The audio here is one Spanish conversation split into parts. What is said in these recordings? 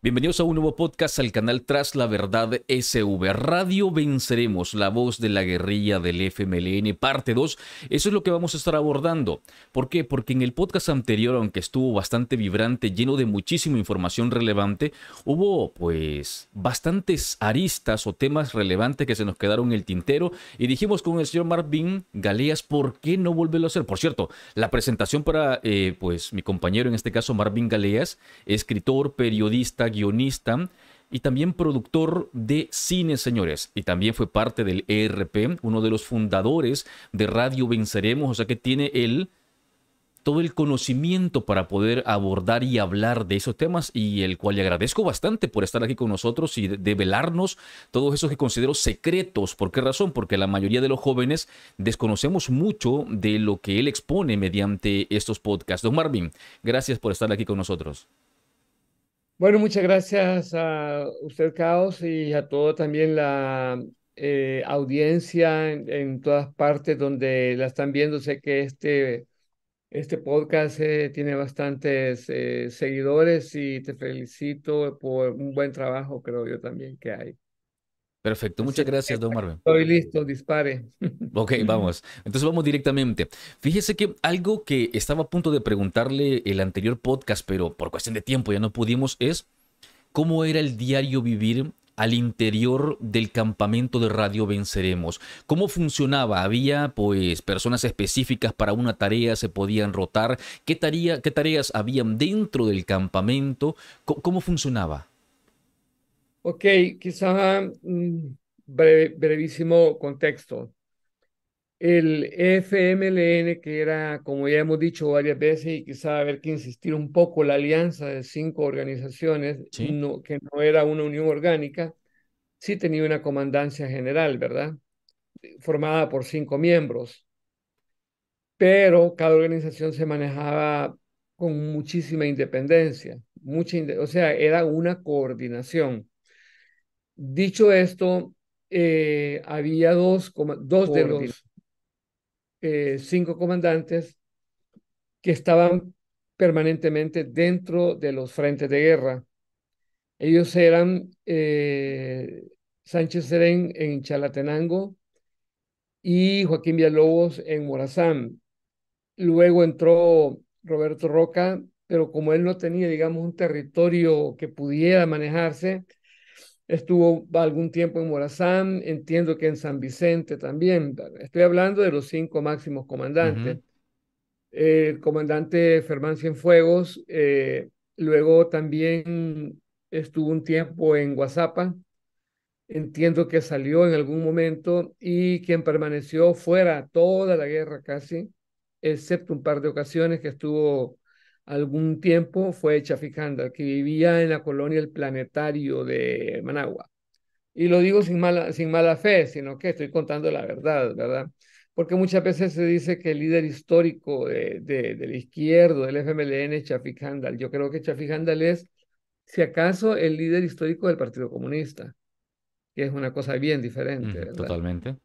Bienvenidos a un nuevo podcast al canal Tras la Verdad SV. Radio Venceremos, la voz de la guerrilla del FMLN, parte 2. Eso es lo que vamos a estar abordando. ¿Por qué? Porque en el podcast anterior, aunque estuvo bastante vibrante, lleno de muchísima información relevante, hubo pues bastantes aristas o temas relevantes que se nos quedaron en el tintero y dijimos con el señor Marvin Galeas, ¿por qué no volverlo a hacer? Por cierto, la presentación para eh, pues mi compañero, en este caso Marvin Galeas, escritor, periodista, guionista, y también productor de cine, señores. Y también fue parte del ERP, uno de los fundadores de Radio Venceremos, o sea que tiene él todo el conocimiento para poder abordar y hablar de esos temas y el cual le agradezco bastante por estar aquí con nosotros y develarnos todos esos que considero secretos. ¿Por qué razón? Porque la mayoría de los jóvenes desconocemos mucho de lo que él expone mediante estos podcasts. Don Marvin, gracias por estar aquí con nosotros. Bueno, muchas gracias a usted, Caos, y a todo también la eh, audiencia en, todas partes donde la están viendo. Sé que este, este podcast eh, tiene bastantes eh, seguidores y te felicito por un buen trabajo, creo yo también, que hay. Perfecto, muchas gracias, don Marvin. Estoy listo, dispare. Ok, vamos. Entonces vamos directamente. Fíjese que algo que estaba a punto de preguntarle el anterior podcast, pero por cuestión de tiempo ya no pudimos, es cómo era el diario vivir al interior del campamento de Radio Venceremos. ¿Cómo funcionaba? ¿Había pues personas específicas para una tarea? ¿Se podían rotar? ¿Qué, tarea, qué tareas habían dentro del campamento? cómo funcionaba? Ok, quizá un mm, brevísimo contexto. El FMLN, que era, como ya hemos dicho varias veces, y quizá haber que insistir un poco, la alianza de cinco organizaciones, que no era una unión orgánica, sí tenía una comandancia general, ¿verdad? Formada por cinco miembros. Pero cada organización se manejaba con muchísima independencia, mucha, o sea, era una coordinación. Dicho esto, eh, había dos, de los eh, cinco comandantes que estaban permanentemente dentro de los frentes de guerra. Ellos eran eh, Sánchez Serén en Chalatenango y Joaquín Villalobos en Morazán. Luego entró Roberto Roca, pero como él no tenía, digamos, un territorio que pudiera manejarse, estuvo algún tiempo en Morazán, entiendo que en San Vicente también. Estoy hablando de los cinco máximos comandantes. El comandante Fermán Cienfuegos, eh, luego también estuvo un tiempo en Guazapa, entiendo que salió en algún momento y quien permaneció fuera toda la guerra casi, excepto un par de ocasiones que estuvo algún tiempo fue Chaficanda, que vivía en la colonia El Planetario de Managua. Y lo digo sin mala, sin mala fe, sino que estoy contando la verdad, ¿verdad? Porque muchas veces se dice que el líder histórico de, del izquierdo, del FMLN, es Yo creo que chafikanda es, si acaso, el líder histórico del Partido Comunista, que es una cosa bien diferente. totalmente.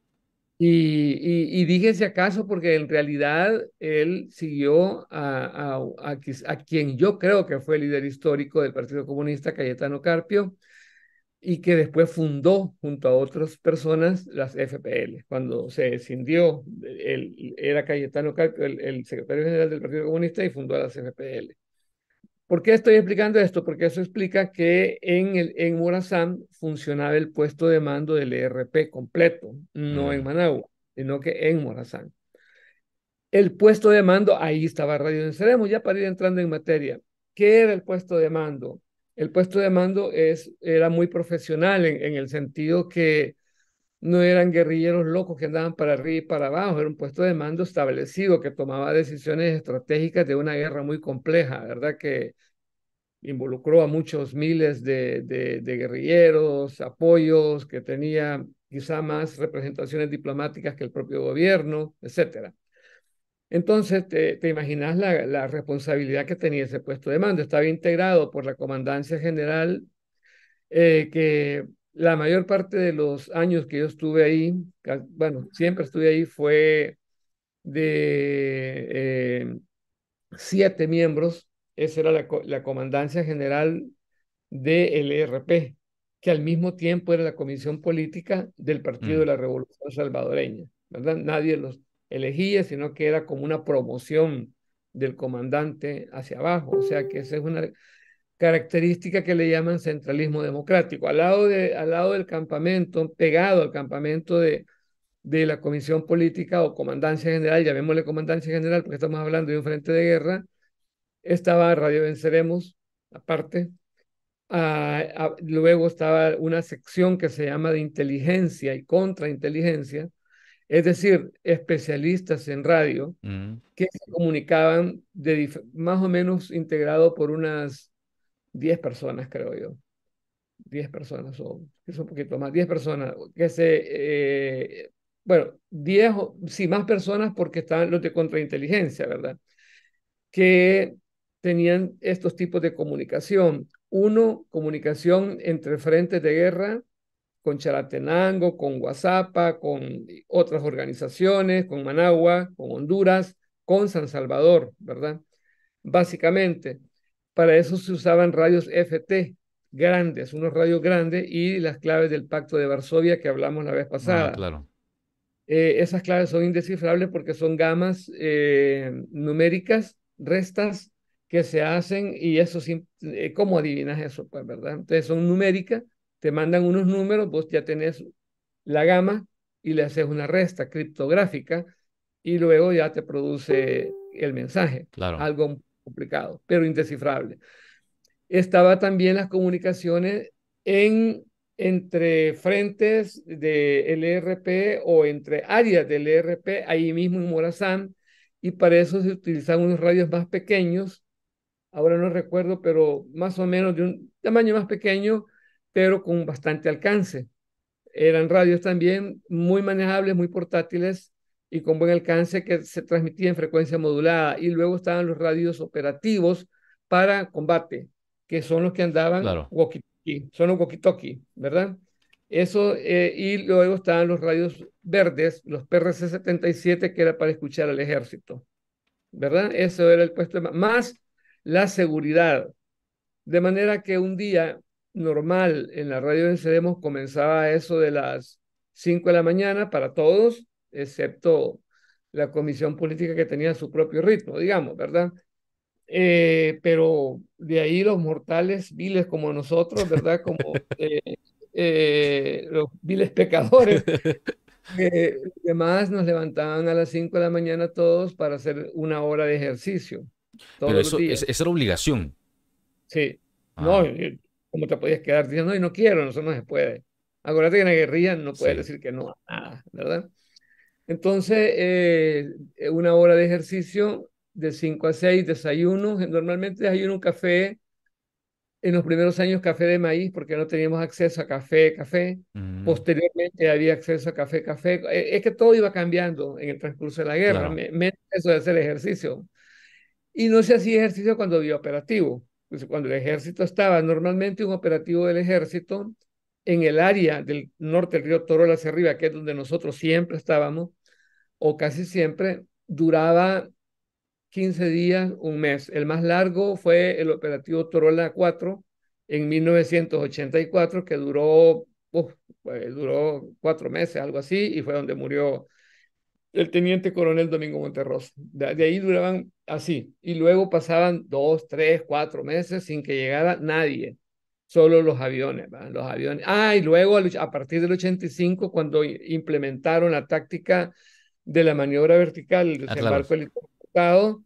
Y, y, dije si acaso porque en realidad él siguió a, quien yo creo que fue el líder histórico del Partido Comunista, Cayetano Carpio, y que después fundó junto a otras personas las FPL. Cuando se escindió, era Cayetano Carpio el, el secretario general del Partido Comunista y fundó las FPL. ¿Por qué estoy explicando esto? Porque eso explica que en, el, en Morazán funcionaba el puesto de mando del ERP completo, no en mm. Managua, sino que en Morazán. El puesto de mando, ahí estaba Radio Enceremos, ya para ir entrando en materia. ¿Qué era el puesto de mando? El puesto de mando es, era muy profesional en el sentido que no eran guerrilleros locos que andaban para arriba y para abajo, era un puesto de mando establecido que tomaba decisiones estratégicas de una guerra muy compleja, ¿verdad? Que involucró a muchos miles de, guerrilleros, apoyos, que tenía quizá más representaciones diplomáticas que el propio gobierno, etc. Entonces, te, imaginas la, responsabilidad que tenía ese puesto de mando. Estaba integrado por la Comandancia General, eh, que la mayor parte de los años que yo estuve ahí, bueno, siempre estuve ahí, fue de eh, siete miembros. Esa era la, comandancia general del ERP, que al mismo tiempo era la comisión política del Partido de mm. la Revolución Salvadoreña. ¿verdad? Nadie los elegía, sino que era como una promoción del comandante hacia abajo. O sea que esa es una característica que le llaman centralismo democrático. Al lado, de, al lado del campamento, pegado al campamento de, de la Comisión Política o Comandancia General, llamémosle Comandancia General porque estamos hablando de un frente de guerra, estaba Radio Venceremos, aparte. luego estaba una sección que se llama de inteligencia y contrainteligencia, es decir, especialistas en radio mm. que se comunicaban de más o menos integrado por unas Diez personas, creo yo. Diez personas, o es un poquito más, 10 personas, que se, eh, bueno, 10, sí, más personas porque estaban los de contrainteligencia, ¿verdad? Que tenían estos tipos de comunicación. Uno, comunicación entre frentes de guerra, con Charatenango, con WhatsApp con otras organizaciones, con Managua, con Honduras, con San Salvador, ¿verdad? Básicamente, para eso se usaban radios FT grandes, unos radios grandes y las claves del Pacto de Varsovia que hablamos la vez ah, pasada. claro. Eh, esas claves son indescifrables porque son gamas eh, numéricas, restas que se hacen y eso, sí, eh, ¿cómo adivinas eso? Pues, ¿verdad? Entonces son numéricas, te mandan unos números, vos ya tenés la gama y le haces una resta criptográfica y luego ya te produce el mensaje. Claro. Algo complicado, pero indescifrable. Estaba también las comunicaciones en, entre frentes del ERP o entre áreas del ERP, ahí mismo en Morazán, y para eso se utilizaban unos radios más pequeños, ahora no recuerdo, pero más o menos de un tamaño más pequeño, pero con bastante alcance. Eran radios también muy manejables, muy portátiles, y con buen alcance que se transmitía en frecuencia modulada. Y luego estaban los radios operativos para combate, que son los que andaban walkie son los walkie-talkie, ¿verdad? Eso, eh, y luego estaban los radios verdes, los PRC-77, que era para escuchar al ejército, ¿verdad? Eso era el puesto, más la seguridad. De manera que un día normal en la radio Venceremos comenzaba eso de las 5 de la mañana para todos, excepto la comisión política que tenía su propio ritmo, digamos, ¿verdad? Eh, pero de ahí los mortales viles como nosotros, ¿verdad? Como eh, eh, los viles pecadores, que además nos levantaban a las 5 de la mañana todos para hacer una hora de ejercicio. Todos pero eso, los era obligación. Sí. Ah. No, como te podías quedar diciendo, no, no quiero, eso no se puede? Acuérdate que en la guerrilla no puedes decir que no a nada, ¿verdad? Entonces, eh, una hora de ejercicio de cinco a seis desayuno. Normalmente desayuno un café, en los primeros años café de maíz, porque no teníamos acceso a café, café. Mm. Posteriormente había acceso a café, café. Eh, es que todo iba cambiando en el transcurso de la guerra, menos eso de hacer ejercicio. Y no se hacía ejercicio cuando había operativo. cuando el ejército estaba, normalmente un operativo del ejército en el área del norte del río Torola hacia arriba, que es donde nosotros siempre estábamos, o casi siempre, duraba 15 días, un mes. El más largo fue el operativo Torola 4 en 1984, que duró, eh, duró cuatro meses, algo así, y fue donde murió el teniente coronel Domingo Monterros. de ahí duraban así, y luego pasaban dos, tres, cuatro meses sin que llegara nadie solo los aviones, los aviones. Ah, y luego a partir del 85, cuando implementaron la táctica de la maniobra vertical, el ah, desembarco helicóptero,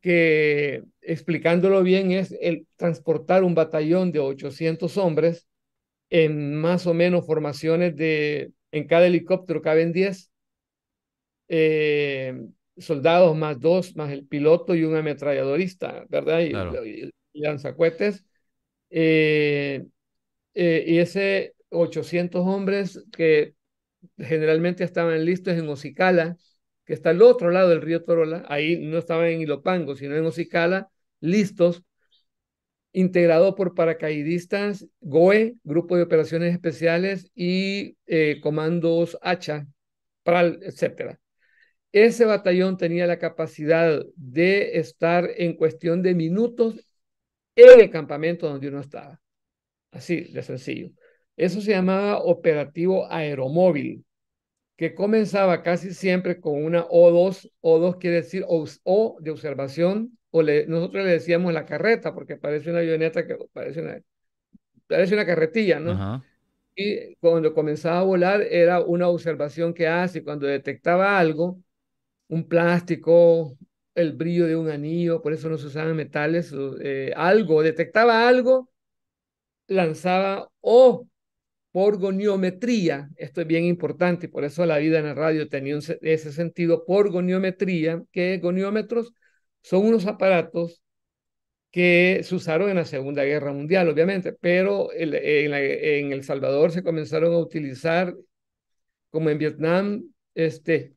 que explicándolo bien es el transportar un batallón de 800 hombres en más o menos formaciones de, en cada helicóptero caben 10 eh, soldados más dos, más el piloto y un ametralladorista, ¿verdad? Y, y lanzacuetes eh, eh, y ese 800 hombres que generalmente estaban listos en Ocicala, que está al otro lado del río Torola, ahí no estaban en Ilopango, sino en Ocicala, listos, integrado por paracaidistas, GOE, Grupo de Operaciones Especiales y eh, comandos hacha, PRAL, etc. Ese batallón tenía la capacidad de estar en cuestión de minutos en el campamento donde uno estaba. Así de sencillo. Eso se llamaba operativo aeromóvil, que comenzaba casi siempre con una O2. O2 quiere decir O, de observación, o nosotros le decíamos la carreta, porque parece una avioneta que parece una, parece una carretilla, ¿no? Y cuando comenzaba a volar era una observación que hace, cuando detectaba algo, un plástico, el brillo de un anillo, por eso no se usaban metales, eh, algo, detectaba algo, lanzaba o por goniometría, esto es bien importante y por eso la vida en la radio tenía ese sentido, por goniometría, que goniómetros son unos aparatos que se usaron en la Segunda Guerra Mundial, obviamente, pero en, El Salvador se comenzaron a utilizar, como en Vietnam, este,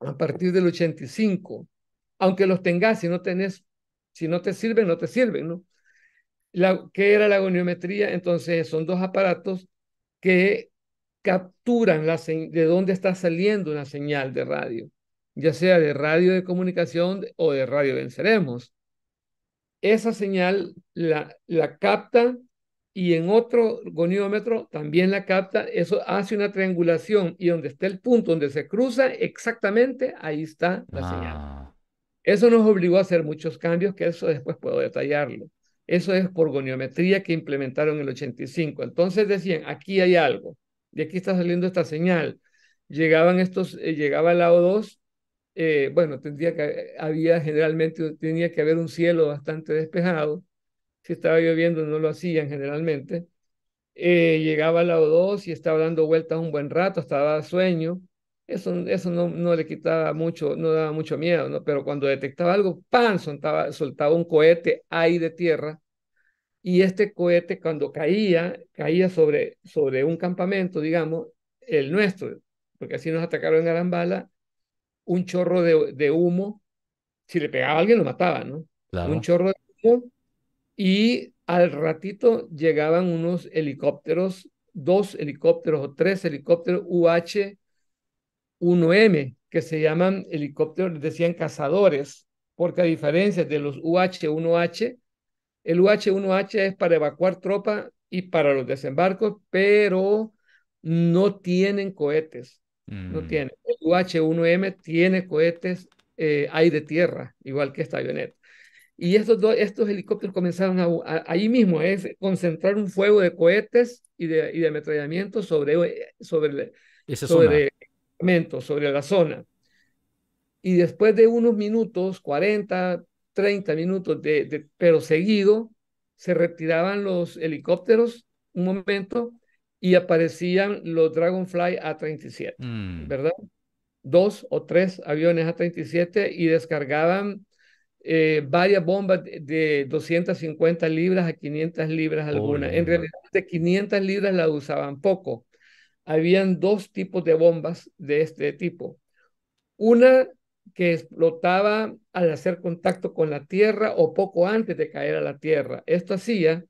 a partir del 85 aunque los tengas, si no tenés, si no te sirven, no te sirven, ¿no? La, ¿Qué era la goniometría? Entonces, son dos aparatos que capturan la de dónde está saliendo una señal de radio, ya sea de radio de comunicación o de radio venceremos. Esa señal la, la capta y en otro goniómetro también la capta, eso hace una triangulación y donde está el punto donde se cruza, exactamente ahí está la señal. Ah. Eso nos obligó a hacer muchos cambios, que eso después puedo detallarlo. Eso es por goniometría que implementaron en el 85. Entonces decían, aquí hay algo, de aquí está saliendo esta señal. Llegaban estos, eh, llegaba la O2, eh, bueno, tendría que, había generalmente, tenía que haber un cielo bastante despejado. Si estaba lloviendo no lo hacían generalmente. Eh, llegaba la O2 y estaba dando vueltas un buen rato, estaba sueño eso, eso no, no, le quitaba mucho, no daba mucho miedo, ¿no? Pero cuando detectaba algo, ¡pam! Soltaba, soltaba un cohete ahí de tierra y este cohete cuando caía, caía sobre, sobre un campamento, digamos, el nuestro, porque así nos atacaron en bala un chorro de, humo, si le pegaba a alguien lo mataba, ¿no? Un chorro de humo y al ratito llegaban unos helicópteros, dos helicópteros o tres helicópteros UH 1M, que se llaman helicópteros, decían cazadores, porque a diferencia de los UH-1H, el UH-1H es para evacuar tropa y para los desembarcos, pero no tienen cohetes. No mm. tienen. El UH-1M tiene cohetes eh, aire-tierra, igual que esta avioneta. Y estos, dos, estos helicópteros comenzaron a, ahí mismo, es concentrar un fuego de cohetes y de, y de ametrallamiento sobre, eh, sobre, sobre sobre la zona. Y después de unos minutos, 40, 30 minutos, de, pero seguido, se retiraban los helicópteros un momento y aparecían los Dragonfly A-37, mm. ¿verdad? Dos o tres aviones A-37 y descargaban eh, varias bombas de 250 libras a 500 libras alguna. en realidad de 500 libras la usaban poco habían dos tipos de bombas de este tipo. Una que explotaba al hacer contacto con la Tierra o poco antes de caer a la Tierra. Esto hacía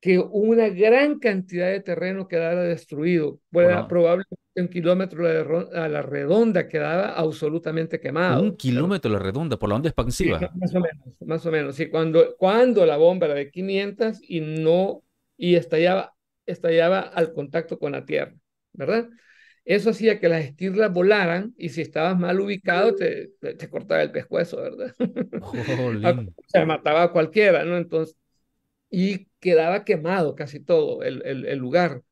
que una gran cantidad de terreno quedara destruido. Bueno, probablemente un kilómetro a la redonda quedaba absolutamente quemado. Un kilómetro a la redonda, por la onda expansiva. más o menos, más o menos. Y cuando, cuando la bomba era de 500 y no, y estallaba estallaba al contacto con la tierra, ¿verdad? Eso hacía que las estirlas volaran y si estabas mal ubicado te, cortaba el pescuezo, ¿verdad? Se mataba cualquiera, ¿no? Entonces, y quedaba quemado casi todo el, lugar.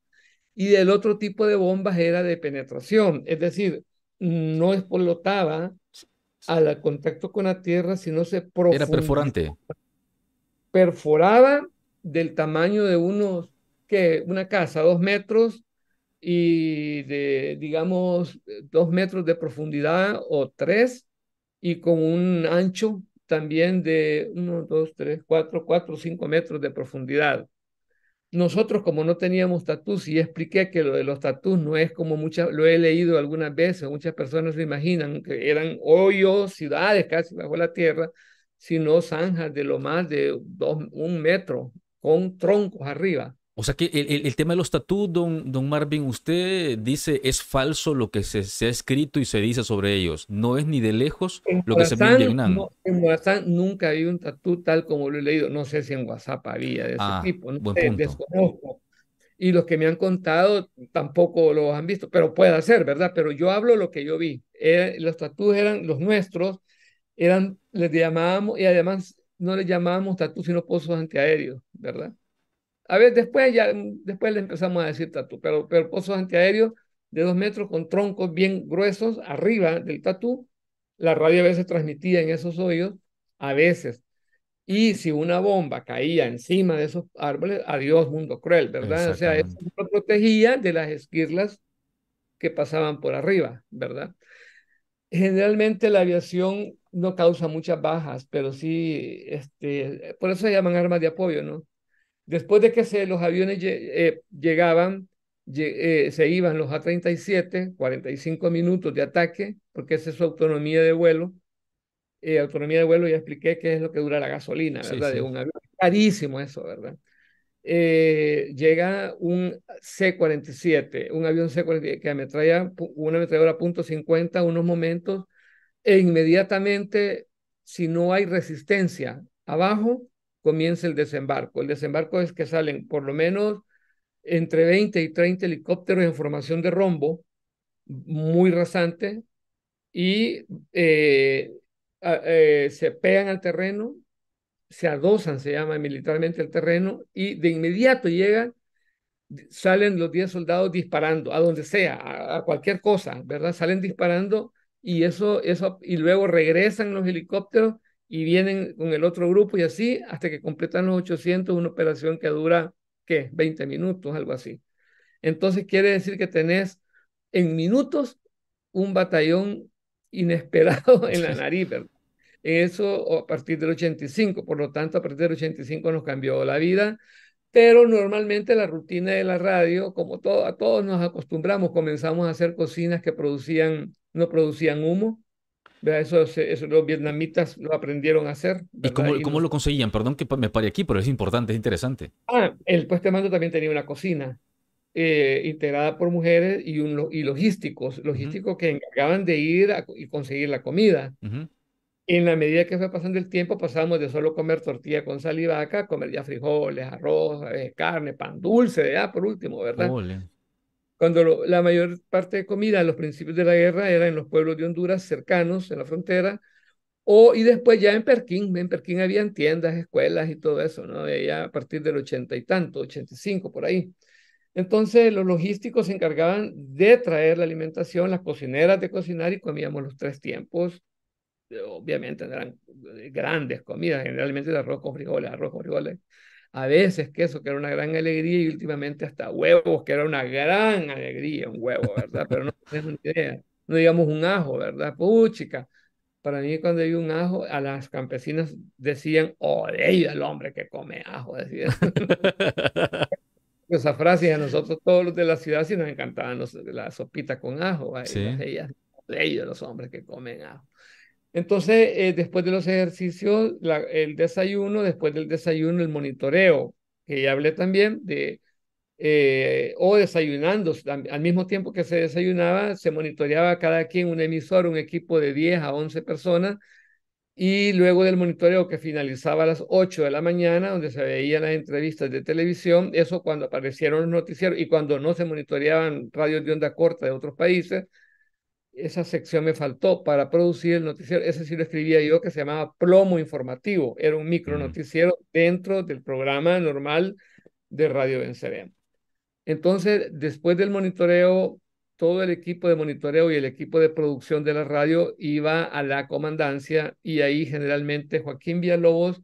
Y el otro tipo de bombas era de penetración, es decir, no explotaba al contacto con la tierra, sino se Era perforante. Perforaba del tamaño de unos que una casa, dos metros y de, digamos, dos metros de profundidad o tres, y con un ancho también de uno, dos, tres, cuatro, cuatro, cinco metros de profundidad. Nosotros, como no teníamos tatús, y expliqué que lo de los tatús no es como muchas, lo he leído algunas veces, muchas personas lo imaginan, que eran hoyos, ciudades casi bajo la tierra, sino zanjas de lo más de dos, un metro, con troncos arriba. O sea que el, el tema de los tatuajes, don, don Marvin, usted dice es falso lo que se, se, ha escrito y se dice sobre ellos. No es ni de lejos lo que se ve en No, en Guazán nunca había un tatú tal como lo he leído. No sé si en WhatsApp había de ese ah, tipo. No desconozco. Y los que me han contado tampoco los han visto, pero puede ser, ¿verdad? Pero yo hablo lo que yo vi. Eh, los tatuajes eran los nuestros, eran, les llamábamos, y además no les llamábamos tatú, sino pozos antiaéreos, ¿verdad? A ver, después ya, después le empezamos a decir tatú, pero, pero pozos antiaéreos de dos metros con troncos bien gruesos arriba del tatú. La radio a veces transmitía en esos hoyos, a veces. Y si una bomba caía encima de esos árboles, adiós mundo cruel, ¿verdad? O sea, eso protegía de las esquirlas que pasaban por arriba, ¿verdad? Generalmente la aviación no causa muchas bajas, pero sí, este, por eso se llaman armas de apoyo, ¿no? Después de que se, los aviones eh, llegaban, eh, se iban los A-37, 45 minutos de ataque, porque esa es su autonomía de vuelo. Eh, autonomía de vuelo, ya expliqué qué es lo que dura la gasolina, ¿verdad? De un avión. Carísimo eso, ¿verdad? llega un C-47, un avión C-47 que ametralla una ametralladora .50 unos momentos e inmediatamente, si no hay resistencia abajo, comienza el desembarco. El desembarco es que salen por lo menos entre 20 y 30 helicópteros en formación de rombo, muy rasante, y eh, eh, se pegan al terreno, se adosan, se llama militarmente el terreno, y de inmediato llegan, salen los 10 soldados disparando, a donde sea, a, cualquier cosa, ¿verdad? Salen disparando y, eso, eso, y luego regresan los helicópteros y vienen con el otro grupo y así hasta que completan los 800, una operación que dura, ¿qué? 20 minutos, algo así. Entonces quiere decir que tenés en minutos un batallón inesperado en la nariz, ¿verdad? Eso a partir del 85, por lo tanto a partir del 85 nos cambió la vida, pero normalmente la rutina de la radio, como todo, a todos nos acostumbramos, comenzamos a hacer cocinas que producían, no producían humo, eso, eso, los vietnamitas lo aprendieron a hacer. ¿Y cómo, lo conseguían? Perdón que me pare aquí, pero es importante, es interesante. Ah, el puesto mando también tenía una cocina eh, integrada por mujeres y, un, y logísticos, logísticos que encargaban de ir y conseguir la comida. En la medida que fue pasando el tiempo, pasamos de solo comer tortilla con sal y vaca, comer ya frijoles, arroz, eh, carne, pan dulce, ya por último, ¿verdad? cuando la mayor parte de comida a los principios de la guerra era en los pueblos de Honduras cercanos, en la frontera, o, y después ya en Perquín, en Perquín habían tiendas, escuelas y todo eso, ¿no? Ya a partir del ochenta y tanto, cinco, por ahí. Entonces los logísticos se encargaban de traer la alimentación, las cocineras de cocinar y comíamos los tres tiempos. Obviamente eran eh, grandes comidas, generalmente de arroz con frijoles, arroz con frijoles, a veces queso, que era una gran alegría, y últimamente hasta huevos, que era una gran alegría, un huevo, ¿verdad? Pero no tienes una idea. No digamos un ajo, ¿verdad? Puchica. Para mí, cuando vi un ajo, a las campesinas decían, oye, oh, el hombre que come ajo, decían. Esa frase, a nosotros todos los de la ciudad sí nos encantaban las la sopita con ajo. Sí. Ellas, oh, ellos, los hombres que comen ajo. Entonces, eh, después de los ejercicios, el desayuno, después del desayuno, el monitoreo, que ya hablé también de, eh, o desayunando, al mismo tiempo que se desayunaba, se monitoreaba cada quien un emisor, un equipo de 10 a 11 personas, y luego del monitoreo que finalizaba a las 8 de la mañana, donde se veían las entrevistas de televisión, eso cuando aparecieron los noticieros y cuando no se monitoreaban radios de onda corta de otros países, esa sección me faltó para producir el noticiero. Ese sí lo escribía yo, que se llamaba Plomo Informativo. Era un micro mm. noticiero dentro del programa normal de Radio Venceremos. Entonces, después del monitoreo, todo el equipo de monitoreo y el equipo de producción de la radio iba a la comandancia y ahí generalmente Joaquín Villalobos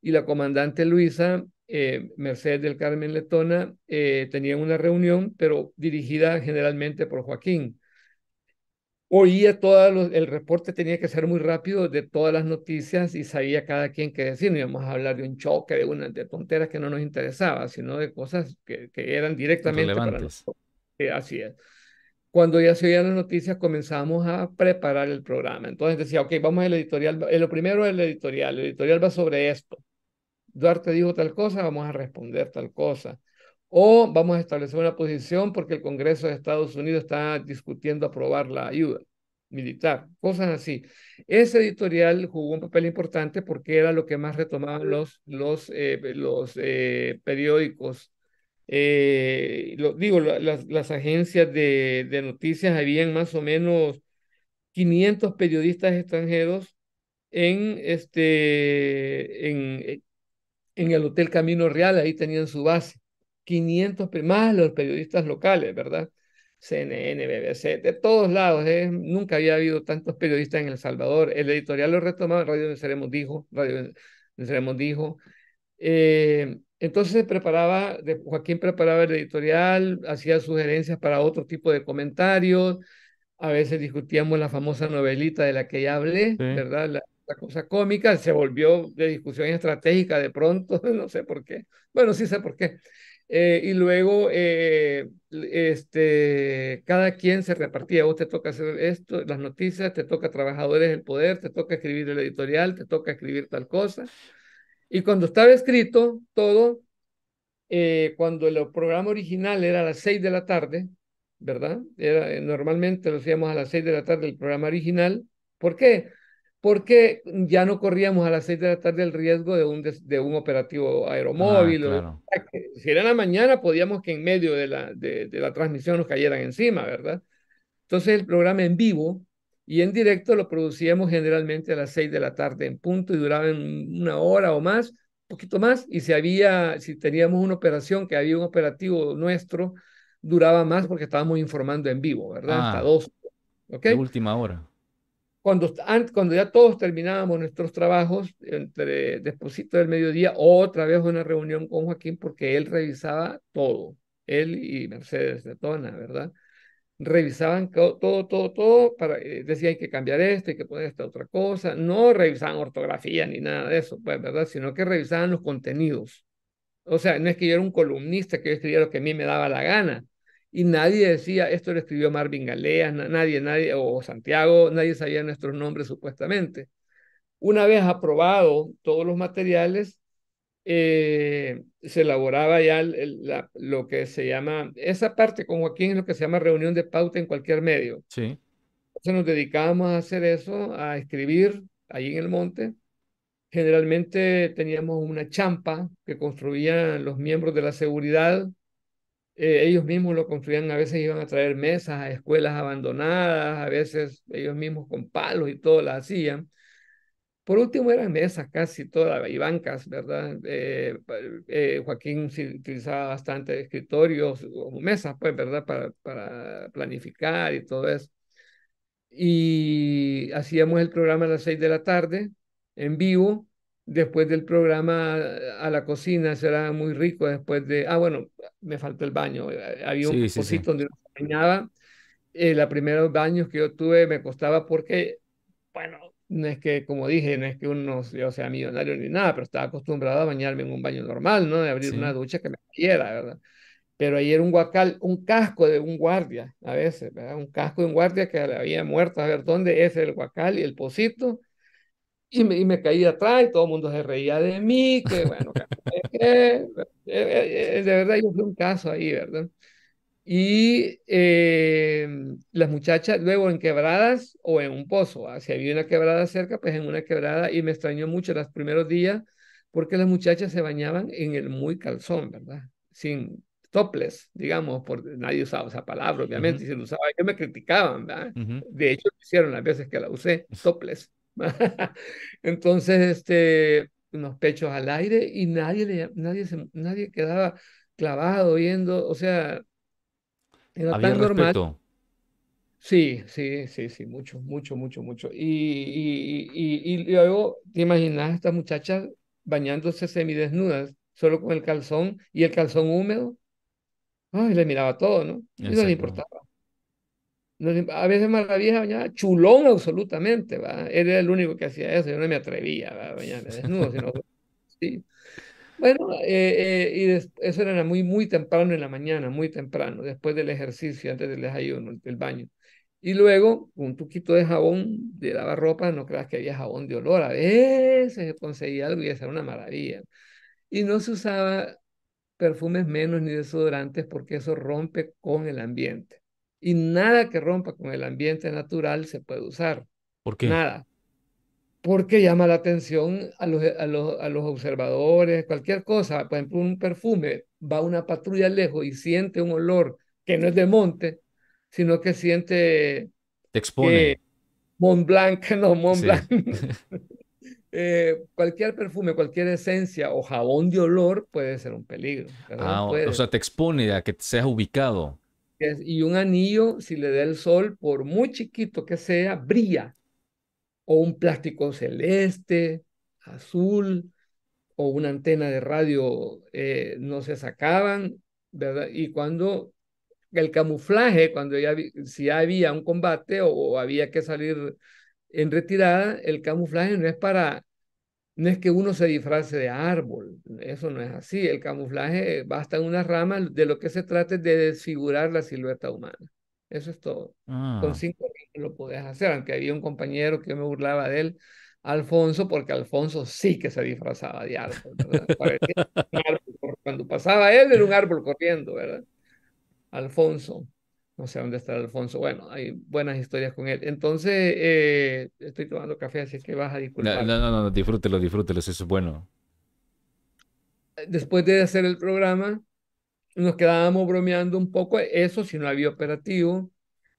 y la comandante Luisa, eh, Mercedes del Carmen Letona, eh, tenían una reunión, pero dirigida generalmente por Joaquín oía todo el reporte tenía que ser muy rápido de todas las noticias y sabía cada quien qué decir. No íbamos a hablar de un choque, de una de tonteras que no nos interesaba, sino de cosas que, eran directamente para nosotros. así es. Cuando ya se oían las noticias, comenzamos a preparar el programa. Entonces decía, ok, vamos al editorial. Lo primero es el editorial. El editorial va sobre esto. Duarte dijo tal cosa, vamos a responder tal cosa o vamos a establecer una posición porque el Congreso de Estados Unidos está discutiendo aprobar la ayuda militar, cosas así. Ese editorial jugó un papel importante porque era lo que más retomaban los, los, eh, los eh, periódicos. Eh, digo, las, agencias de, noticias habían más o menos 500 periodistas extranjeros en, este, en, en el Hotel Camino Real, ahí tenían su base. 500, más los periodistas locales, ¿verdad? CNN, BBC, de todos lados. ¿eh? Nunca había habido tantos periodistas en El Salvador. El editorial lo retomaba, Radio Venceremos dijo, Radio Venceremos dijo. Eh, entonces preparaba, Joaquín preparaba el editorial, hacía sugerencias para otro tipo de comentarios. A veces discutíamos la famosa novelita de la que ya hablé, ¿verdad? la cosa cómica se volvió de discusión estratégica de pronto, no sé por qué. Bueno, sí sé por qué. Eh, y luego, eh, este, cada quien se repartía. Vos oh, te toca hacer esto, las noticias, te toca trabajadores del poder, te toca escribir el editorial, te toca escribir tal cosa. Y cuando estaba escrito todo, eh, cuando el programa original era a las seis de la tarde, ¿verdad? Era, normalmente lo hacíamos a las seis de la tarde el programa original. ¿Por qué? porque ya no corríamos a las seis de la tarde el riesgo de un, de un operativo ah, aeromóvil. si era la mañana, podíamos que en medio de la, de, la transmisión nos cayeran encima, ¿verdad? Entonces el programa en vivo y en directo lo producíamos generalmente a las seis de la tarde en punto y duraba una hora o más, poquito más, y si había, si teníamos una operación, que había un operativo nuestro, duraba más porque estábamos informando en vivo, ¿verdad? Hasta ah. dos. De última hora cuando, ya todos terminábamos nuestros trabajos, entre del mediodía, otra vez una reunión con Joaquín porque él revisaba todo, él y Mercedes de Tona, ¿verdad? Revisaban todo, todo, todo, para, eh, decía hay que cambiar esto, hay que poner esta otra cosa, no revisaban ortografía ni nada de eso, pues, ¿verdad? Sino que revisaban los contenidos. O sea, no es que yo era un columnista que yo escribía lo que a mí me daba la gana, y nadie decía, esto lo escribió Marvin Galeas, nadie, nadie, o Santiago, nadie sabía nuestros nombres supuestamente. Una vez aprobado todos los materiales, eh, se elaboraba ya lo que se llama, esa parte con Joaquín es lo que se llama reunión de pauta en cualquier medio. Sí. Entonces nos dedicábamos a hacer eso, a escribir ahí en el monte. Generalmente teníamos una champa que construían los miembros de la seguridad eh, ellos mismos lo construían, a veces iban a traer mesas a escuelas abandonadas, a veces ellos mismos con palos y todo la hacían. Por último eran mesas casi todas y bancas, ¿verdad? Eh, eh, Joaquín utilizaba bastante escritorios o mesas, pues, ¿verdad? Para, para planificar y todo eso. Y hacíamos el programa a las seis de la tarde en vivo después del programa a la cocina, era muy rico después de, ah, bueno, me faltó el baño, eh, eh, había un pocito donde se bañaba, eh, los primeros baños que yo tuve me costaba porque, bueno, no es que, como dije, no es que uno sea millonario ni nada, pero estaba acostumbrado a bañarme en un baño normal, ¿no? De abrir una ducha que me quiera, ¿verdad? Pero ahí era un guacal, un casco de un guardia, a veces, ¿verdad? Un casco de un guardia que había muerto, a ver dónde es el guacal y el pocito, y me, y me caí atrás y todo el mundo se reía de mí, que bueno, eh, eh, eh, de verdad yo fui un caso ahí, ¿verdad? Y em, las muchachas luego en quebradas o en un pozo, hacia ah, si había una quebrada cerca, pues en una quebrada, y me extrañó mucho los primeros días porque las muchachas se bañaban en el muy calzón, ¿verdad? Sin toples, digamos, porque nadie usaba esa palabra, obviamente, y si lo usaba, ellos me criticaban, ¿verdad? De hecho, lo hicieron las veces que la usé, toples. Entonces, este, unos pechos al aire y nadie, nadie, nadie quedaba clavado viendo, o sea, era tan normal. Respeto. Sí, sí, sí, sí, mucho, mucho, mucho, mucho. Y, luego, ¿te imaginas a estas muchachas bañándose semidesnudas, solo con el calzón y el calzón húmedo? Ay, le miraba todo, ¿no? Y no le importaba a veces Maravilla bañaba chulón absolutamente, ¿va? Él era el único que hacía eso, yo no me atrevía a bañarme desnudo, Sí. Bueno, eh, eh, y eso era muy, muy temprano en la mañana, muy temprano, después del ejercicio, antes del desayuno, del baño. Y luego, un tuquito de jabón de ropa no creas que había jabón de olor, a veces conseguía algo y era una maravilla. Y no se usaba perfumes menos ni desodorantes porque eso rompe con el ambiente y nada que rompa con el ambiente natural se puede usar. ¿Por qué? Nada. Porque llama la atención a los, a los, a los observadores, cualquier cosa. Por ejemplo, un perfume, va una patrulla lejos y siente un olor que no es de monte, sino que siente... Te expone. Mont Blanc, no, Mont Blanc. Eh, cualquier perfume, cualquier esencia o jabón de olor puede ser un peligro. Ah, o sea, te expone a que seas ubicado. Y un anillo, si le da el sol, por muy chiquito que sea, brilla. O un plástico celeste, azul, o una antena de radio eh, no se sacaban, ¿verdad? Y cuando el camuflaje, cuando ya, si había un combate o había que salir en retirada, el camuflaje no es para no es que uno se disfrace de árbol, eso no es así. El camuflaje basta en una rama, de lo que se trate de desfigurar la silueta humana. Eso es todo. Con ah. cinco lo podías hacer, aunque había un compañero que me burlaba de él, Alfonso, porque Alfonso sí que se disfrazaba de árbol. árbol. Cuando pasaba él, era un árbol corriendo, ¿verdad? Alfonso. No sé dónde está Alfonso. Bueno, hay buenas historias con él. Entonces, eh, estoy tomando café, así que vas a disculpar. No, no, no, disfrútelo, disfrútelo, eso es bueno. Eh, después de hacer el programa, nos quedábamos bromeando un poco, eso si no había operativo,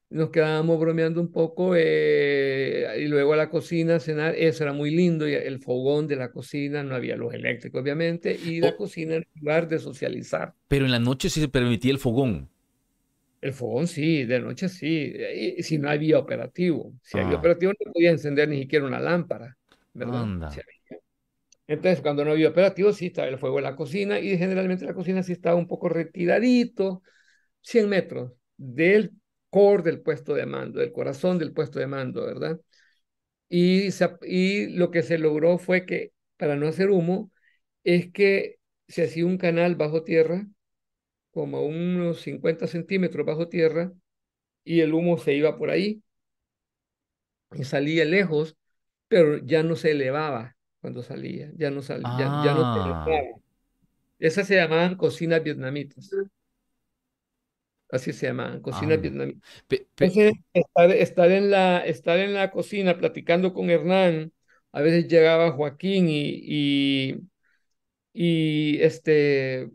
nos quedábamos bromeando un poco eh, y luego a la cocina a cenar, eso era muy lindo, y el fogón de la cocina, no había luz eléctrica obviamente, y la oh. cocina era lugar de socializar. Pero en la noche sí se permitía el fogón. El fogón sí, de noche sí, eh, si no había operativo. Si había ah. operativo no podía encender ni siquiera una lámpara, ¿verdad? Entonces, cuando no había operativo, sí estaba el fuego en la cocina y generalmente la cocina sí estaba un poco retiradito, 100 metros del core del puesto de mando, del corazón del puesto de mando, ¿verdad? Y, y lo que se logró fue que, para no hacer humo, es que se hacía un canal bajo tierra como unos 50 centímetros bajo tierra y el humo se iba por ahí y salía lejos, pero ya no se elevaba cuando salía, ya no salía, ya, no se ah. elevaba. Esas se llamaban cocinas vietnamitas. Así se llamaban, cocinas ah. vietnamitas. estar, en la, estar en la cocina platicando con Hernán, a veces llegaba Joaquín y, y este,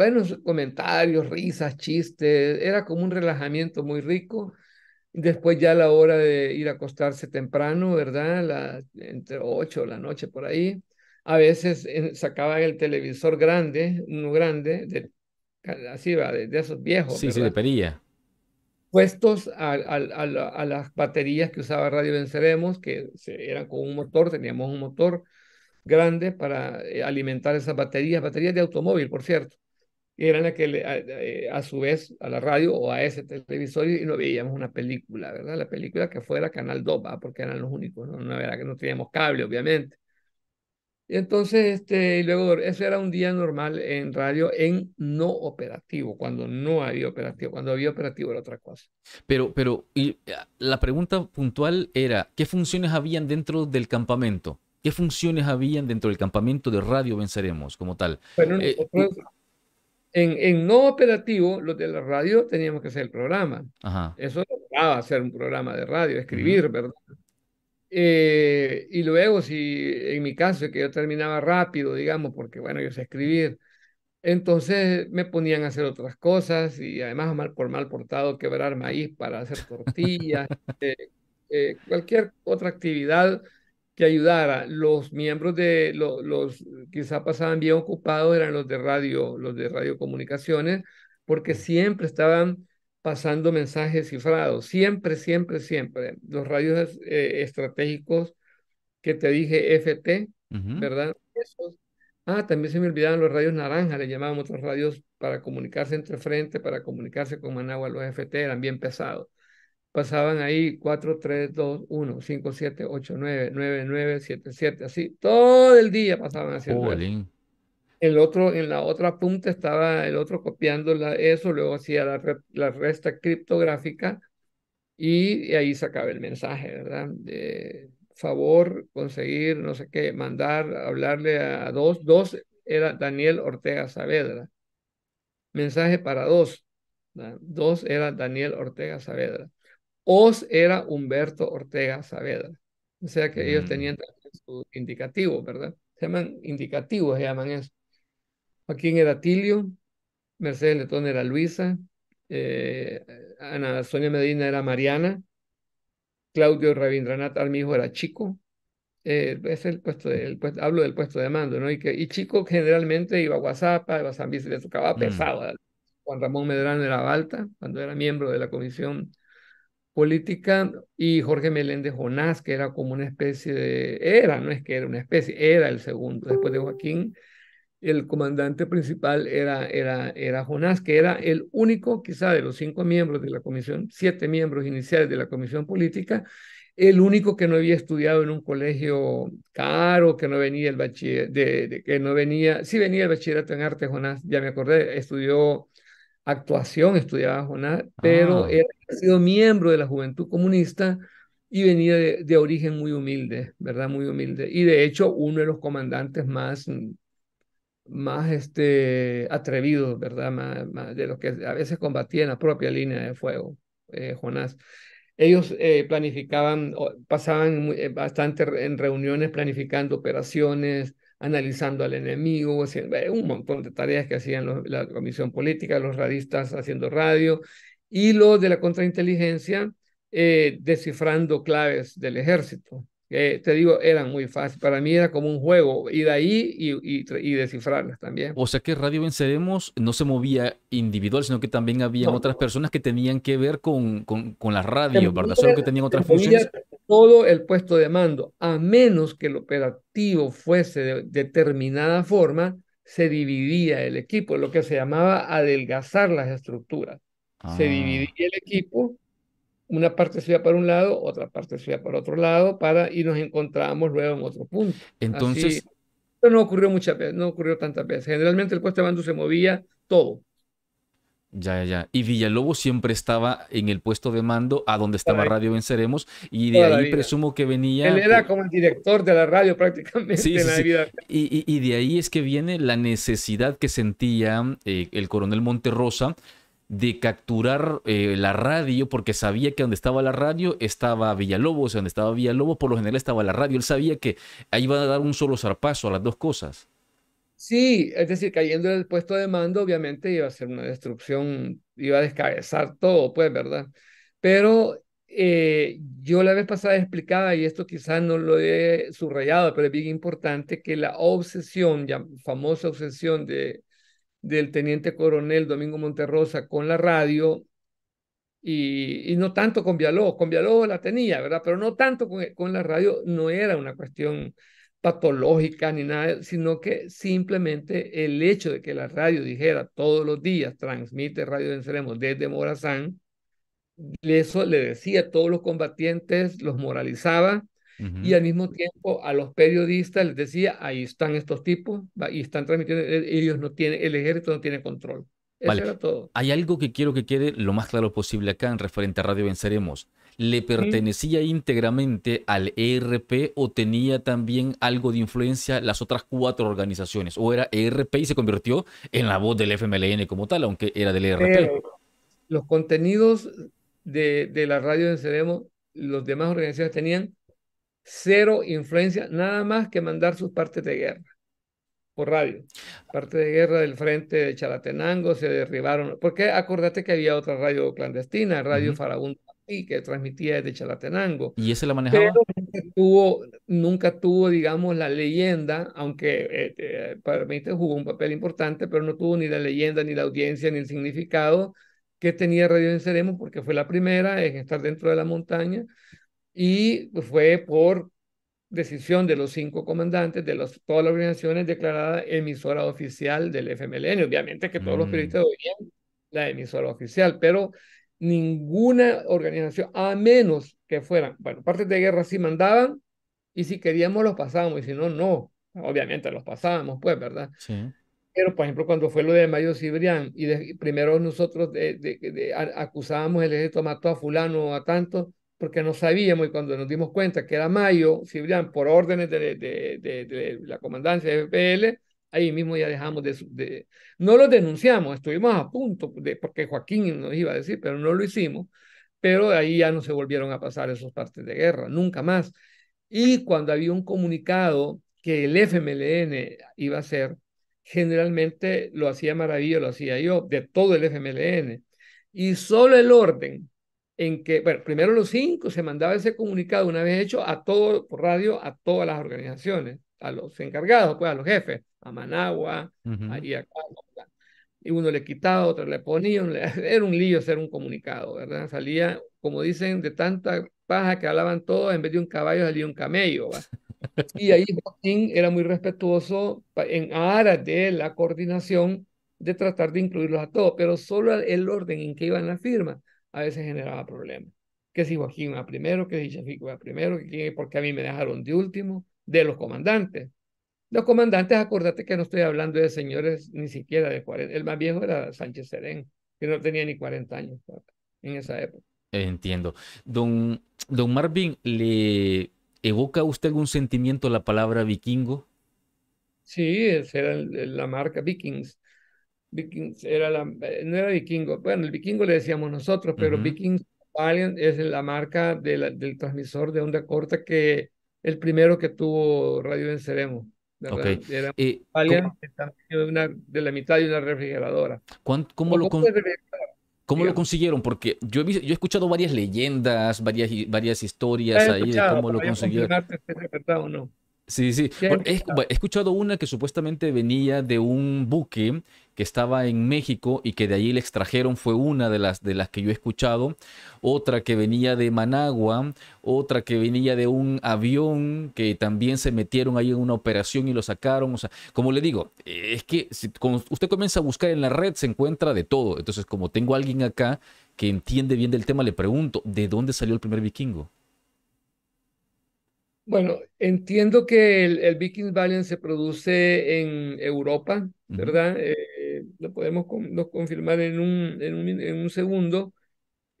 buenos comentarios, risas, chistes, era como un relajamiento muy rico. Después ya a la hora de ir a acostarse temprano, ¿verdad? entre 8 de la noche por ahí. A veces eh, sacaban el televisor grande, uno grande, de, así va, de, esos viejos. Sí, se sí, de perilla. Puestos a, las baterías que usaba Radio Venceremos, que eran con un motor, teníamos un motor grande para eh, alimentar esas baterías, baterías de automóvil, por cierto era la que eh, a, su vez a la radio o a ese televisor y no veíamos una película, ¿verdad? La película que fuera Canal 2, porque eran los únicos, ¿no? No, era, no teníamos cable, obviamente. Y entonces, este, y luego, ese era un día normal en radio en no operativo, cuando no había operativo, cuando había operativo era otra cosa. Pero, pero, y ah, la pregunta puntual era, ¿qué funciones habían dentro del campamento? ¿Qué funciones habían dentro del campamento de Radio Venceremos como tal? Bueno, eh, nosotros, en, no operativo, los de la radio teníamos que hacer el programa. Ajá. Eso lograba hacer un programa de radio, escribir, ¿verdad? Eh, y luego, si en mi caso, que yo terminaba rápido, digamos, porque bueno, yo sé escribir, entonces me ponían a hacer otras cosas y además mal por mal portado quebrar maíz para hacer tortillas, eh, eh, cualquier otra actividad ayudara. Los miembros de los quizá pasaban bien ocupados eran los de radio, los de radiocomunicaciones, porque siempre estaban pasando mensajes cifrados, siempre, siempre, siempre. Los radios eh, estratégicos que te dije, FT, ¿verdad? Ah, también se me olvidaban los radios naranja, le llamábamos otros radios para comunicarse entre frente, para comunicarse con Managua, los FT eran bien pesados pasaban ahí 4, 3, 2, 1, 5, 7, 8, 9, 9, 9, 7, 7, así. Todo el día pasaban haciendo El otro, en la otra punta estaba el otro copiando la, eso, luego hacía la, resta criptográfica y, y, ahí sacaba el mensaje, ¿verdad? De favor, conseguir, no sé qué, mandar, hablarle a dos. Dos era Daniel Ortega Saavedra. Mensaje para dos. Dos era Daniel Ortega Saavedra os era Humberto Ortega Saavedra. O sea que ellos mm. tenían también indicativo, ¿verdad? Se llaman indicativos, se llaman eso. Joaquín era Tilio, Mercedes Letón era Luisa, eh, Ana Sonia Medina era Mariana, Claudio Rabindranath Armijo era Chico, eh, el puesto, hablo del puesto de mando, ¿no? Y, Chico generalmente iba a WhatsApp, iba a San Vicente, le tocaba mm. pesado. Juan Ramón Medrano era Balta, cuando era miembro de la comisión política y Jorge Meléndez Jonás, que era como una especie de, era, no es que era una especie, era el segundo, después de Joaquín, el comandante principal era, era, era Jonás, que era el único quizá de los cinco miembros de la comisión, siete miembros iniciales de la comisión política, el único que no había estudiado en un colegio caro, que no venía el bachiller, de, que no venía, sí venía el bachillerato en arte, Jonás, ya me acordé, estudió actuación estudiaba Jonás, pero era ah. sido miembro de la juventud comunista y venía de, origen muy humilde, ¿verdad? Muy humilde. Y de hecho, uno de los comandantes más, más este, atrevidos, ¿verdad? de los que a veces combatía en la propia línea de fuego, eh, Jonás. Ellos eh, planificaban, pasaban eh, bastante en reuniones planificando operaciones, analizando al enemigo, haciendo, eh, un montón de tareas que hacían la comisión política, los radistas haciendo radio, y los de la contrainteligencia eh, descifrando claves del ejército. te digo, eran muy fáciles. Para mí era como un juego, ir ahí y, y, descifrarlas también. O sea que Radio Venceremos no se movía individual, sino que también había otras personas que tenían que ver con, con, con ¿verdad? Solo que tenían otras funciones todo el puesto de mando, a menos que el operativo fuese de determinada forma, se dividía el equipo, lo que se llamaba adelgazar las estructuras. Se ah. dividía el equipo, una parte se iba para un lado, otra parte se iba para otro lado, para, y nos encontrábamos luego en otro punto. Entonces, no ocurrió muchas veces, no ocurrió tantas veces. Generalmente el puesto de mando se movía todo. Ya, ya, ya. Y Villalobos siempre estaba en el puesto de mando a donde estaba Radio Venceremos y de ahí presumo que venía... Él era como el director de la radio prácticamente en la vida. Y, de ahí es que viene la necesidad que sentía eh, el coronel Monterrosa de capturar eh, la radio porque sabía que donde estaba la radio estaba Villalobos, donde estaba Villalobos por lo general estaba la radio. Él sabía que ahí iba a dar un solo zarpazo a las dos cosas. Sí, es decir, cayendo el puesto de mando, obviamente iba a ser una destrucción, iba a descabezar todo, pues, ¿verdad? Pero eh, yo la vez pasada explicaba, y esto quizás no lo he subrayado, pero es bien importante, que la obsesión, ya famosa obsesión de, del teniente coronel Domingo Monterrosa con la radio, y, no tanto con Vialó, con Vialó la tenía, ¿verdad? Pero no tanto con, con la radio, no era una cuestión patológica ni nada, sino que simplemente el hecho de que la radio dijera todos los días transmite Radio Venceremos desde Morazán, eso le decía a todos los combatientes, los moralizaba y al mismo tiempo a los periodistas les decía, ahí están estos tipos y están transmitiendo, e, ellos no tienen, el ejército no tiene control. Eso era todo. Hay algo que quiero que quede lo más claro posible acá en referente a Radio Venceremos le pertenecía íntegramente al ERP o tenía también algo de influencia las otras cuatro organizaciones? ¿O era ERP y se convirtió en la voz del FMLN como tal, aunque era del e ERP? los contenidos de, la radio de Ceremo, los demás organizaciones tenían cero influencia, nada más que mandar sus partes de guerra por radio. Parte de guerra del frente de Chalatenango se derribaron, porque acordate que había otra radio clandestina, Radio uh que transmitía desde Chalatenango. Y ese la manejaba. Pero nunca tuvo, digamos, la leyenda, aunque eh, para mí jugó un papel importante, pero no tuvo ni la leyenda, ni la audiencia, ni el significado que tenía Radio en porque fue la primera en estar dentro de la montaña y fue por decisión de los cinco comandantes de los, todas las organizaciones declarada emisora oficial del FMLN. Obviamente que todos los mm. periodistas oían la emisora oficial, pero ninguna organización, a menos que fueran, bueno, partes de guerra sí mandaban y si queríamos los pasábamos y si no, no, obviamente los pasábamos, pues, ¿verdad? Pero, por ejemplo, cuando fue lo de Mayo Cibrián y primero nosotros de, acusábamos el ejército mató a fulano a tanto porque no sabíamos y cuando nos dimos cuenta que era Mayo Cibrián por órdenes de, la comandancia de FPL, Ahí mismo ya dejamos de, No lo denunciamos, estuvimos a punto, de, porque Joaquín nos iba a decir, pero no lo hicimos. Pero de ahí ya no se volvieron a pasar esos partes de guerra, nunca más. Y cuando había un comunicado que el FMLN iba a hacer, generalmente lo hacía Maravilla, lo hacía yo, de todo el FMLN. Y solo el orden en que, bueno, primero los cinco, se mandaba ese comunicado una vez hecho a todo, por radio, a todas las organizaciones, a los encargados, pues a los jefes a Managua, acá. Y uno le quitaba, otro le ponía, era un lío hacer un comunicado, ¿verdad? Salía, como dicen, de tanta paja que hablaban todos, en vez de un caballo salía un camello. Y ahí Joaquín era muy respetuoso en aras de la coordinación de tratar de incluirlos a todos, pero solo el orden en que iban las firmas a veces generaba problemas. ¿Qué si Joaquín va primero, que si va primero, ¿por porque a mí me dejaron de último, de los comandantes. Los comandantes, acordate que no estoy hablando de señores ni siquiera de 40. El más viejo era Sánchez Serén, que no tenía ni 40 años pues, en esa época. Entiendo. Don, don Marvin, ¿le evoca usted algún sentimiento la palabra vikingo? Sí, esa era la marca Vikings. Vikings era la, eh, no era vikingo. Bueno, el vikingo le decíamos nosotros, pero Vikings es la marca del transmisor de onda corta que el primero que tuvo Radio en Seremo. Era de, eh, una, de, la mitad de una refrigeradora. ¿Cómo, lo, lo consiguieron? Porque yo he, escuchado varias leyendas, varias, varias historias ahí de cómo lo consiguieron. No? Sí, sí. He, escuchado una que supuestamente venía de un buque que estaba en México y que de allí le extrajeron fue una de las, de las que yo he escuchado, otra que venía de Managua, otra que venía de un avión que también se metieron ahí en una operación y lo sacaron, o sea, como le digo, eh, es que si, usted comienza a buscar en la red se encuentra de todo, entonces como tengo a alguien acá que entiende bien del tema, le pregunto, ¿de dónde salió el primer vikingo? Bueno, entiendo que el, Viking Valiant se produce en Europa, ¿verdad? Eh, lo podemos confirmar en un, en un, segundo.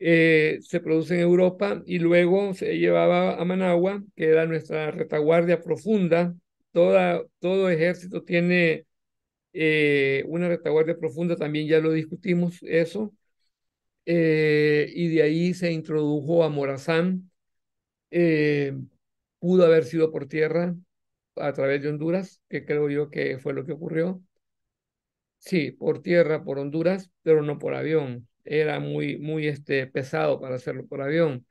Eh, se produce en Europa y luego se llevaba a Managua, que era nuestra retaguardia profunda. Toda, todo ejército tiene eh, una retaguardia profunda, también ya lo discutimos eso. y de ahí se introdujo a Morazán pudo haber sido por tierra a través de Honduras, que creo yo que fue lo que ocurrió. Sí, por tierra, por Honduras, pero no por avión. Era muy, muy este, pesado para hacerlo por avión.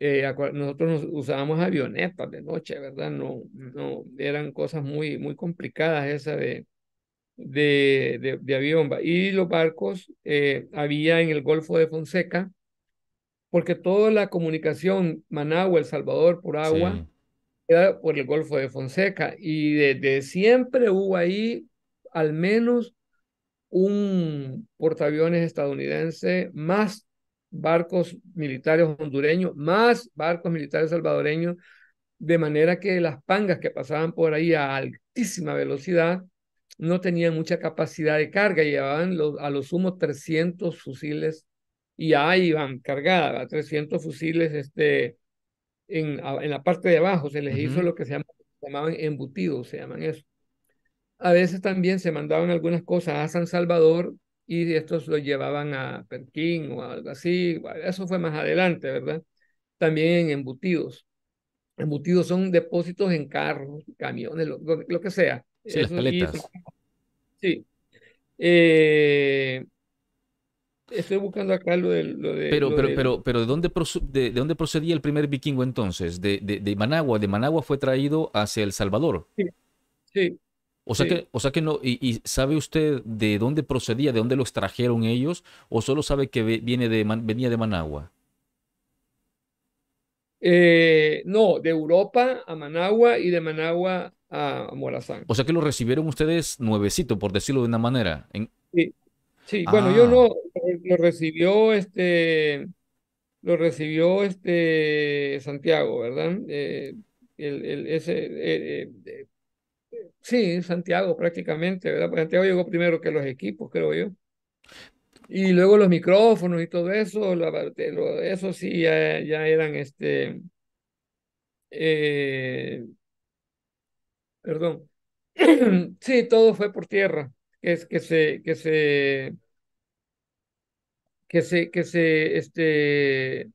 Eh, nosotros usábamos avionetas de noche, ¿verdad? No, no, eran cosas muy, muy complicadas esa de, de, de, avión. Y los barcos, eh, había en el Golfo de Fonseca, porque toda la comunicación Managua, El Salvador, por agua, era por el Golfo de Fonseca. Y desde siempre hubo ahí al menos un portaaviones estadounidense, más barcos militares hondureños, más barcos militares salvadoreños, de manera que las pangas que pasaban por ahí a altísima velocidad no tenían mucha capacidad de carga, llevaban a los sumo 300 fusiles y ahí iban cargadas 300 fusiles este, en, en, la parte de abajo, se les hizo lo que se, llamaban embutidos, se llaman eso. A veces también se mandaban algunas cosas a San Salvador y estos los llevaban a Perquín o algo así, eso fue más adelante, ¿verdad? También en embutidos. Embutidos son depósitos en carros, camiones, lo, lo, que sea. Sí, las paletas. Sí. Eh, Estoy buscando acá lo de... pero, pero, pero, pero ¿de dónde, de, dónde procedía el primer vikingo entonces? De, Managua. De Managua fue traído hacia El Salvador. Sí, O sea, Que, o sea que no, y, sabe usted de dónde procedía, de dónde los trajeron ellos, o solo sabe que viene de, venía de Managua? Eh, no, de Europa a Managua y de Managua a Morazán. O sea que lo recibieron ustedes nuevecito, por decirlo de una manera. Sí, Sí, bueno, yo ah. no, lo recibió este, lo recibió este Santiago, ¿verdad? Eh, el, el, ese, eh, eh, sí, Santiago prácticamente, ¿verdad? Porque Santiago llegó primero que los equipos, creo yo. Y luego los micrófonos y todo eso, lo, eso sí, ya, ya eran este. perdón. sí, todo fue por tierra que se, que se, que se, este,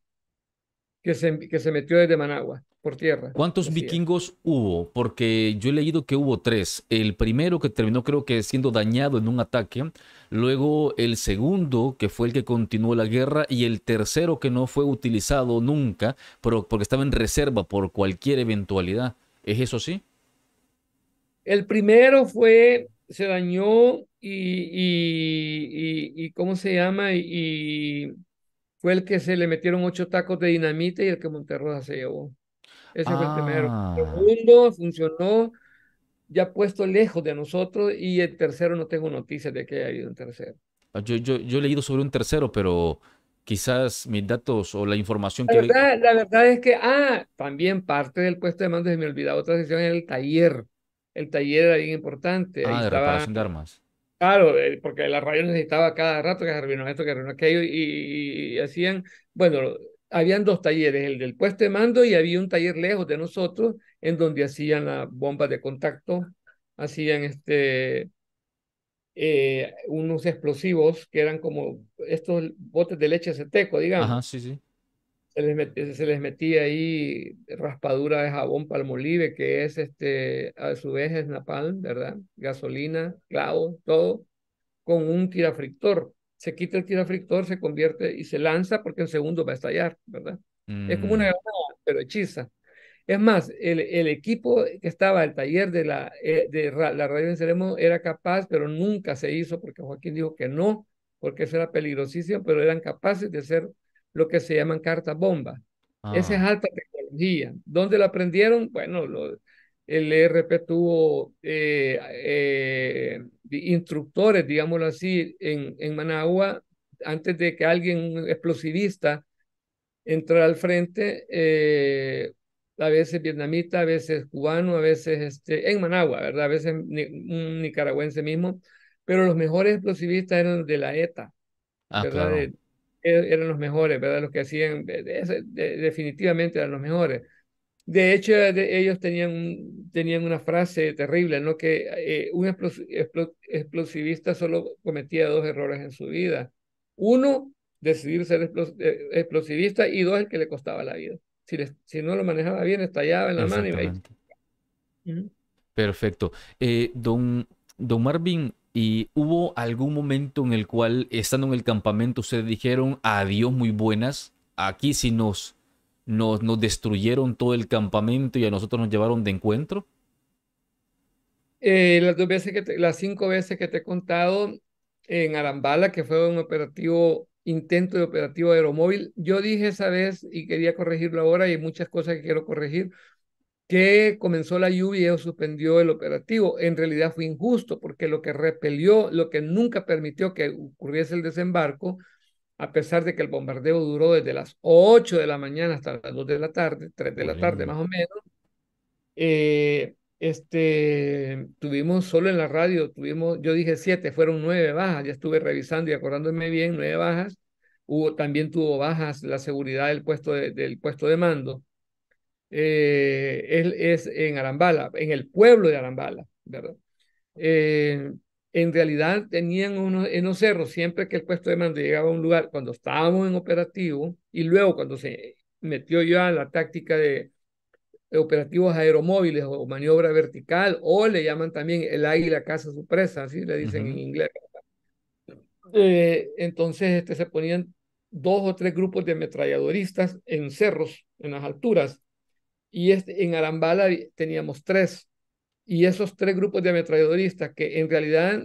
que se, que se, metió desde Managua por tierra. ¿Cuántos vikingos hubo? Porque yo he leído que hubo tres. El primero que terminó creo que siendo dañado en un ataque, luego el segundo que fue el que continuó la guerra y el tercero que no fue utilizado nunca, pero porque estaba en reserva por cualquier eventualidad. ¿Es eso sí? El primero fue se dañó y, y, y, ¿cómo se llama? Y, fue el que se le metieron ocho tacos de dinamita y el que Monterrosa se llevó. Ese fue el primero. El ah. segundo funcionó, ya puesto lejos de nosotros, y el tercero no tengo noticias de que haya habido un tercero. Ah, yo, yo, yo he leído sobre un tercero, pero quizás mis datos o la información la que... Verdad, La verdad es que, ah, también parte del puesto de mando, se me olvidaba otra sesión, en el taller el taller era bien importante. Ah, ahí de reparación de armas. Claro, eh, porque la radio necesitaba cada rato que se esto, que arruinó aquello, y, hacían, bueno, habían dos talleres, el del puesto de mando y había un taller lejos de nosotros en donde hacían las bombas de contacto, hacían este, eh, unos explosivos que eran como estos botes de leche seteco, digamos. Ajá, sí, sí se les, metía, ahí raspadura de jabón palmolive, que es este, a su vez es napalm, ¿verdad? Gasolina, clavo, todo, con un tirafrictor. Se quita el tirafrictor, se convierte y se lanza porque en segundo va a estallar, ¿verdad? Es como una mm. granada, pero hechiza. Es más, el, el, equipo que estaba, el taller de la, eh, de la radio en era capaz, pero nunca se hizo porque Joaquín dijo que no, porque eso era peligrosísimo, pero eran capaces de hacer lo que se llaman cartas bomba. Esa es ah. alta tecnología. ¿Dónde la aprendieron? Bueno, lo, el ERP tuvo eh, eh, instructores, digámoslo así, en, en Managua, antes de que alguien explosivista entrara al frente, eh, a veces vietnamita, a veces cubano, a veces este, en Managua, ¿verdad? A veces un nicaragüense mismo, pero los mejores explosivistas eran de la ETA, ah, ¿verdad? E, eran los mejores, ¿verdad? Los que hacían, definitivamente eran los mejores. De hecho, ellos tenían, tenían una frase terrible, ¿no? Que eh, un explosivista solo cometía dos errores en su vida. Uno, decidir ser eh, explosivista y dos, el que le costaba la vida. Si, no lo manejaba bien, estallaba en la mano Perfecto. Eh, don, don Marvin, y hubo algún momento en el cual, estando en el campamento, ustedes dijeron adiós muy buenas. Aquí sí nos, nos, destruyeron todo el campamento y a nosotros nos llevaron de encuentro. Eh, las dos veces que las cinco veces que te he contado en Arambala, que fue un operativo, intento de operativo aeromóvil, yo dije esa vez y quería corregirlo ahora y hay muchas cosas que quiero corregir que comenzó la lluvia y suspendió el operativo. En realidad fue injusto porque lo que repelió, lo que nunca permitió que ocurriese el desembarco, a pesar de que el bombardeo duró desde las 8 de la mañana hasta las 2 de la tarde, 3 de la tarde más o menos, eh, este, tuvimos solo en la radio, tuvimos, yo dije 7, fueron 9 bajas, ya estuve revisando y acordándome bien, 9 bajas. Hubo, también tuvo bajas la seguridad del puesto del puesto de mando eh, es, es, en Arambala, en el pueblo de Arambala, ¿verdad? Eh, en realidad tenían unos, en los cerros, siempre que el puesto de mando llegaba a un lugar, cuando estábamos en operativo, y luego cuando se metió ya la táctica de, operativos aeromóviles o maniobra vertical, o le llaman también el águila caza su presa, así le dicen en inglés. Eh, entonces este, se ponían dos o tres grupos de ametralladoristas en cerros, en las alturas, y este, en Arambala teníamos tres. Y esos tres grupos de ametralladoristas, que en realidad,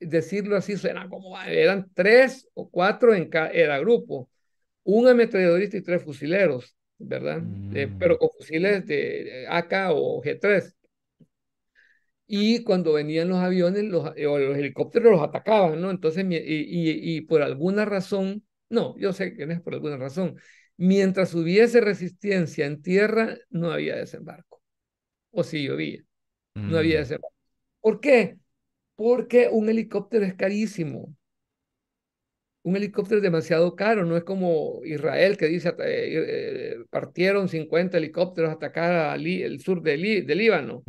decirlo así, suena como eran tres o cuatro en cada grupo. Un ametralladorista y tres fusileros, ¿verdad? Mm. pero con fusiles de AK o G3. Y cuando venían los aviones los, eh, o los helicópteros los atacaban, ¿no? Entonces, y, y, y por alguna razón, no, yo sé que no es por alguna razón, Mientras hubiese resistencia en tierra, no había desembarco. O si llovía, no había mm. desembarco. ¿Por qué? Porque un helicóptero es carísimo. Un helicóptero es demasiado caro, no es como Israel que dice, eh, eh, partieron 50 helicópteros a atacar el sur de Líbano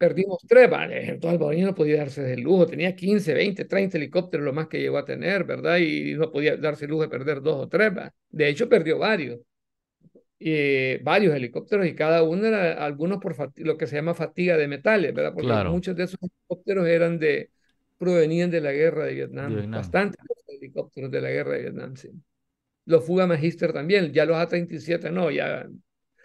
perdimos tres, vale, entonces Albañil no podía darse el lujo, tenía 15, 20, 30 helicópteros lo más que llegó a tener, ¿verdad? Y no podía darse el lujo de perder dos o tres, ¿va? de hecho perdió varios, y varios helicópteros y cada uno era, algunos por lo que se llama fatiga de metales, ¿verdad? Porque muchos de esos helicópteros eran de, provenían de la guerra de Vietnam, bastantes helicópteros de la guerra de Vietnam, sí. Los Fuga Magister también, ya los A-37 no, ya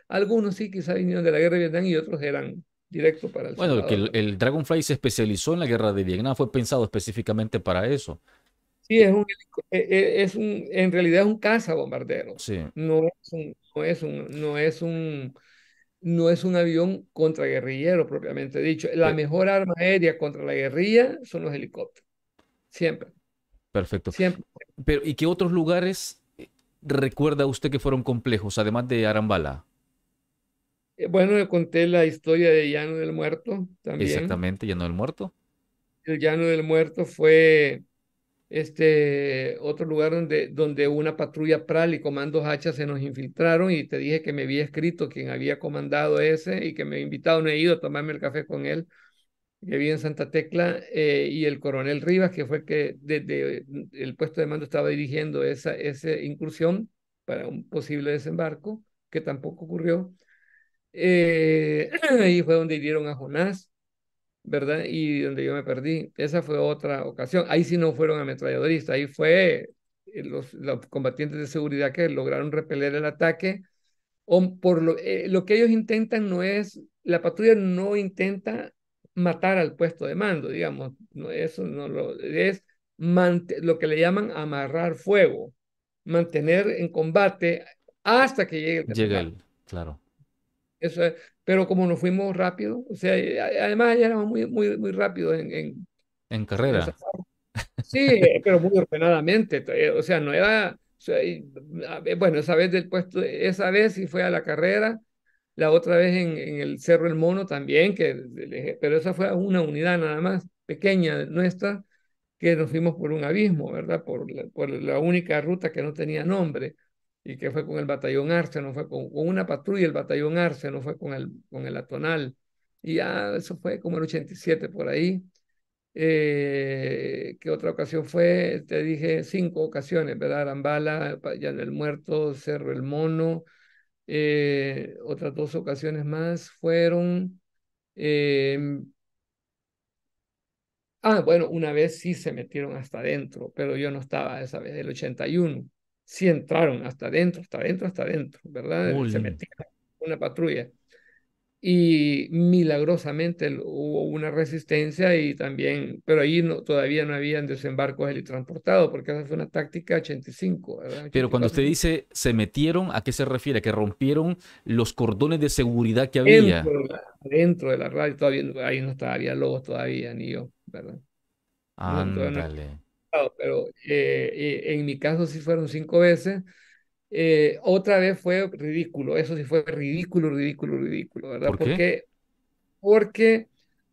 algunos sí quizá vinieron de la guerra de Vietnam y otros eran directo para el Bueno, que el, Dragonfly se especializó en la guerra de Vietnam, fue pensado específicamente para eso. Sí, es un, e, e, es en realidad es un caza bombardero. No es un, no es un, no es un, no es un propiamente dicho. La mejor arma aérea contra la guerrilla son los helicópteros. Siempre. Perfecto. Siempre. Pero, ¿y qué otros lugares eh, recuerda usted que fueron complejos, además de Arambala? Eh, bueno, le conté la historia de Llano del Muerto también. Exactamente, Llano del Muerto. El Llano del Muerto fue este otro lugar donde, donde una patrulla Pral y comandos Hacha se nos infiltraron y te dije que me había escrito quien había comandado ese y que me había invitado, no he a tomarme el café con él, que vi en Santa Tecla, eh, y el coronel Rivas, que fue que desde el puesto de mando estaba dirigiendo esa, esa incursión para un posible desembarco, que tampoco ocurrió. Eh, ahí fue donde hirieron a Jonás, ¿verdad? Y donde yo me perdí. Esa fue otra ocasión. Ahí sí no fueron ametralladoristas, ahí fue eh, los, combatientes de seguridad que lograron repeler el ataque. O por lo, eh, lo que ellos intentan no es, la patrulla no intenta matar al puesto de mando, digamos, no, eso no lo es lo que le llaman amarrar fuego, mantener en combate hasta que llegue el Llega el, claro pero como nos fuimos rápido, o sea, eh, además ya éramos muy, muy, muy rápidos en, en, carrera. sí, eh, pero muy ordenadamente. Eh, o sea, no era. sea, bueno, esa vez del puesto, esa vez sí fue a la carrera, la otra vez en, en el Cerro El Mono también, que, pero esa fue una unidad nada más, pequeña nuestra, que nos fuimos por un abismo, ¿verdad? Por por la única ruta que no tenía nombre y que fue con el batallón Arce, no fue con, una patrulla, el batallón Arce, no fue con el, con el Atonal. Y ya eso fue como el 87 por ahí. Eh, ¿Qué otra ocasión fue, te dije, cinco ocasiones, ¿verdad? Arambala, ya del Muerto, Cerro el Mono. Eh, otras dos ocasiones más fueron... Eh, ah, bueno, una vez sí se metieron hasta adentro, pero yo no estaba esa vez, el 81 sí entraron hasta adentro, hasta adentro, hasta adentro, ¿verdad? Se metieron una patrulla. Y milagrosamente hubo una resistencia y también, pero ahí todavía no habían desembarcos helitransportados, porque esa fue una táctica 85, ¿verdad? Pero cuando usted dice se metieron, ¿a qué se refiere? ¿Que rompieron los cordones de seguridad que había? Dentro de la, de la radio, todavía, ahí no estaba, había lobos todavía, ni yo, ¿verdad? Ah, No, pero eh, eh, en mi caso sí fueron cinco veces. Eh, otra vez fue ridículo, eso sí fue ridículo, ridículo, ridículo, ¿verdad? ¿Por qué? Porque, porque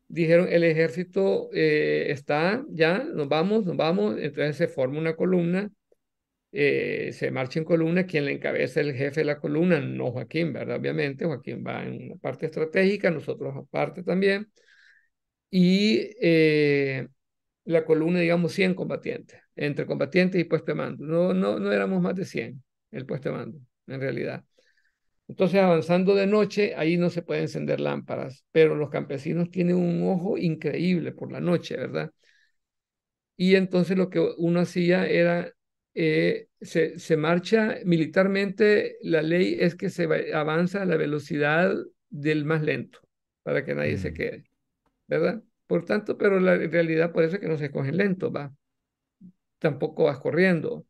dijeron el ejército está, ya, nos vamos, nos vamos, entonces se forma una columna, se marcha en columna, quien le encabeza el jefe de la columna, no Joaquín, ¿verdad? Obviamente, Joaquín va en la parte estratégica, nosotros aparte también, y la columna, digamos, 100 combatientes, entre combatientes y puesto de mando. No, no, no éramos más de 100 el puesto de mando, en realidad. Entonces, avanzando de noche, ahí no se pueden encender lámparas, pero los campesinos tienen un ojo increíble por la noche, ¿verdad? Y entonces lo que uno hacía era, eh, se, marcha militarmente, la ley es que se avanza a la velocidad del más lento, para que nadie se mm. quede, ¿verdad? Por tanto, pero la realidad es que no se cogen lento va. Tampoco vas corriendo.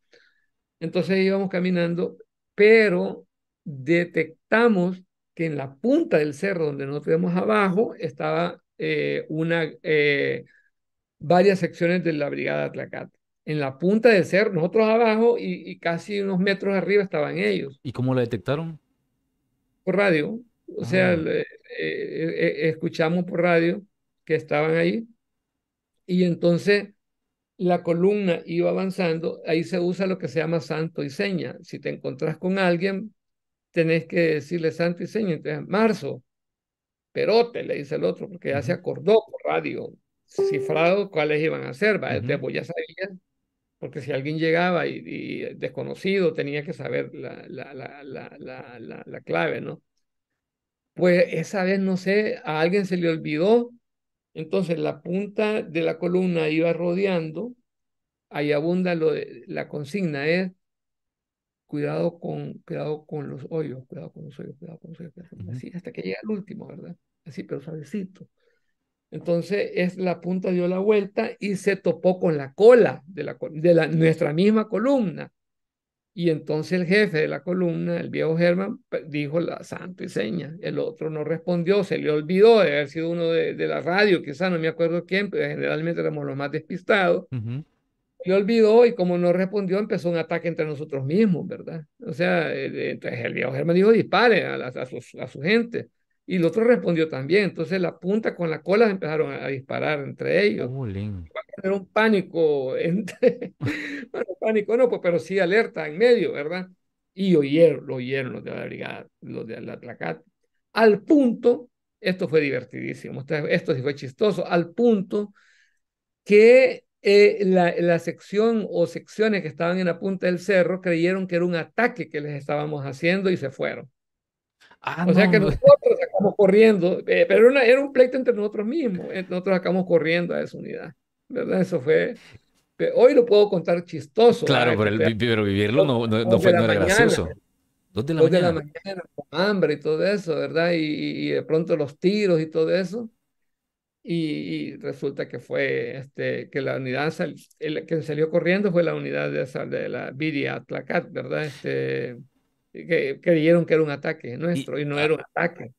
Entonces íbamos caminando, pero detectamos que en la punta del cerro donde nos vemos abajo estaba eh, una, eh, varias secciones de la Brigada Atlacate. En la punta del cerro, nosotros abajo y, casi unos metros arriba estaban ellos. ¿Y cómo la detectaron? Por radio. O ah. sea, eh, escuchamos por radio que estaban ahí. Y entonces la columna iba avanzando, ahí se usa lo que se llama santo y seña. Si te encontrás con alguien, tenés que decirle santo y seña. Entonces, marzo, perote, le dice el otro, porque ya se acordó por radio cifrado cuáles iban a ser. ¿va? ya sabía, porque si alguien llegaba y, desconocido, tenía que saber la, la, la, clave, ¿no? Pues esa vez, no sé, a alguien se le olvidó entonces la punta de la columna iba rodeando, ahí abunda lo de, la consigna es ¿eh? cuidado con, cuidado con los hoyos, cuidado con los hoyos, cuidado con los hoyos, así hasta que llega el último, ¿verdad? Así, pero suavecito. Entonces es la punta dio la vuelta y se topó con la cola de, la, de la, nuestra misma columna. Y entonces el jefe de la columna, el viejo Germán, dijo la santa y seña. El otro no respondió, se le olvidó de haber sido uno de, la radio, quizá no me acuerdo quién, pero generalmente éramos los más despistados. Se Le olvidó y como no respondió, empezó un ataque entre nosotros mismos, ¿verdad? O sea, entonces el viejo Germán dijo: dispare a, a su gente. Y el otro respondió también. Entonces la punta con las colas empezaron a disparar entre ellos. Era un pánico, entre... bueno, pánico no, pues, pero sí alerta en medio, ¿verdad? Y oyeron, lo oyeron los de la brigada, los de la placa. Al punto, esto fue divertidísimo, esto sí fue chistoso, al punto que eh, la, la, sección o secciones que estaban en la punta del cerro creyeron que era un ataque que les estábamos haciendo y se fueron. Ah, o sea que nosotros acabamos corriendo, eh, pero era un pleito entre nosotros mismos, eh, nosotros acabamos corriendo a esa unidad, ¿verdad? Eso fue... Hoy lo puedo contar chistoso. Claro, pero, vivirlo no, fue, no era gracioso. Dos de la, mañana. con hambre y todo eso, ¿verdad? Y, de pronto los tiros y todo eso. Y, resulta que fue este, que la unidad que salió corriendo fue la unidad de, la Viria Atlacat, ¿verdad? Este, eh, que dijeron que era un ataque nuestro y, no era un ataque.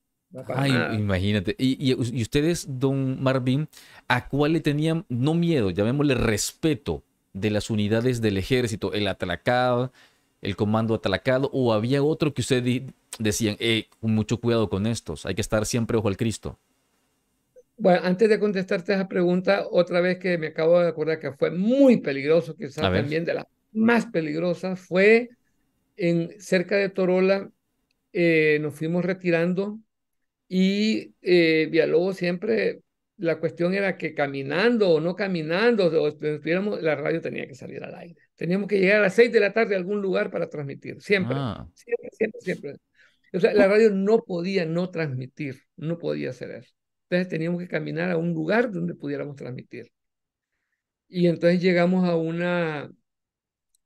Ay, imagínate. Y, ustedes, don Marvin, ¿a cuál le tenían, no miedo, llamémosle respeto de las unidades del ejército? El atracado, el comando atracado, o había otro que ustedes decían, eh, mucho cuidado con estos, hay que estar siempre ojo al Cristo. Bueno, antes de contestarte esa pregunta, otra vez que me acabo de acordar que fue muy peligroso, quizás también de las más peligrosas, fue en, cerca de Torola eh, nos fuimos retirando y eh, siempre, la cuestión era que caminando o no caminando, o estuviéramos, la radio tenía que salir al aire. Teníamos que llegar a las seis de la tarde a algún lugar para transmitir, ah. siempre, siempre, siempre, O sea, la radio no podía no transmitir, no podía hacer eso. Entonces teníamos que caminar a un lugar donde pudiéramos transmitir. Y entonces llegamos a una,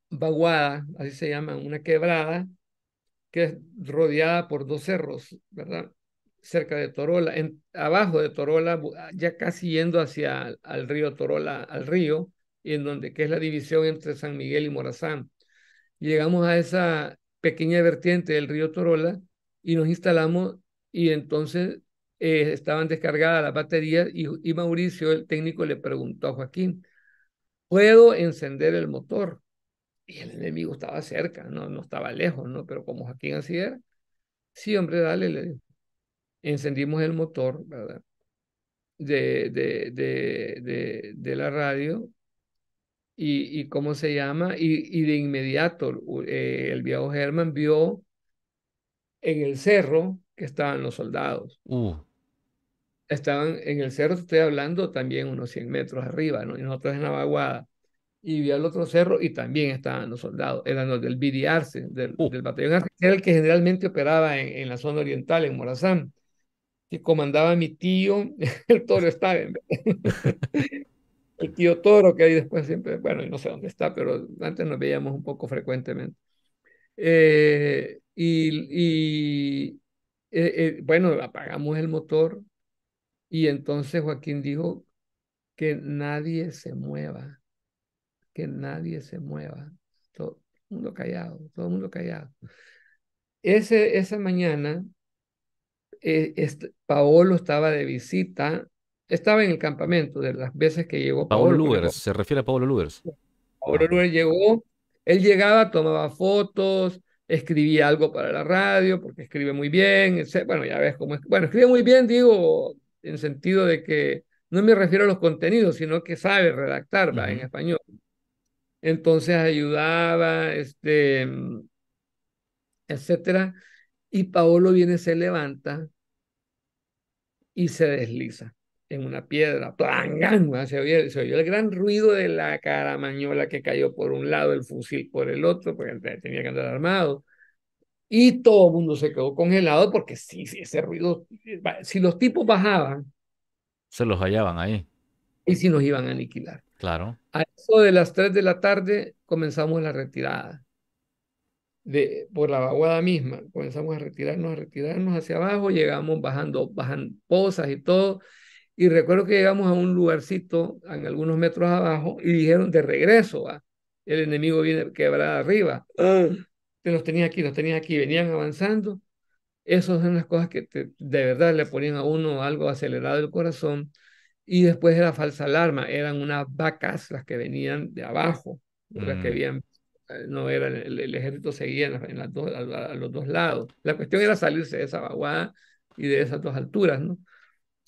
vaguada, así se llama, una quebrada que es rodeada por dos cerros, ¿verdad? Cerca de Torola, abajo de Torola, ah, ya casi yendo hacia al río Torola, al río, en donde que es la división entre San Miguel y Morazán. Llegamos a esa pequeña vertiente del río Torola y nos instalamos y entonces eh, estaban descargadas las baterías y Mauricio, el técnico, le preguntó a Joaquín, ¿puedo encender el motor? y el enemigo estaba cerca, no, no estaba lejos, ¿no? Pero como Joaquín así era, sí, hombre, dale, le Encendimos el motor, De, de, de, de, la radio y, cómo se llama, y, y de inmediato eh, el viejo Germán vio en el cerro que estaban los soldados. Uh. Estaban en el cerro, estoy hablando también unos 100 metros arriba, ¿no? Y nosotros en la vaguada y vi al otro cerro y también estaban los soldados. Eran los del BD Arce, del, uh. del batallón Arce, el que generalmente operaba en, la zona oriental, en Morazán, que comandaba mi tío, el toro estaba el tío Toro, que ahí después siempre, bueno, no sé dónde está, pero antes nos veíamos un poco frecuentemente. Eh, y, y eh, eh, bueno, apagamos el motor y entonces Joaquín dijo que nadie se mueva que nadie se mueva, todo el mundo callado, todo el mundo callado. Ese, esa mañana, e, este, Paolo estaba de visita, estaba en el campamento de las veces que llegó Paolo. Paolo se refiere a Paolo Lugers. Paolo llegó, él llegaba, tomaba fotos, escribía algo para la radio, porque escribe muy bien, bueno, ya ves cómo es. Bueno, escribe muy bien, digo, en sentido de que no me refiero a los contenidos, sino que sabe redactar en español entonces ayudaba, este, mm, etcétera. Y Paolo viene, se levanta y se desliza en una piedra. Se oyó, el gran ruido de la caramañola que cayó por un lado, el fusil por el otro, porque tenía que andar armado. Y todo el mundo se quedó congelado porque sí, sí, ese ruido, eh, si los tipos bajaban. Se los hallaban ahí. Y si nos iban a aniquilar. Claro. A eso de las 3 de la tarde comenzamos la retirada. De, por la vaguada misma, comenzamos a retirarnos, a retirarnos hacia abajo, llegamos bajando, bajan pozas y todo. Y recuerdo que llegamos a un lugarcito, en algunos metros abajo, y dijeron de regreso, ¿va? el enemigo viene quebrada arriba. Ah. Te nos tenía aquí, los tenía aquí, venían avanzando. Esas son las cosas que de verdad le ponían a uno algo acelerado el corazón, y después era falsa alarma, eran unas vacas las que venían de abajo, las que mm. habían, eh, no era, el, ejército seguía en, las dos, a, los dos lados. La cuestión era salirse de esa vaguada y de esas dos alturas, ¿no?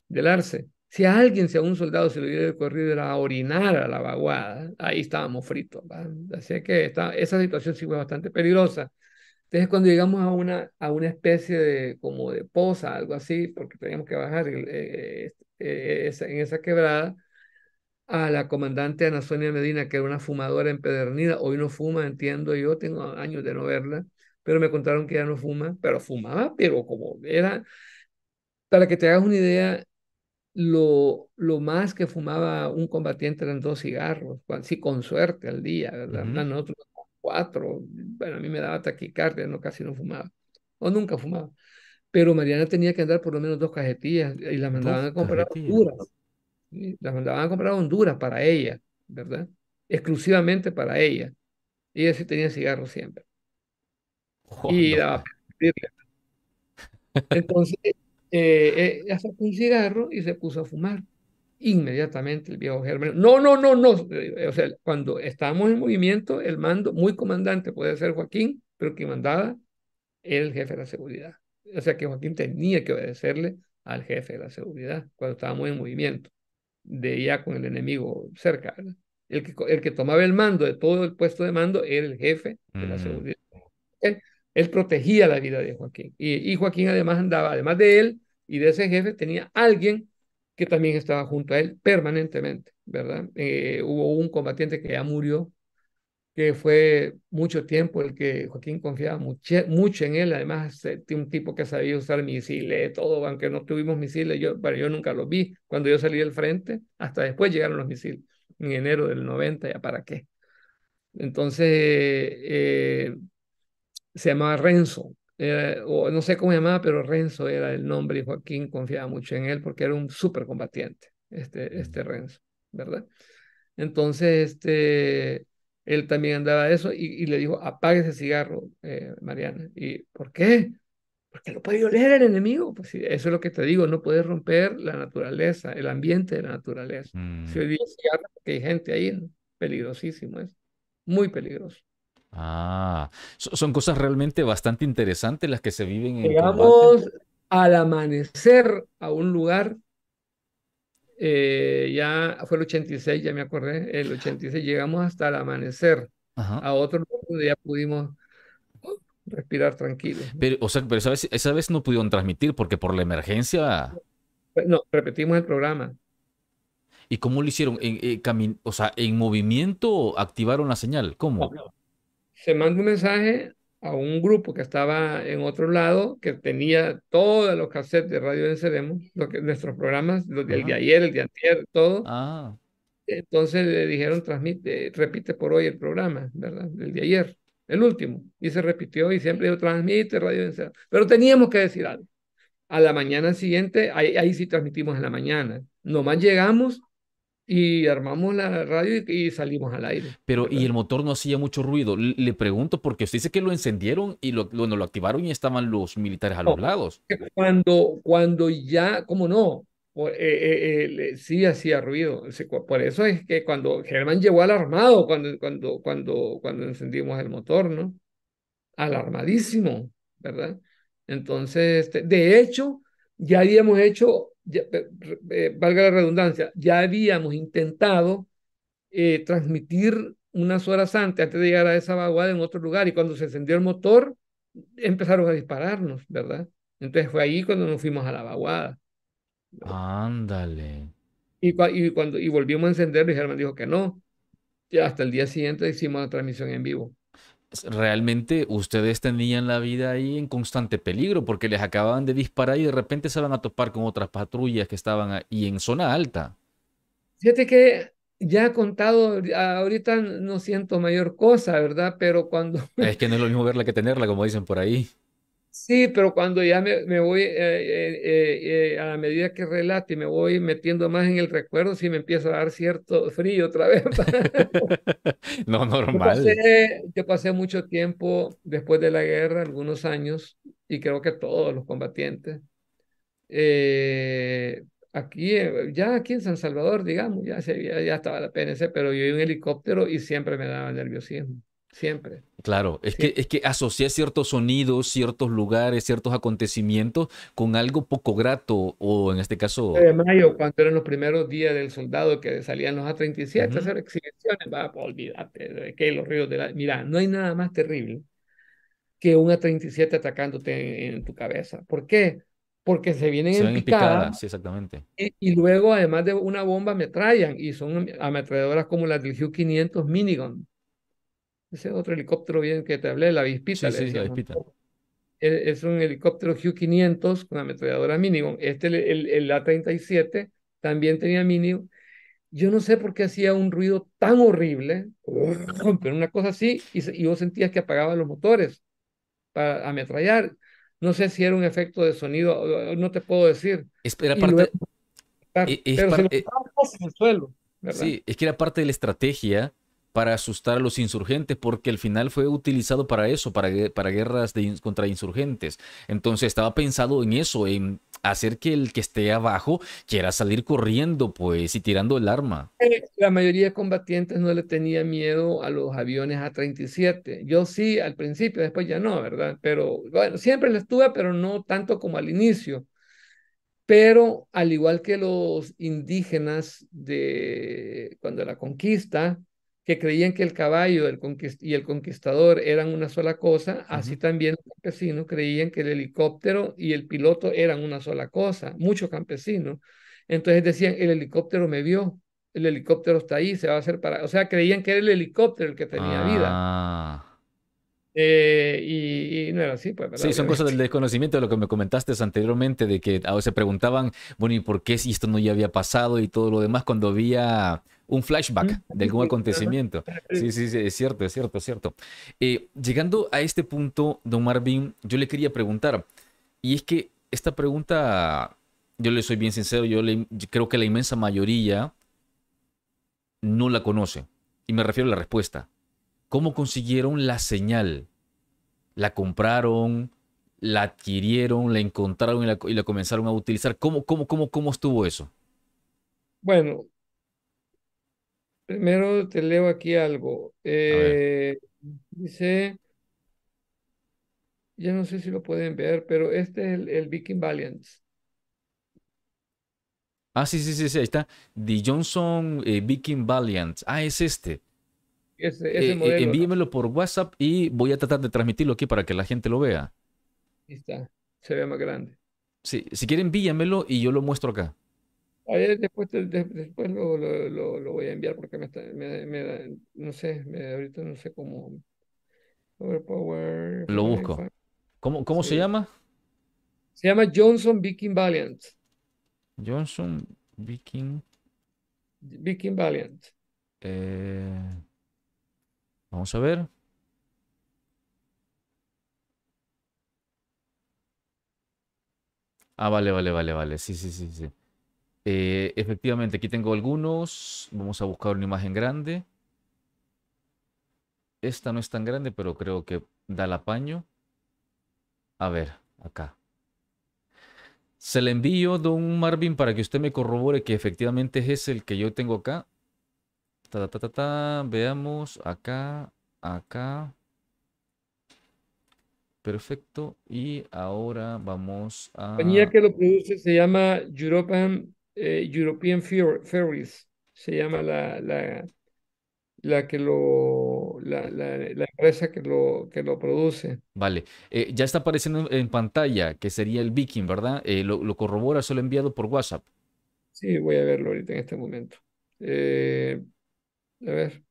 Del arce. Si a alguien, si a un soldado se le hubiera corrido era orinar a la vaguada, ahí estábamos fritos. Así que esa situación sí fue bastante peligrosa. Entonces cuando llegamos a una, a una especie de como de posa algo así, porque teníamos que bajar, eh, eh, eh, en esa quebrada a la comandante Ana Sonia Medina, que era una fumadora empedernida, hoy no fuma, entiendo yo, tengo años de no verla, pero me contaron que ya no fuma, pero fumaba, pero como era, para que te hagas una idea, lo, lo más que fumaba un combatiente eran dos cigarros, sí, con suerte al día, ¿verdad? cuatro, bueno, a mí me daba taquicardia, no, casi no fumaba, o nunca fumaba pero Mariana tenía que andar por lo menos dos cajetillas y la mandaban a comprar a Honduras. Las mandaban a comprar a Honduras para ella, ¿verdad? Exclusivamente para ella. Ella sí tenía cigarros siempre. Oh, y no. Entonces, eh, eh, ella sacó un cigarro y se puso a fumar. Inmediatamente el viejo Germán, no, no, no, no. Eh, o sea, cuando estábamos en movimiento, el mando, muy comandante puede ser Joaquín, pero que mandaba el jefe de la seguridad o sea que Joaquín tenía que obedecerle al jefe de la seguridad cuando estábamos en movimiento, de ya con el enemigo cerca. El que, el que tomaba el mando de todo el puesto de mando era el jefe de la mm. seguridad. Él, protegía la vida de Joaquín. Y, Joaquín además andaba, además de él y de ese jefe, tenía alguien que también estaba junto a él permanentemente, ¿verdad? Eh, hubo un combatiente que ya murió, que fue mucho tiempo el que Joaquín confiaba mucho, en él. Además, un tipo que sabía usar misiles, todo, aunque no tuvimos misiles, yo, yo nunca lo vi cuando yo salí del frente, hasta después llegaron los misiles, en enero del 90, ya para qué. Entonces, eh, se llamaba Renzo, eh, o no sé cómo llamaba, pero Renzo era el nombre y Joaquín confiaba mucho en él porque era un supercombatiente, este, este mm. Renzo, ¿verdad? Entonces, este él también andaba eso y, le dijo, apague ese cigarro, eh, Mariana. ¿Y por qué? Porque lo puede oler el enemigo. Pues eso es lo que te digo, no puedes romper la naturaleza, el ambiente de la naturaleza. Si mm. hoy día cigarro, hay gente ahí, peligrosísimo es, muy peligroso. Ah, son cosas realmente bastante interesantes las que se viven en... Llegamos al amanecer a un lugar eh, ya fue el 86, ya me acordé, el 86, llegamos hasta el amanecer a otro lugar donde ya pudimos oh, respirar tranquilos. Pero, o sea, pero esa vez, no pudieron transmitir porque por la emergencia... Pues, no, repetimos el programa. ¿Y cómo lo hicieron? ¿En, en eh, o sea, ¿en movimiento activaron la señal? ¿Cómo? Se manda un mensaje a un grupo que estaba en otro lado, que tenía todos los cassettes de Radio Venceremos, lo nuestros programas, los del de ayer, el de ayer, todo. Ah. Entonces le dijeron, transmite, repite por hoy el programa, ¿verdad? El de ayer, el último. Y se repitió y siempre dijo, transmite Radio Venceremos. Pero teníamos que decir algo. A la mañana siguiente, ahí, ahí sí transmitimos en la mañana. Nomás llegamos y armamos la radio y, salimos al aire. Pero, y el motor no hacía mucho ruido. Le pregunto porque usted dice que lo encendieron y lo, lo, activaron y estaban los militares a los lados. Cuando, cuando ya, como no, eh, eh, eh, sí hacía ruido. Por eso es que cuando Germán llegó alarmado cuando, cuando, cuando, cuando encendimos el motor, ¿no? Alarmadísimo, ¿verdad? Entonces, este, de hecho, ya habíamos hecho eh, eh, valga la redundancia, ya habíamos intentado eh, transmitir unas horas antes, antes de llegar a esa vaguada en otro lugar, y cuando se encendió el motor, empezaron a dispararnos, ¿verdad? Entonces fue ahí cuando nos fuimos a la vaguada. Ándale. Y, y, cuando y volvimos a encenderlo y Germán dijo que no. Y hasta el día siguiente hicimos la transmisión en vivo realmente ustedes tenían la vida ahí en constante peligro porque les acababan de disparar y de repente se van a topar con otras patrullas que estaban ahí en zona alta. Fíjate que ya contado, ahorita no siento mayor cosa, ¿verdad? Pero cuando... Es que no es lo mismo verla que tenerla, como dicen por ahí. Sí, pero cuando ya me, voy, eh eh, eh, eh, a medida que y me voy metiendo más en el recuerdo, sí me empieza a dar cierto frío otra vez. no, normal. Yo pasé, yo pasé, mucho tiempo después de la guerra, algunos años, y creo que todos los combatientes, eh, aquí, ya aquí en San Salvador, digamos, ya, se, ya, ya estaba la PNC, pero yo iba en helicóptero y siempre me daba nerviosismo. Siempre. Claro, es, Que, es que asocié ciertos sonidos, ciertos lugares, ciertos acontecimientos con algo poco grato, o en este caso. De mayo, cuando eran los primeros días del soldado que salían los A-37 hacer exhibiciones, va, pues, olvídate de que los ríos de la. Mira, no hay nada más terrible que un A-37 atacándote en, tu cabeza. ¿Por qué? Porque se vienen se en picada, Sí, exactamente. Y, luego, además de una bomba, me traían y son ametralladoras como las del Hugh 500 Minigun ese otro helicóptero bien que te hablé, la Vispita. Sí, sí, la Vispita. E, es, un helicóptero Hugh 500 con ametralladora mínimo Este, el, el, A-37, también tenía mínimo Yo no sé por qué hacía un ruido tan horrible, ¡oh! pero una cosa así, y, vos sentías que apagaba los motores para ametrallar. No sé si era un efecto de sonido, no te puedo decir. es, en el suelo. Sí, es que era parte de la estrategia para asustar a los insurgentes, porque al final fue utilizado para eso, para, para guerras contra insurgentes. Entonces estaba pensado en eso, en hacer que el que esté abajo quiera salir corriendo, pues, y tirando el arma. La mayoría de combatientes no le tenía miedo a los aviones A-37. Yo sí, al principio, después ya no, ¿verdad? Pero bueno, siempre lo estuve pero no tanto como al inicio. Pero al igual que los indígenas de cuando la conquista, que creían que el caballo y el conquistador eran una sola cosa, así también los campesinos creían que el helicóptero y el piloto eran una sola cosa, muchos campesinos. Entonces decían, el helicóptero me vio, el helicóptero está ahí, se va a hacer para... O sea, creían que era el helicóptero el que tenía vida. Ah. Eh, y, no era así. Pues, sí, son cosas del desconocimiento de lo que me comentaste anteriormente, de que ah, a veces preguntaban, bueno, ¿y por qué si esto no ya había pasado y todo lo demás cuando había un flashback mm. de algún acontecimiento. Sí, sí, sí, es cierto, es cierto, es cierto. Eh, llegando a este punto, don Marvin, yo le quería preguntar, y es que esta pregunta, yo le soy bien sincero, yo, creo que la inmensa mayoría no la conoce, y me refiero a la respuesta. ¿Cómo consiguieron la señal? ¿La compraron? ¿La adquirieron? ¿La encontraron y la, comenzaron a utilizar? ¿Cómo, cómo, cómo, ¿Cómo estuvo eso? Bueno, Primero te leo aquí algo. Eh, dice, ya no sé si lo pueden ver, pero este es el, Viking Valiant. Ah, sí, sí, sí, ahí está. The Johnson eh, Viking Valiant. Ah, es este. Ese, eh, envíemelo por WhatsApp y voy a tratar de transmitirlo aquí para que la gente lo vea. Ahí está, se ve más grande. Sí, si quieren, envíamelo y yo lo muestro acá después, después lo, voy a enviar porque me no sé, ahorita no sé cómo. Lo busco. ¿Cómo, se llama? Se llama Johnson Viking Valiant. Johnson Viking. Viking Valiant. Eh, vamos a ver. Ah, vale, vale, vale, vale. Sí, sí, sí, sí. Eh, efectivamente, aquí tengo algunos. Vamos a buscar una imagen grande. Esta no es tan grande, pero creo que da el apaño. A ver, acá. Se le envío, don Marvin, para que usted me corrobore que efectivamente es el que yo tengo acá. Ta, Veamos, acá, acá. Perfecto. Y ahora vamos a... La compañía que lo produce se llama European eh, European Ferries, se llama la, la, que lo, la, la, empresa que lo, que lo produce. Vale, eh, ya está apareciendo en pantalla que sería el Viking, ¿verdad? Eh, lo, lo, corrobora, solo enviado por WhatsApp. Sí, voy a verlo ahorita en este momento. a ver.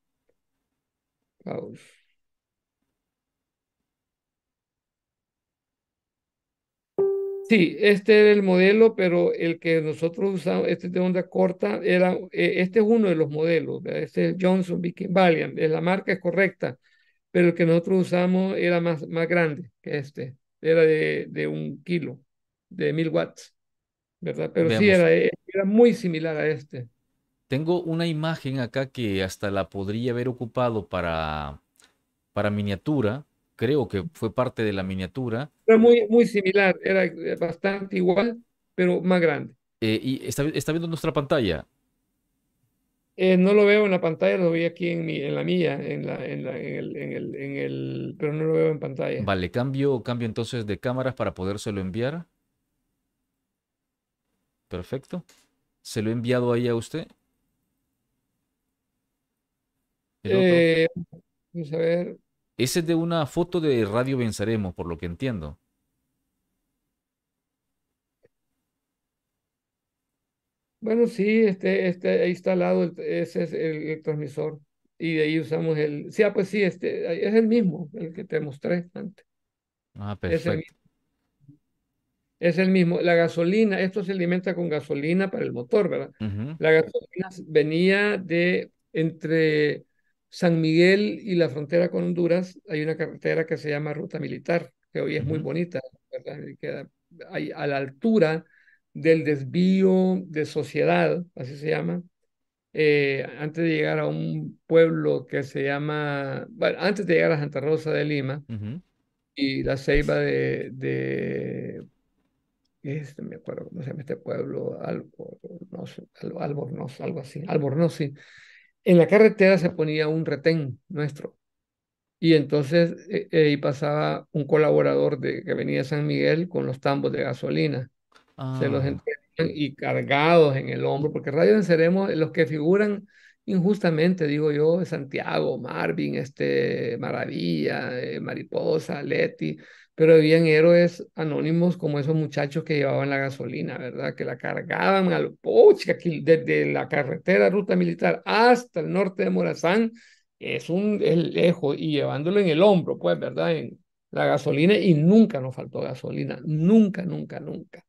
Sí, este era el modelo, pero el que nosotros usamos, este de onda corta, era, eh, este es uno de los modelos, este es Johnson Viking Valiant, la marca es correcta, pero el que nosotros usamos era más, más grande que este, era de, de un kilo, de mil watts, ¿verdad? Pero sí, era, eh, era muy similar a este. Tengo una imagen acá que hasta la podría haber ocupado para, para miniatura, creo que fue parte de la miniatura. Era muy, muy similar, era bastante igual, pero más grande. Eh, ¿Y está, viendo nuestra pantalla? Eh, no lo veo en la pantalla, lo vi aquí en, la mía, en, el, en, pero no lo veo en pantalla. Vale, cambio, cambio entonces de cámaras para podérselo enviar. Perfecto. ¿Se lo he enviado ahí a usted? Eh, vamos a ver. Ese es de una foto de Radio Venceremos, por lo que entiendo. Bueno, sí, este, este, ahí instalado, ese es el, transmisor. Y de ahí usamos el. Sí, ah, pues sí, este, es el mismo, el que te mostré antes. Ah, perfecto. Es el mismo. La gasolina, esto se alimenta con gasolina para el motor, ¿verdad? La gasolina venía de entre San Miguel y la frontera con Honduras, hay una carretera que se llama Ruta Militar, que hoy es muy bonita, ¿verdad? Queda ahí a la altura del desvío de sociedad, así se llama, eh, antes de llegar a un pueblo que se llama, antes de llegar a Santa Rosa de Lima y la ceiba de, de este, me acuerdo cómo se llama este pueblo, Albornoz, Albornoz algo así, Albornoz, sí en la carretera se ponía un retén nuestro. Y entonces eh, eh pasaba un colaborador de, que venía de San Miguel con los tambos de gasolina. Se los ah. y cargados en el hombro, porque Radio Venceremos, eh, los que figuran injustamente, digo yo, Santiago, Marvin, este, Maravilla, eh, Mariposa, Leti, pero habían héroes anónimos como esos muchachos que llevaban la gasolina, ¿verdad? Que la cargaban al poche, desde la carretera, ruta militar, hasta el norte de Morazán, es un lejos, y llevándolo en el hombro, pues, ¿verdad? En la gasolina, y nunca nos faltó gasolina, nunca, nunca, nunca.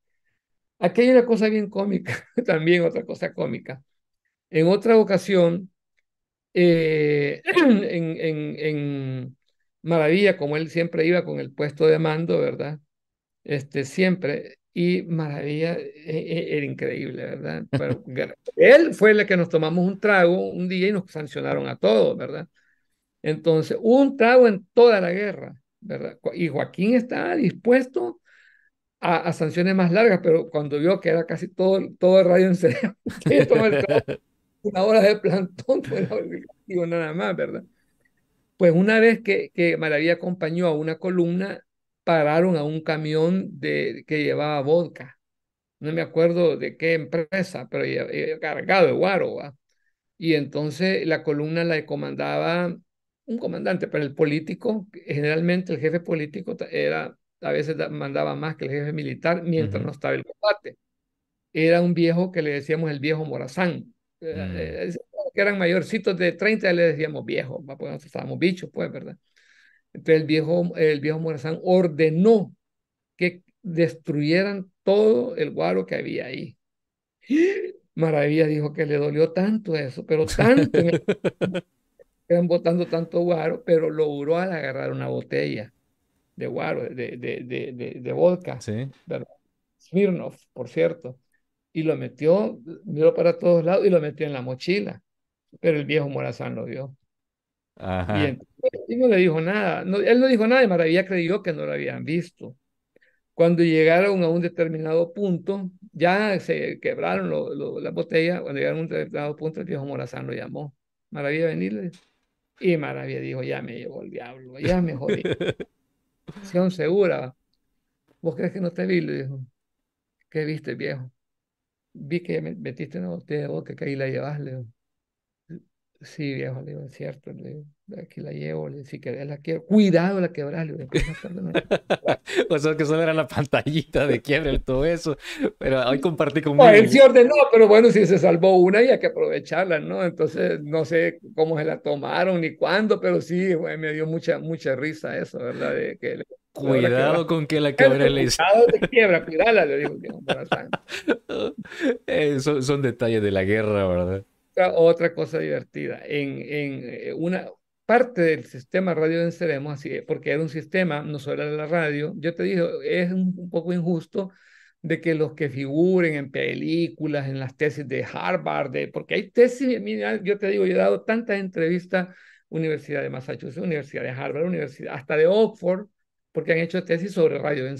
Aquí hay una cosa bien cómica, también otra cosa cómica. En otra ocasión, eh, en, en maravilla como él siempre iba con el puesto de mando, ¿verdad? Este, siempre. Y maravilla, e, e, era increíble, ¿verdad? Pero él fue el que nos tomamos un trago un día y nos sancionaron a todos, ¿verdad? Entonces, un trago en toda la guerra, ¿verdad? Y Joaquín estaba dispuesto a, sanciones más largas, pero cuando vio que era casi todo, todo el radio en serio, una hora de plantón, fue pues, nada más, ¿verdad? Pues una vez que, que Maravilla acompañó a una columna, pararon a un camión de, que llevaba vodka. No me acuerdo de qué empresa, pero eh, cargado de guaro. Y entonces la columna la comandaba un comandante, pero el político, generalmente el jefe político era, a veces mandaba más que el jefe militar mientras no estaba el combate. Era un viejo que le decíamos el viejo Morazán. Eh, mm. eh, que eran mayorcitos de 30 le decíamos viejo, porque nosotros estábamos bichos, pues, ¿verdad? Entonces el viejo, el viejo Morazán ordenó que destruyeran todo el guaro que había ahí. Maravilla dijo que le dolió tanto eso, pero tanto. estaban Eran botando tanto guaro, pero logró al agarrar una botella de guaro, de, de, de, de vodka. Sí. ¿verdad? Smirnoff, por cierto. Y lo metió, miró para todos lados y lo metió en la mochila pero el viejo Morazán lo vio. Y, no le dijo nada. él no dijo nada y Maravilla creyó que no lo habían visto. Cuando llegaron a un determinado punto, ya se quebraron la botella. Cuando llegaron a un determinado punto, el viejo Morazán lo llamó. Maravilla, venirle. Y Maravilla dijo: Ya me llevó el diablo, ya me jodí. Sean segura. ¿Vos crees que no te vi? Le dijo: ¿Qué viste, viejo? Vi que metiste una botella de que ahí la llevas, le Sí, viejo, le digo, es cierto, le digo, aquí la llevo, le digo, si querés la quiero, cuidado la quebrar, le digo, O sea, que solo era la pantallita de quiebre, todo eso, pero hoy compartí con... No, él se no pero bueno, si se salvó una y hay que aprovecharla, ¿no? Entonces, no sé cómo se la tomaron ni cuándo, pero sí, me dio mucha, mucha risa eso, ¿verdad? De que Cuidado con que la quebré, le Cuidado de quiebra, cuidala, le digo. Eh, son, son detalles de la guerra, ¿verdad? otra cosa divertida. En, en eh, una parte del sistema radio de seremos así, porque era un sistema, no solo era la radio, yo te digo, es un, poco injusto de que los que figuren en películas, en las tesis de Harvard, de, porque hay tesis, mira, yo te digo, yo he dado tantas entrevistas, Universidad de Massachusetts, Universidad de Harvard, Universidad, hasta de Oxford, porque han hecho tesis sobre radio de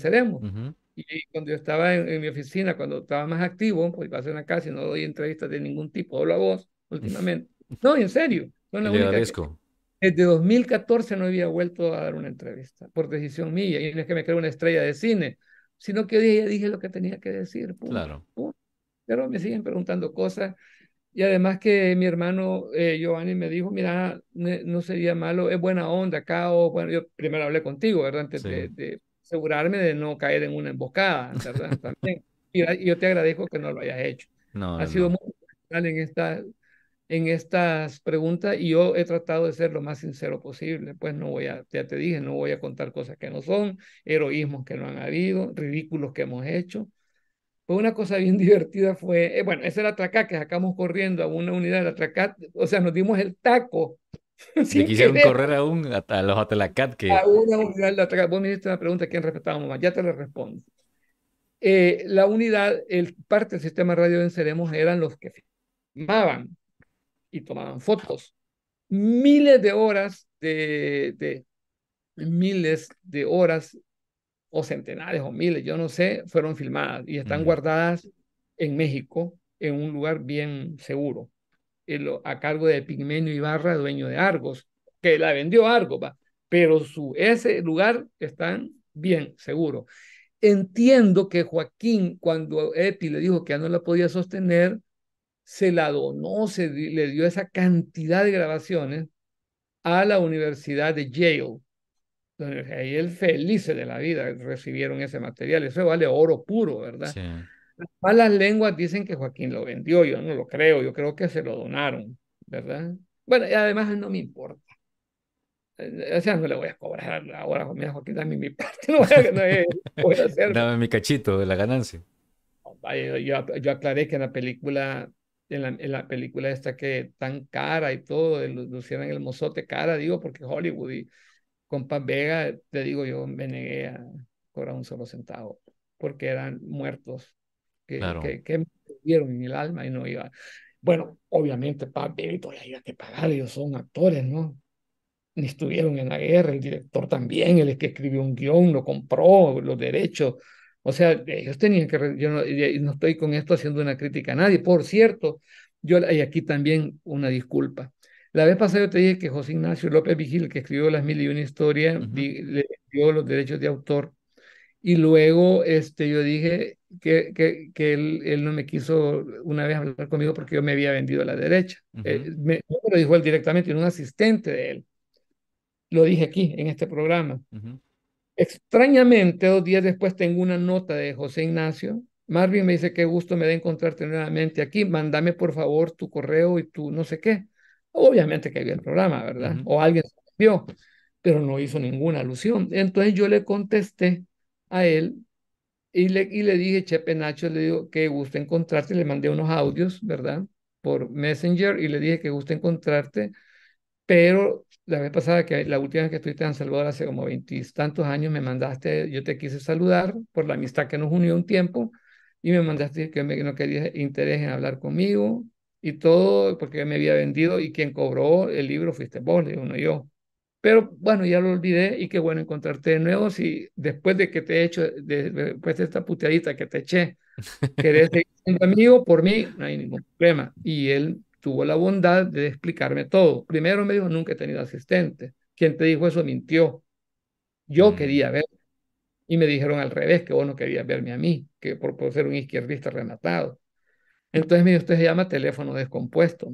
y cuando yo estaba en, mi oficina, cuando estaba más activo, pues pasé en la casa y no doy entrevistas de ningún tipo, hablo a vos últimamente. No, en serio. agradezco. desde 2014 no había vuelto a dar una entrevista, por decisión mía. Y no es que me crea una estrella de cine, sino que dije, dije lo que tenía que decir. claro. Pero me siguen preguntando cosas. Y además que mi hermano eh, Giovanni me dijo, mira, no sería malo, es buena onda, caos. Bueno, yo primero hablé contigo, ¿verdad? Antes de, de asegurarme de no caer en una emboscada, Y yo te agradezco que no lo hayas hecho. ha sido muy en esta en estas preguntas y yo he tratado de ser lo más sincero posible, pues no voy a, ya te dije, no voy a contar cosas que no son, heroísmos que no han habido, ridículos que hemos hecho. Pues una cosa bien divertida fue, eh, bueno, ese era Atracá, que sacamos corriendo a una unidad de Atracá, o sea, nos dimos el taco le quisieron correr aún a, los Atalacat. Que... unidad Vos me hiciste una pregunta, ¿quién respetábamos más? Ya te la respondo. Eh, la unidad, el, parte del sistema radio en Ceremos eran los que filmaban y tomaban fotos. Miles de horas de, miles de horas o centenares o miles, yo no sé, fueron filmadas y están guardadas en México en un lugar bien seguro. Eh, a cargo de Pigmenio Ibarra, dueño de Argos, que la vendió Argos, pero su, ese lugar están bien, seguro. Entiendo que Joaquín, cuando Epi le dijo que ya no la podía sostener, se la donó, se le dio esa cantidad de grabaciones a la Universidad de Yale. Ahí el feliz de la vida recibieron ese material. Eso vale oro puro, ¿verdad? Sí. Las malas lenguas dicen que Joaquín lo vendió, yo no lo creo, yo creo que se lo donaron, ¿verdad? Bueno, y además no me importa. Eh, o sea, no le voy a cobrar ahora, mira Joaquín, dame mi parte, no voy a, eh, hacer. dame mi cachito de la ganancia. Yo, yo, aclaré que en la película en la, película esta que tan cara y todo, Luciana en el mozote, cara, digo, porque Hollywood y con Vega, te digo, yo me negué a cobrar un solo centavo, porque eran muertos que, me dieron en el alma y no iba. Bueno, obviamente, papi, iba que pagar, ellos son actores, ¿no? Ni estuvieron en la guerra, el director también, él es que escribió un guión, lo compró, los derechos. O sea, ellos tenían que. Yo no, estoy con esto haciendo una crítica a nadie. Por cierto, yo, y aquí también una disculpa. La vez pasada yo te dije que José Ignacio López Vigil, que escribió Las Mil y Una Historias, le dio los derechos de autor y luego este, yo dije que, que, que él, él, no me quiso una vez hablar conmigo porque yo me había vendido a la derecha. Eh, no me, lo dijo él directamente, era un asistente de él. Lo dije aquí, en este programa. Extrañamente, dos días después tengo una nota de José Ignacio. Marvin me dice, qué gusto me da encontrarte nuevamente aquí. Mándame, por favor, tu correo y tu no sé qué. Obviamente que había el programa, ¿verdad? O alguien vio, pero no hizo ninguna alusión. Entonces yo le contesté a él y le, y le dije, Chepe Nacho, le digo, que gusta encontrarte, le mandé unos audios, ¿verdad? Por Messenger y le dije que gusta encontrarte, pero la vez pasada, que la última vez que estuviste en Salvador hace como tantos años, me mandaste, yo te quise saludar por la amistad que nos unió un tiempo y me mandaste que no querías interés en hablar conmigo y todo porque me había vendido y quien cobró el libro fuiste vos, digo, no yo. Pero bueno, ya lo olvidé y qué bueno encontrarte de nuevo. Si después de que te he hecho, después de pues, esta puteadita que te eché, querés seguir siendo amigo, por mí no hay ningún problema. Y él tuvo la bondad de explicarme todo. Primero me dijo, nunca he tenido asistente. Quien te dijo eso mintió. Yo quería mm. ver. Y me dijeron al revés, que vos no querías verme a mí, que por, ser un izquierdista rematado. Entonces me dijo, usted se llama teléfono descompuesto.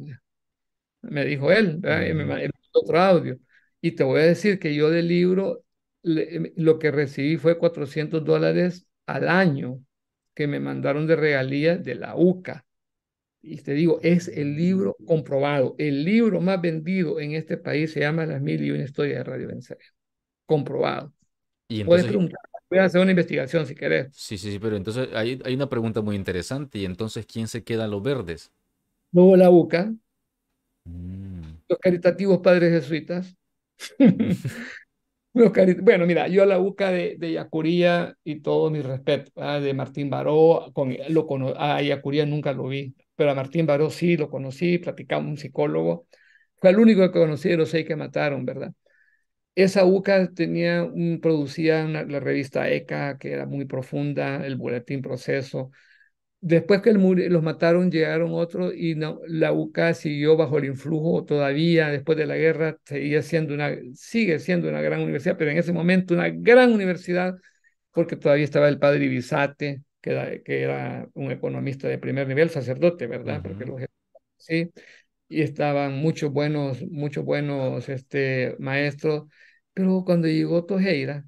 Me dijo, él, el mm. otro audio. Y te voy a decir que yo del libro em, lo que recibí fue 400 dólares al año que me mandaron de regalía de la UCA. Y te digo, es el libro comprobado. El libro más vendido en este país se llama Las Mil y Una Historia de Radio Vencer. Comprobado. Y Puedes preguntar Voy a hacer una investigación si querés. Sí, sí, sí, pero entonces hay, hay una pregunta muy interesante. ¿Y entonces quién se queda a los verdes? Luego la UCA, mm. los caritativos padres jesuitas, bueno, mira, yo a la UCA de, Yacuría y todo mi respeto, ah, de Martín Baró, con, lo cono, a Yacuría nunca lo vi, pero a Martín Baró sí lo conocí, platicamos un psicólogo, fue el único que conocí de los seis que mataron, ¿verdad? Esa UCA tenía un, producía la revista ECA, que era muy profunda, el Boletín Proceso, Después que los mataron, llegaron otros y no, la UCA siguió bajo el influjo todavía después de la guerra, seguía siendo una, sigue siendo una gran universidad, pero en ese momento una gran universidad, porque todavía estaba el padre Ibizate, que era, que era un economista de primer nivel, sacerdote, ¿verdad? Porque sí, y estaban muchos buenos, muchos buenos este, maestros, pero cuando llegó Tojeira,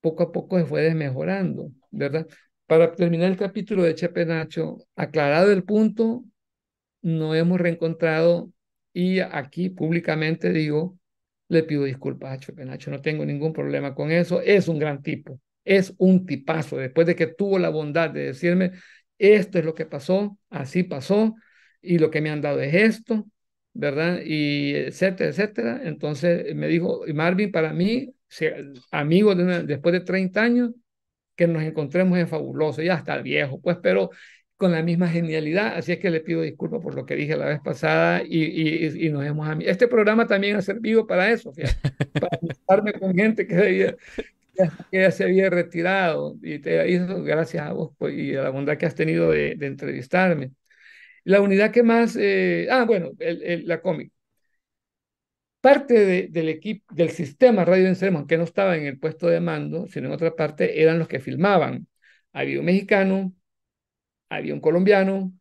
poco a poco se fue desmejorando, ¿verdad? Para terminar el capítulo de Chepe Nacho, aclarado el punto, no hemos reencontrado y aquí públicamente digo, le pido disculpas a Chepe Nacho, no tengo ningún problema con eso, es un gran tipo, es un tipazo, después de que tuvo la bondad de decirme, esto es lo que pasó, así pasó, y lo que me han dado es esto, ¿verdad? Y etcétera, etcétera. Entonces me dijo, y Marvin, para mí, amigo de después de 30 años, que nos encontremos es fabuloso, ya está viejo, pues, pero con la misma genialidad. Así es que le pido disculpas por lo que dije la vez pasada y, y, y nos hemos... Este programa también ha servido para eso, fíjate, para estarme con gente que que ya se había retirado y te hizo gracias a vos pues, y a la bondad que has tenido de, entrevistarme. La unidad que más, eh, ah, bueno, la cómic parte del equipo, del sistema Radio en que no estaba en el puesto de mando, sino en otra parte, eran los que filmaban. Había un mexicano, había un colombiano,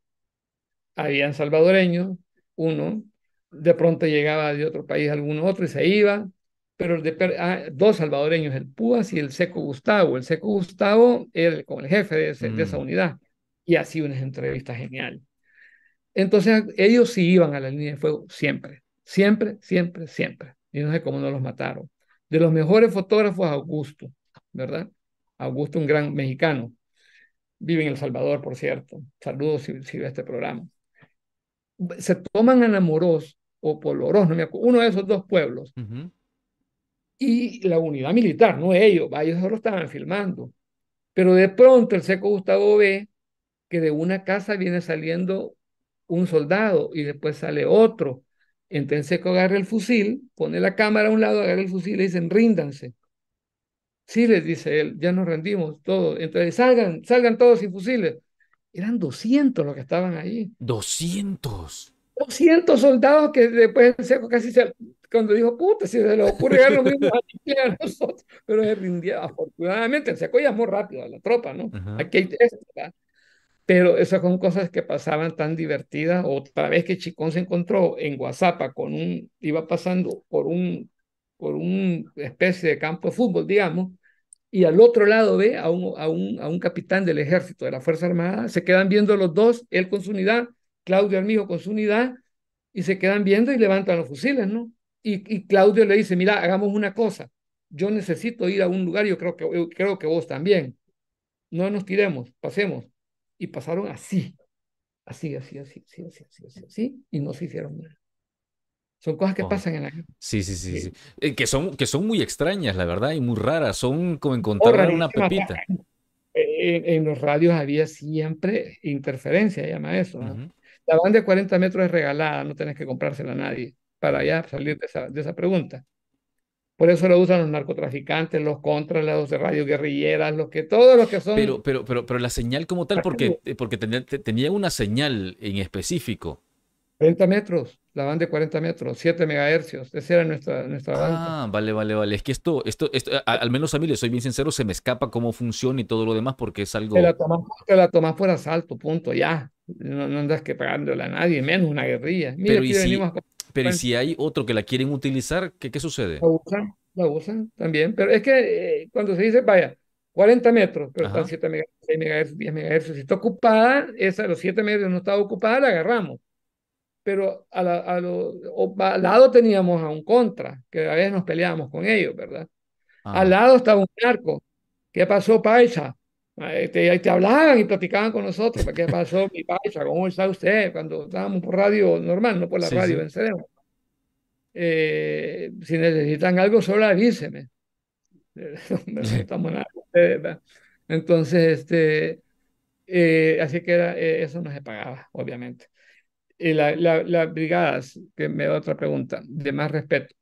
habían salvadoreños, uno, de pronto llegaba de otro país alguno otro y se iba, pero ah, dos salvadoreños, el Púas y el Seco Gustavo. El Seco Gustavo era como el jefe de, esa mm. unidad y así unas entrevista genial Entonces ellos sí iban a la línea de fuego siempre Siempre, siempre, siempre. Y no sé cómo no los mataron. De los mejores fotógrafos, Augusto, ¿verdad? Augusto, un gran mexicano. Vive en El Salvador, por cierto. Saludos si, si ve este programa. Se toman a Namorós o Polorós, uno de esos dos pueblos. Y la unidad militar, no ellos, ellos solo estaban filmando. Pero de pronto el seco Gustavo ve que de una casa viene saliendo un soldado y después sale otro entonces Seco agarra el fusil, pone la cámara a un lado, agarra el fusil y le dicen, ríndanse. Sí, les dice él, ya nos rendimos todos. Entonces, salgan, salgan todos sin fusiles. Eran 200 los que estaban ahí. 200. 200 soldados que después el Seco casi se, cuando dijo, puta, si se les ocurre lo mismo a nosotros, pero se rindió. Afortunadamente, el Seco llamó rápido a la tropa, ¿no? Aquí hay pero esas son cosas que pasaban tan divertidas. Otra vez que Chicón se encontró en WhatsApp con un, iba pasando por un, por un especie de campo de fútbol, digamos, y al otro lado ve a un, a un, a un capitán del ejército, de la Fuerza Armada, se quedan viendo los dos, él con su unidad, Claudio Armijo con su unidad, y se quedan viendo y levantan los fusiles, ¿no? Y, y, Claudio le dice, mira, hagamos una cosa, yo necesito ir a un lugar, yo creo que, yo creo que vos también, no nos tiremos, pasemos y pasaron así, así, así, así, así, así, así, así, así y no se hicieron nada. Son cosas que oh. pasan en la Sí, sí, sí. sí. Eh, que, son, que son muy extrañas, la verdad, y muy raras. Son como encontrar una pepita. En, los radios había siempre interferencia, llama eso. La banda de 40 metros es regalada, no tenés que comprársela a nadie para ya salir de esa, de esa pregunta. Por eso lo usan los narcotraficantes, los contras, los de radio guerrilleras, los que todos los que son. Pero, pero, pero, pero la señal como tal, porque, eh, porque tenía, una señal en específico. 40 metros, la banda de 40 metros, 7 megahercios. Esa era nuestra, nuestra banda. Ah, vale, vale, vale. Es que esto, esto, eh, al menos a mí, le soy bien sincero, se me escapa cómo funciona y todo lo demás porque es algo. Te la tomas, fuera la por asalto, punto, ya. No, andas que pagándola a nadie, menos una guerrilla. Mira, Pero venimos a... Pero si hay otro que la quieren utilizar, ¿qué, qué sucede? La usan, la usan también, pero es que eh, cuando se dice, vaya, 40 metros, pero están 7 MHz, 6 10 MHz, si está ocupada, esa, los 7 MHz no está ocupada, la agarramos. Pero a la, al lado teníamos a un contra, que a veces nos peleábamos con ellos, ¿verdad? Al lado estaba un arco ¿Qué pasó, Paisa? Ahí te, este, ahí te, hablaban y platicaban con nosotros. ¿Qué pasó, mi paisa? ¿Cómo está usted? Cuando estábamos por radio normal, no por la radio eh, si necesitan algo, solo avíseme. Entonces, este, eh, así que era, eh, eso no se pagaba, obviamente. Y la, las brigadas, que me da otra pregunta, de más respeto.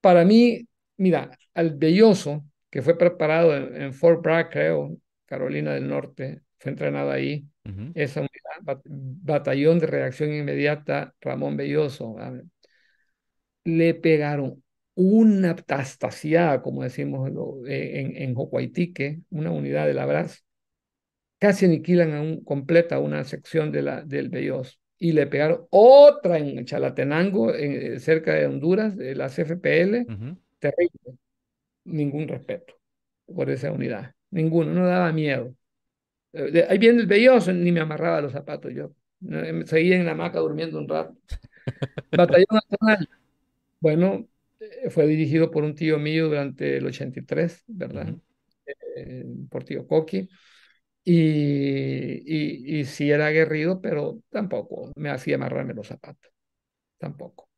Para mí, mira, al Belloso, que fue preparado en, en Fort Bragg, creo, Carolina del Norte, fue entrenada ahí, esa unidad, batallón de reacción inmediata Ramón Belloso. Ah, le pegaron una tastaciada, como decimos eh, en, en Jocuaitique, una unidad de la Bras. casi aniquilan a completa una sección de la, del Belloso. Y le pegaron otra en Chalatenango, eh, cerca de Honduras, de las FPL, terrible. Ningún respeto por esa unidad ninguno, no daba miedo. Eh, ahí viene el belloso, ni me amarraba los zapatos yo. Em, seguía en la hamaca durmiendo un rato. Batallón Bueno, eh, fue dirigido por un tío mío durante el 83, ¿verdad? Eh, por tío Coqui. Y, y, sí era aguerrido, pero tampoco me hacía amarrarme los zapatos. Tampoco.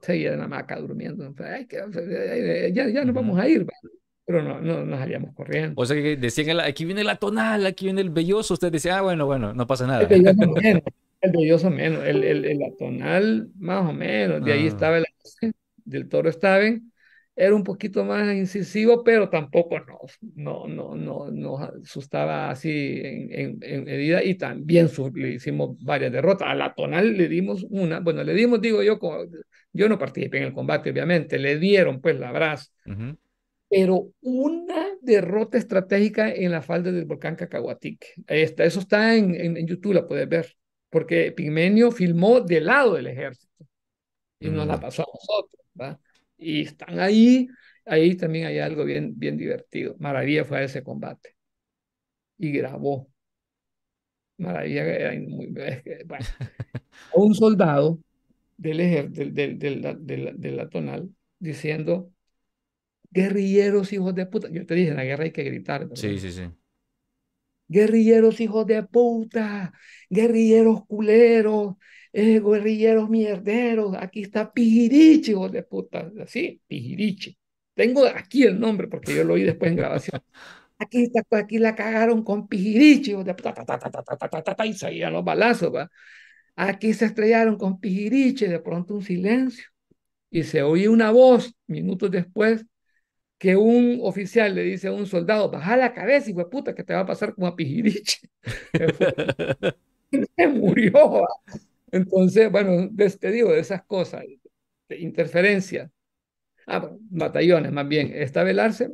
Seguía en la hamaca durmiendo. Ay, ya, ya nos vamos a ir pero no, no, nos salíamos corriendo. O sea que decían, aquí viene la tonal, aquí viene el velloso, usted decía, ah, bueno, bueno, no pasa nada. El belloso menos, el el, el, más o menos, de ahí ah. estaba el del toro estaba era un poquito más incisivo, pero tampoco nos, no, no, no, nos asustaba así en, en, en medida y también le hicimos varias derrotas. A la tonal le dimos una, bueno, le dimos, digo yo, yo no participé en el combate, obviamente, le dieron pues la brasa pero una derrota estratégica en la falda del volcán Cacahuatique. eso está en, en, YouTube, la puedes ver, porque Pigmenio filmó del lado del ejército y no nos la mm. pasó a nosotros. ¿va? Y están ahí, ahí también hay algo bien, bien divertido. Maravilla fue a ese combate y grabó. Maravilla era muy... Bueno, un soldado del, ejército, del, del, del, de la, tonal diciendo Guerrilleros, hijos de puta. Yo te dije, en la guerra hay que gritar. Sí, sí, sí. Guerrilleros, hijos de puta. Guerrilleros culeros. Eh, guerrilleros mierderos. Aquí está Pijiriche, hijos de puta. Así, Pijiriche. Tengo aquí el nombre porque yo lo oí después en grabación. Aquí, está, aquí la cagaron con Pijiriche, hijos de puta. Ta, ta, ta, y salían los balazos, ¿verdad? Aquí se estrellaron con Pijiriche, de pronto un silencio. Y se oye una voz, minutos después, que un oficial le dice a un soldado, baja la cabeza, y puta, que te va a pasar como a Pijiriche. Se murió. Entonces, bueno, te digo, de esas cosas, de interferencia Ah, batallones más bien. Esta Velarse,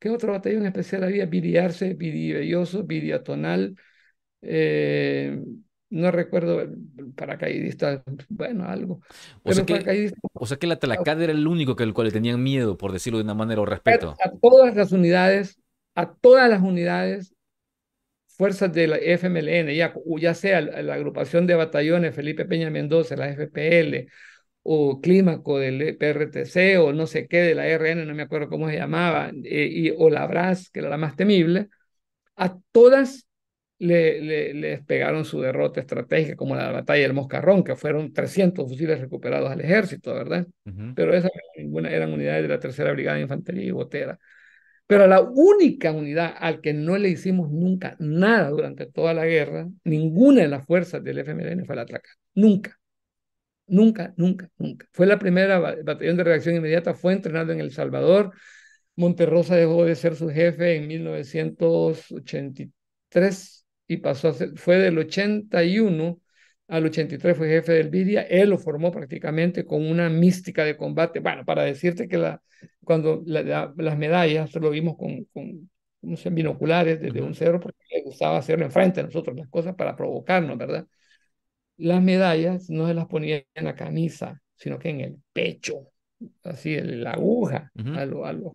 ¿Qué otro batallón especial había? Viriarse, Virivelloso, Viriatonal, eh, no recuerdo eh, paracaidista, bueno, algo. O, sea que, o sea, que, la Talacad era el único que el cual le tenían miedo, por decirlo de una manera, o respeto. A todas las unidades, a todas las unidades, fuerzas de la FMLN, ya, ya sea la, agrupación de batallones Felipe Peña Mendoza, la FPL, o Clímaco del PRTC, o no sé qué, de la RN, no me acuerdo cómo se llamaba, eh, y, o la BRAS, que era la más temible, a todas le, les pegaron su derrota estratégica, como la batalla del Moscarrón, que fueron 300 fusiles recuperados al ejército, ¿verdad? Pero esas eran unidades de la tercera brigada de infantería y botera. Pero la única unidad al que no le hicimos nunca nada durante toda la guerra, ninguna de las fuerzas del FMLN fue la Nunca. Nunca, nunca, nunca. Fue la primera batallón de reacción inmediata, fue entrenado en El Salvador. Monterrosa dejó de ser su jefe en 1983 y pasó a ser, fue del 81 al 83 fue jefe del Vidia, él lo formó prácticamente con una mística de combate. Bueno, para decirte que la, cuando las medallas lo vimos con, con binoculares desde un cerro porque le gustaba hacerlo enfrente a nosotros las cosas para provocarnos, ¿verdad? Las medallas no se las ponía en la camisa, sino que en el pecho, así, en la aguja, a, los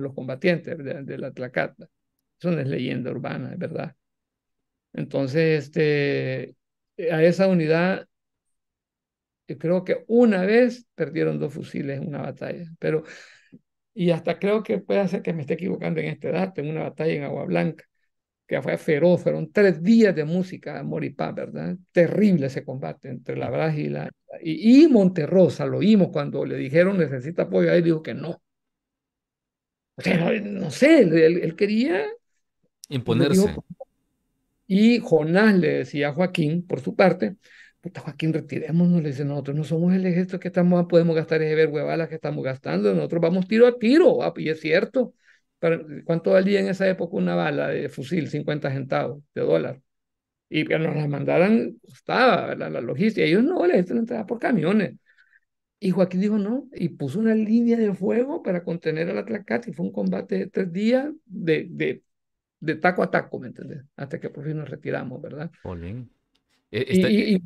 los combatientes de, la Tlacata. son no es leyenda urbana, verdad. Entonces, este, eh, a esa unidad, eh, creo que una vez perdieron dos fusiles en una batalla, pero, y hasta creo que puede ser que me esté equivocando en este dato, en una batalla en Agua Blanca, que fue feroz, fueron tres días de música, amor y paz, ¿verdad? Terrible ese combate entre la Braz y la... Y, Monterrosa, lo oímos cuando le dijeron necesita apoyo, ahí dijo que no. O no, sé, él, quería... Imponerse. Y Jonás le decía a Joaquín, por su parte, pues Joaquín, retirémonos, le dice, nosotros no somos el ejército que estamos, ah, podemos gastar ese ver que estamos gastando, nosotros vamos tiro a tiro, ah, y es cierto. ¿Cuánto valía en esa época una bala de fusil? 50 centavos de dólar. Y que nos la mandaran, costaba la logística. Ellos no, el ejército no entraba por camiones. Y Joaquín dijo no, y puso una línea de fuego para contener al Atlacate. Y fue un combate de tres días de, de de taco a taco, ¿me entendés? Hasta que por fin nos retiramos, ¿verdad? E, y,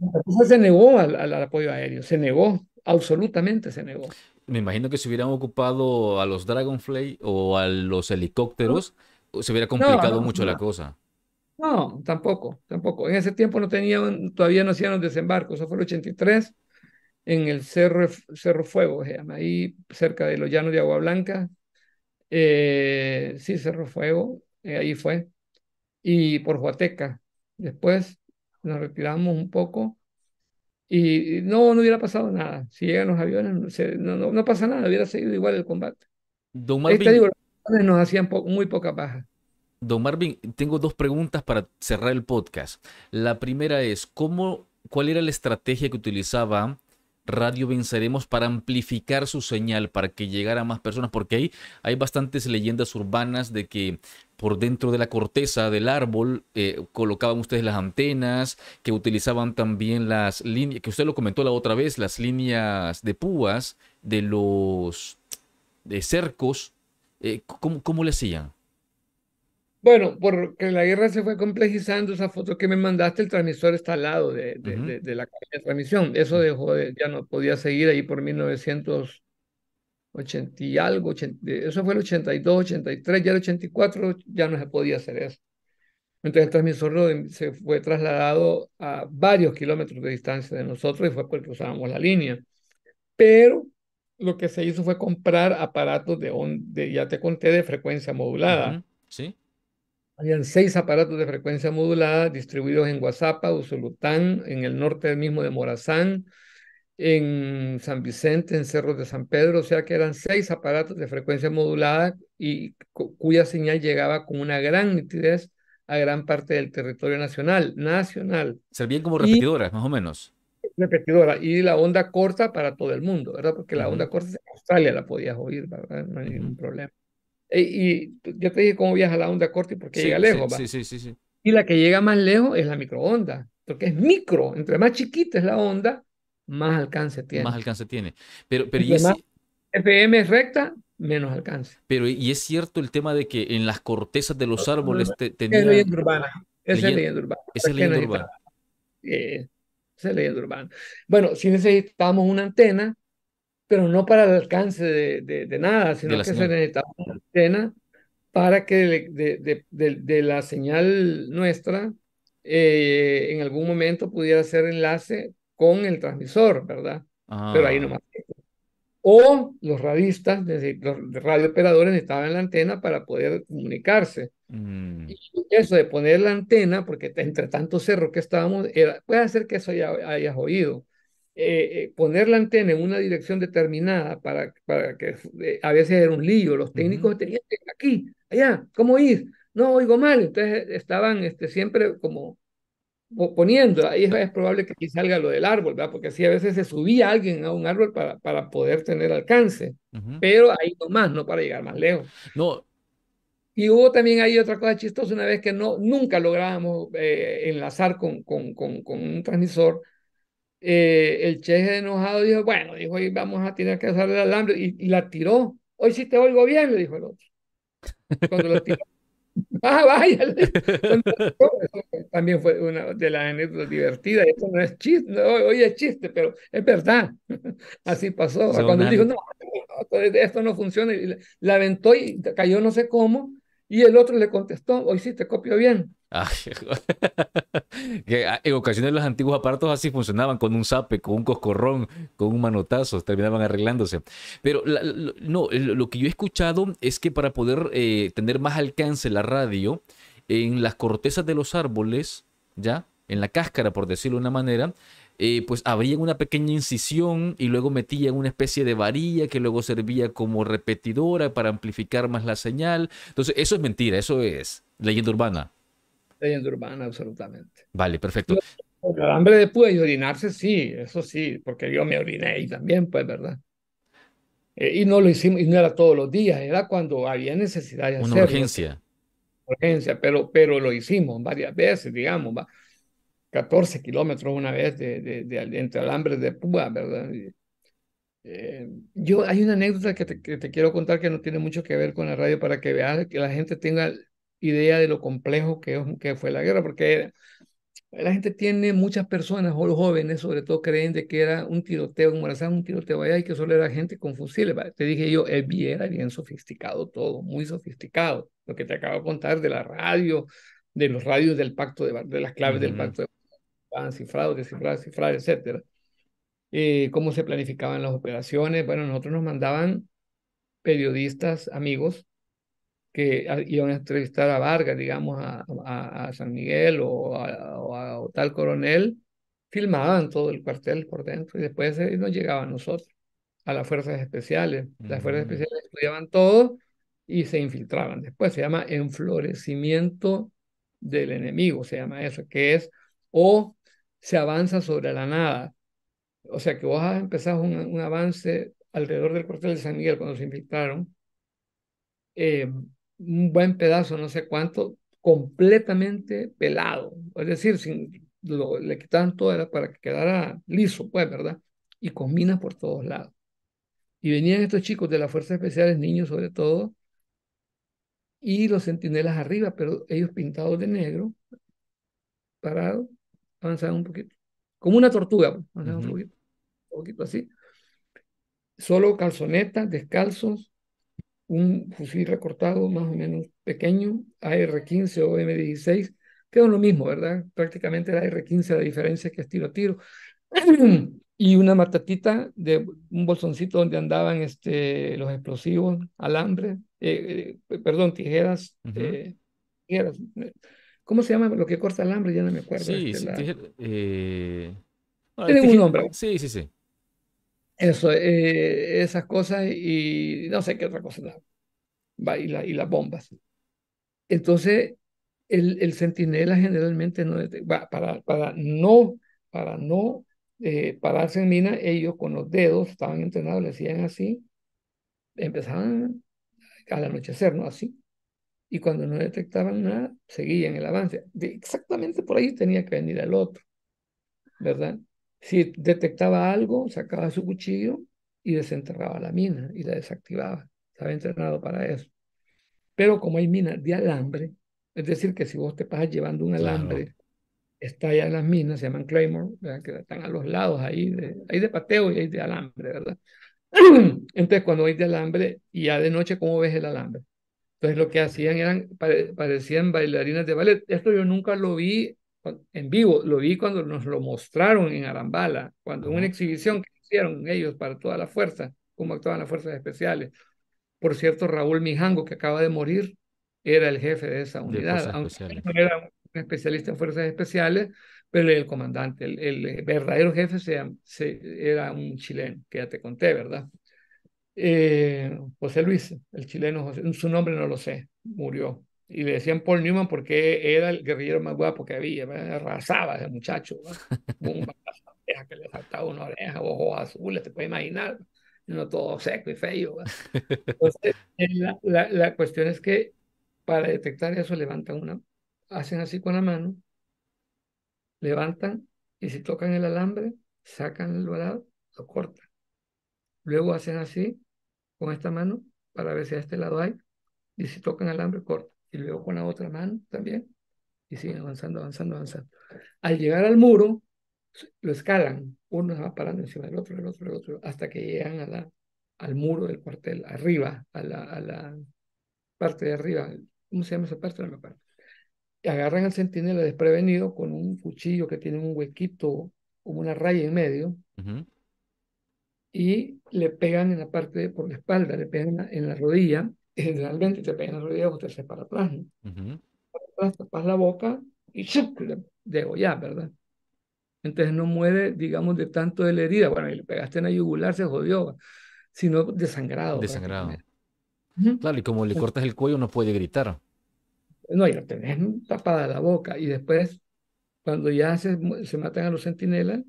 este, se negó al, apoyo aéreo, se negó, absolutamente se negó. Me imagino que si hubieran ocupado a los Dragonfly o a los helicópteros, se hubiera complicado mucho la cosa. No, tampoco, tampoco. En ese tiempo no tenían, todavía no hacían los desembarcos, eso fue el 83, en el Cerro, Cerro Fuego, se llama, ahí cerca de los llanos de Agua Blanca. Eh, sí, Cerro Fuego, eh, ahí fue, y por Huateca. Después nos retiramos un poco y, no, no hubiera pasado nada. Si llegan los aviones, no, no, no, pasa nada, hubiera seguido igual el combate. Don Marvin, nos hacían muy poca paja. Don Marvin, tengo dos preguntas para cerrar el podcast. La primera es, ¿cómo, ¿cuál era la estrategia que utilizaba radio venceremos para amplificar su señal, para que llegara a más personas, porque hay, hay bastantes leyendas urbanas de que por dentro de la corteza del árbol eh, colocaban ustedes las antenas, que utilizaban también las líneas, que usted lo comentó la otra vez, las líneas de púas de los de cercos. Eh, ¿Cómo le hacían? Bueno, porque la guerra se fue complejizando, esa foto que me mandaste, el transmisor está al lado de, la cadena de transmisión. Eso dejó, ya no podía seguir ahí por 1980 y algo, eso fue el 82, 83, ya el 84 ya no se podía hacer eso. Entonces el transmisor se fue trasladado a varios kilómetros de distancia de nosotros y fue porque usábamos la línea. Pero lo que se hizo fue comprar aparatos de, ya te conté, de frecuencia modulada. Sí. Habían seis aparatos de frecuencia modulada distribuidos en Guazapa, Usulután, en el norte mismo de Morazán, en San Vicente, en Cerros de San Pedro, o sea que eran seis aparatos de frecuencia modulada y cuya señal llegaba con una gran nitidez a gran parte del territorio nacional, nacional. Servían como repetidoras, más o menos. Repetidora, y la onda corta para todo el mundo, ¿verdad? Porque la onda corta en Australia la podías oír, ¿verdad? No hay ningún problema. Eh, y yo te dije cómo viaja la onda corta y por llega lejos. Y la que llega más lejos es la microonda, porque es micro. Entre más chiquita es la onda, más alcance tiene. Más alcance tiene. Pero, pero y es... FM es recta, menos alcance. Pero, ¿y es cierto el tema de que en las cortezas de los árboles te, tenía... Es leyenda urbana. Esa es leyenda urbana. Esa es leyenda urbana. Eh, esa es leyenda urbana. Bueno, si necesitamos una antena, pero no para el alcance de, de, nada, sino que se necesitaba antena para que de, la señal nuestra eh, en algún momento pudiera hacer enlace con el transmisor, ¿verdad? Pero ahí ah. nomás. O los radistas, es decir, los radiooperadores necesitaban la antena para poder comunicarse. Mm. Y eso de poner la antena, porque entre tantos cerros que estábamos, era, puede ser que eso ya hayas oído. Eh, eh, poner la antena en una dirección determinada para, para que eh, a veces era un lío, los técnicos tenían que ir aquí, allá, ¿cómo ir? No oigo mal, entonces estaban este, siempre como poniendo, ahí es, probable que aquí salga lo del árbol, ¿verdad? Porque sí a veces se subía alguien a un árbol para, para poder tener alcance, pero ahí más, no para llegar más lejos. No. Y hubo también ahí otra cosa chistosa, una vez que no, nunca lográbamos enlazar con, con, con, con un transmisor, eh, el Che enojado dijo, bueno, dijo, hoy vamos a tener que usar el alambre y, la tiró. Hoy sí te oigo bien, le dijo el otro. Cuando lo tiró. Ah, vaya. También fue una de las anécdotas divertidas. Esto no es chiste, hoy es chiste, pero es verdad. Así pasó. cuando dijo, no, esto no funciona, la aventó y cayó no sé cómo, y el otro le contestó, hoy sí te copio bien que ah, en ocasiones los antiguos aparatos así funcionaban, con un zape, con un coscorrón, con un manotazo, terminaban arreglándose. Pero no, lo que yo he escuchado es que para poder eh, tener más alcance la radio, en las cortezas de los árboles, ya, en la cáscara, por decirlo de una manera, eh, pues abrían una pequeña incisión y luego metían una especie de varilla que luego servía como repetidora para amplificar más la señal. Entonces, eso es mentira, eso es leyenda urbana leyenda urbana, absolutamente. Vale, perfecto. alambre hambre púa y orinarse, sí, eso sí, porque yo me oriné y también, pues, ¿verdad? Eh, y no lo hicimos, y no era todos los días, era cuando había necesidad de Una urgencia. Urgencia, pero, pero lo hicimos varias veces, digamos, ¿va? 14 kilómetros una vez de, de, entre alambres de púa, ¿verdad? Eh, yo hay una anécdota que te, que te, quiero contar que no tiene mucho que ver con la radio para que veas que la gente tenga idea de lo complejo que, que fue la guerra, porque la gente tiene, muchas personas, o los jóvenes sobre todo, creen de que era un tiroteo en Morazán, un tiroteo allá, y que solo era gente con fusiles. Te dije yo, el era bien sofisticado todo, muy sofisticado. Lo que te acabo de contar de la radio, de los radios del pacto, de, de las claves del pacto, de, cifrado cifrados, descifrados, etcétera. Eh, cómo se planificaban las operaciones. Bueno, nosotros nos mandaban periodistas, amigos, que iban a entrevistar a Vargas, digamos, a, a, San Miguel o a, tal coronel, filmaban todo el cuartel por dentro y después eh, nos llegaban a nosotros, a las fuerzas especiales. Las fuerzas mm. especiales estudiaban todo y se infiltraban. Después se llama enflorecimiento del enemigo, se llama eso, que es o se avanza sobre la nada. O sea que vos has empezado un, un avance alrededor del cuartel de San Miguel cuando se infiltraron. Eh, un buen pedazo, no sé cuánto, completamente pelado, es decir, sin, le quitaban todo era para que quedara liso, pues, ¿verdad? Y con minas por todos lados. Y venían estos chicos de las fuerzas especiales, niños sobre todo, y los centinelas arriba, pero ellos pintados de negro, parados, avanzaban un poquito, como una tortuga, pues, avanzaban un, poquito, un poquito así. Solo calzonetas, descalzos, un fusil recortado más o menos pequeño, AR-15 o M16, quedó lo mismo, ¿verdad? Prácticamente la AR-15, la diferencia es que es tiro a tiro. Y una matatita de un bolsoncito donde andaban este, los explosivos, alambre, eh, eh, perdón, eh, tijeras, ¿Cómo se llama lo que corta alambre? Ya no me acuerdo. Sí, este, sí Tiene un nombre. Sí, sí, sí. Eso, eh, esas cosas y no sé qué otra cosa. y, las bombas. Entonces, el, el centinela generalmente no para, para no, para no eh, pararse en mina, ellos con los dedos estaban entrenados, le hacían así, empezaban al anochecer, ¿no? Así. Y cuando no detectaban nada, seguían el avance. exactamente por ahí tenía que venir el otro, ¿verdad? Si detectaba algo, sacaba su cuchillo y desenterraba la mina y la desactivaba. Estaba entrenado para eso. Pero como hay minas de alambre, es decir, que si vos te pasas llevando un alambre, está allá en las minas, se llaman Claymore, que están a los lados ahí, de, hay de pateo y hay de alambre, ¿verdad? Entonces, cuando hay de alambre, y ya de noche, ¿cómo ves el alambre? Entonces, lo que hacían eran, parecían bailarinas de ballet. Esto yo nunca lo vi en vivo, lo vi cuando nos lo mostraron en Arambala, cuando en una exhibición que hicieron ellos para toda la fuerza, cómo actuaban las fuerzas especiales. Por cierto, Raúl Mijango, que acaba de morir, era el jefe de esa unidad, era un especialista en fuerzas especiales, pero el comandante, el, verdadero jefe se, era un chileno, que ya te conté, ¿verdad? Eh, José Luis, el chileno su nombre no lo sé, murió y le decían Paul Newman porque era el guerrillero más guapo que había, ¿verdad? arrasaba ese muchacho, que le faltaba una oreja, ojo azul. te puedes imaginar, no todo seco y feo. Entonces, eh, la, la, cuestión es que para detectar eso levantan una, hacen así con la mano, levantan y si tocan el alambre, sacan el dorado, lo cortan. Luego hacen así con esta mano para ver si a este lado hay y si tocan alambre, cortan y luego con la otra mano también, y siguen avanzando, avanzando, avanzando. Al llegar al muro, lo escalan, uno se va parando encima del otro, del otro, del otro, hasta que llegan a al muro del cuartel, arriba, a la, a la parte de arriba, ¿cómo se llama esa parte? No me acuerdo. Y agarran al centinela desprevenido con un cuchillo que tiene un huequito, como una raya en medio, y le pegan en la parte, por la espalda, le pegan en la rodilla, generalmente te pegan los dedos, te se para atrás, ¿no? tapas la boca y dejo ya ¿verdad? Entonces no muere, digamos, de tanto de la herida. Bueno, y le pegaste en la yugular, se jodió, sino desangrado. Pues, desangrado. Claro, y como le cortas el cuello, no puede gritar. No, y lo tenés tapada la boca. Y después, cuando ya se, se matan a los centinelas,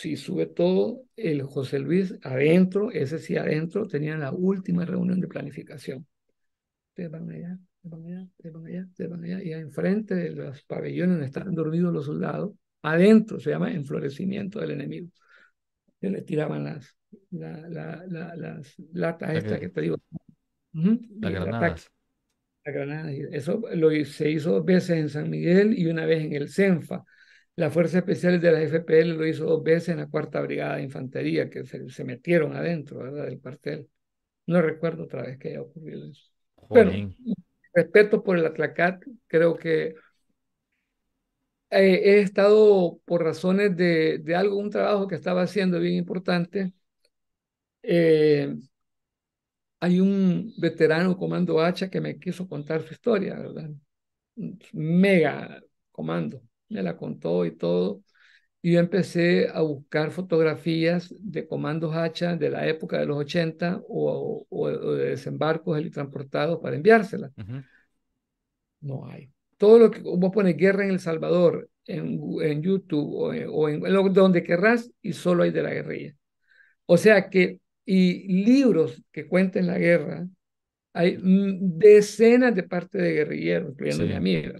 Sí, sube todo el José Luis adentro, ese sí adentro, tenían la última reunión de planificación. Ustedes van allá, van allá, van allá, van allá, y enfrente de los pabellones donde están dormidos los soldados, adentro, se llama enflorecimiento del enemigo. Se les tiraban las, las latas estas que, te digo. las granadas. Las granadas. Eso lo, se hizo dos veces en San Miguel y una vez en el CENFA las fuerzas especiales de la FPL lo hizo dos veces en la cuarta brigada de infantería, que se, metieron adentro ¿verdad? del cuartel. No recuerdo otra vez que haya ocurrido eso. respeto por el Atlacat, creo que eh, he estado por razones de, algo, un trabajo que estaba haciendo bien importante. Eh, hay un veterano comando hacha que me quiso contar su historia, ¿verdad? Mega comando me la contó y todo. Y yo empecé a buscar fotografías de comandos hacha de la época de los 80 o, de desembarcos helitransportados para enviársela No hay. Todo lo que vos pones guerra en El Salvador, en, en YouTube o, en, donde querrás y solo hay de la guerrilla. O sea que, y libros que cuenten la guerra, hay mm, decenas de partes de guerrilleros, incluyendo mi a